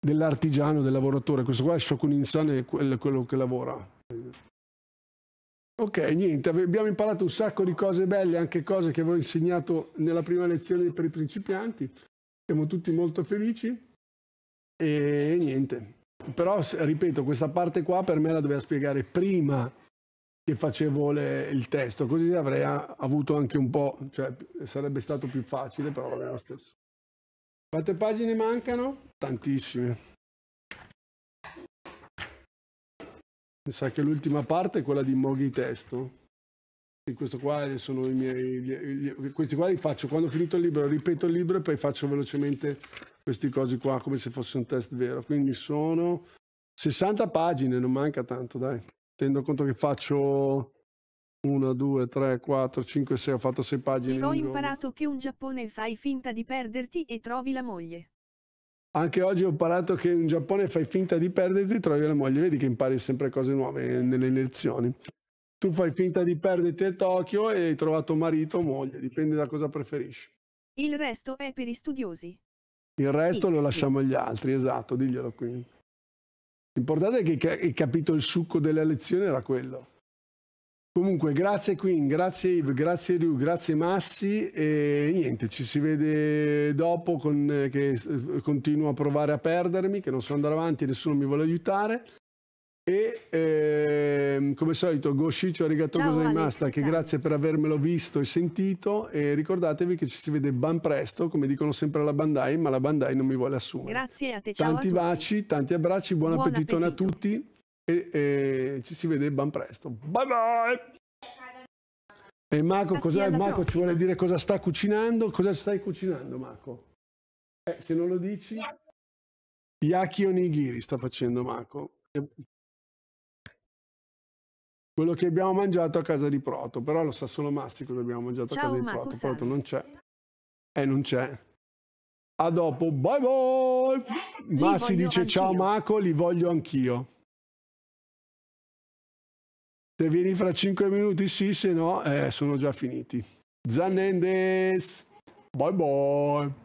dell'artigiano, del lavoratore. Questo qua è Shokunin San, è quello che lavora. Ok, niente, abbiamo imparato un sacco di cose belle, anche cose che avevo insegnato nella prima lezione per i principianti. Siamo tutti molto felici e niente. Però, ripeto, questa parte qua per me la doveva spiegare prima che facevo le, il testo, così avrei avuto anche un po', cioè sarebbe stato più facile, però vabbè lo stesso. Quante pagine mancano? Tantissime. Mi sa che l'ultima parte è quella di Moghi Testo. E questo qua sono i miei. Gli, gli, questi qua li faccio quando ho finito il libro, ripeto il libro e poi faccio velocemente questi cosi qua come se fosse un test vero. Quindi sono 60 pagine, non manca tanto, dai. Tendo conto che faccio 1, 2, 3, 4, 5, 6, ho fatto 6 pagine. E ho imparato che un Giappone fai finta di perderti e trovi la moglie. Anche oggi ho imparato che in Giappone fai finta di perderti, trovi la moglie, vedi che impari sempre cose nuove nelle lezioni. Tu fai finta di perderti a Tokyo e hai trovato marito o moglie, dipende da cosa preferisci. Il resto è per i studiosi. Il resto X. lo lasciamo agli altri, esatto, diglielo qui. L'importante è che hai capito il succo della lezione era quello. Comunque, grazie Queen, grazie Yves, grazie Liu, grazie Massi e niente, ci si vede dopo con, eh, che eh, continuo a provare a perdermi, che non so andare avanti, nessuno mi vuole aiutare. E ehm, come solito, Goscicio Arigato Cosa Rimasta, che grazie per avermelo visto e sentito. E ricordatevi che ci si vede ben presto, come dicono sempre alla Bandai, ma la Bandai non mi vuole assumere. Grazie a te, ciao Tanti a baci, tanti abbracci, buon, buon appetitone appetito. a tutti e, e ci si vede ben presto. Bye bye! E Marco, cos'è? Marco ci vuole dire cosa sta cucinando? Cosa stai cucinando, Marco? Eh, se non lo dici... Yaki Onigiri sta facendo Marco. Quello che abbiamo mangiato a casa di Proto, però lo sa solo Massi cosa abbiamo mangiato Ciao, a casa di Proto. San. Proto non c'è. Eh, non c'è. A dopo, bye bye! Eh, Massi dice anch'io. ciao Marco, li voglio anch'io. Se vieni fra 5 minuti sì, se no eh, sono già finiti. Zanendes, bye bye.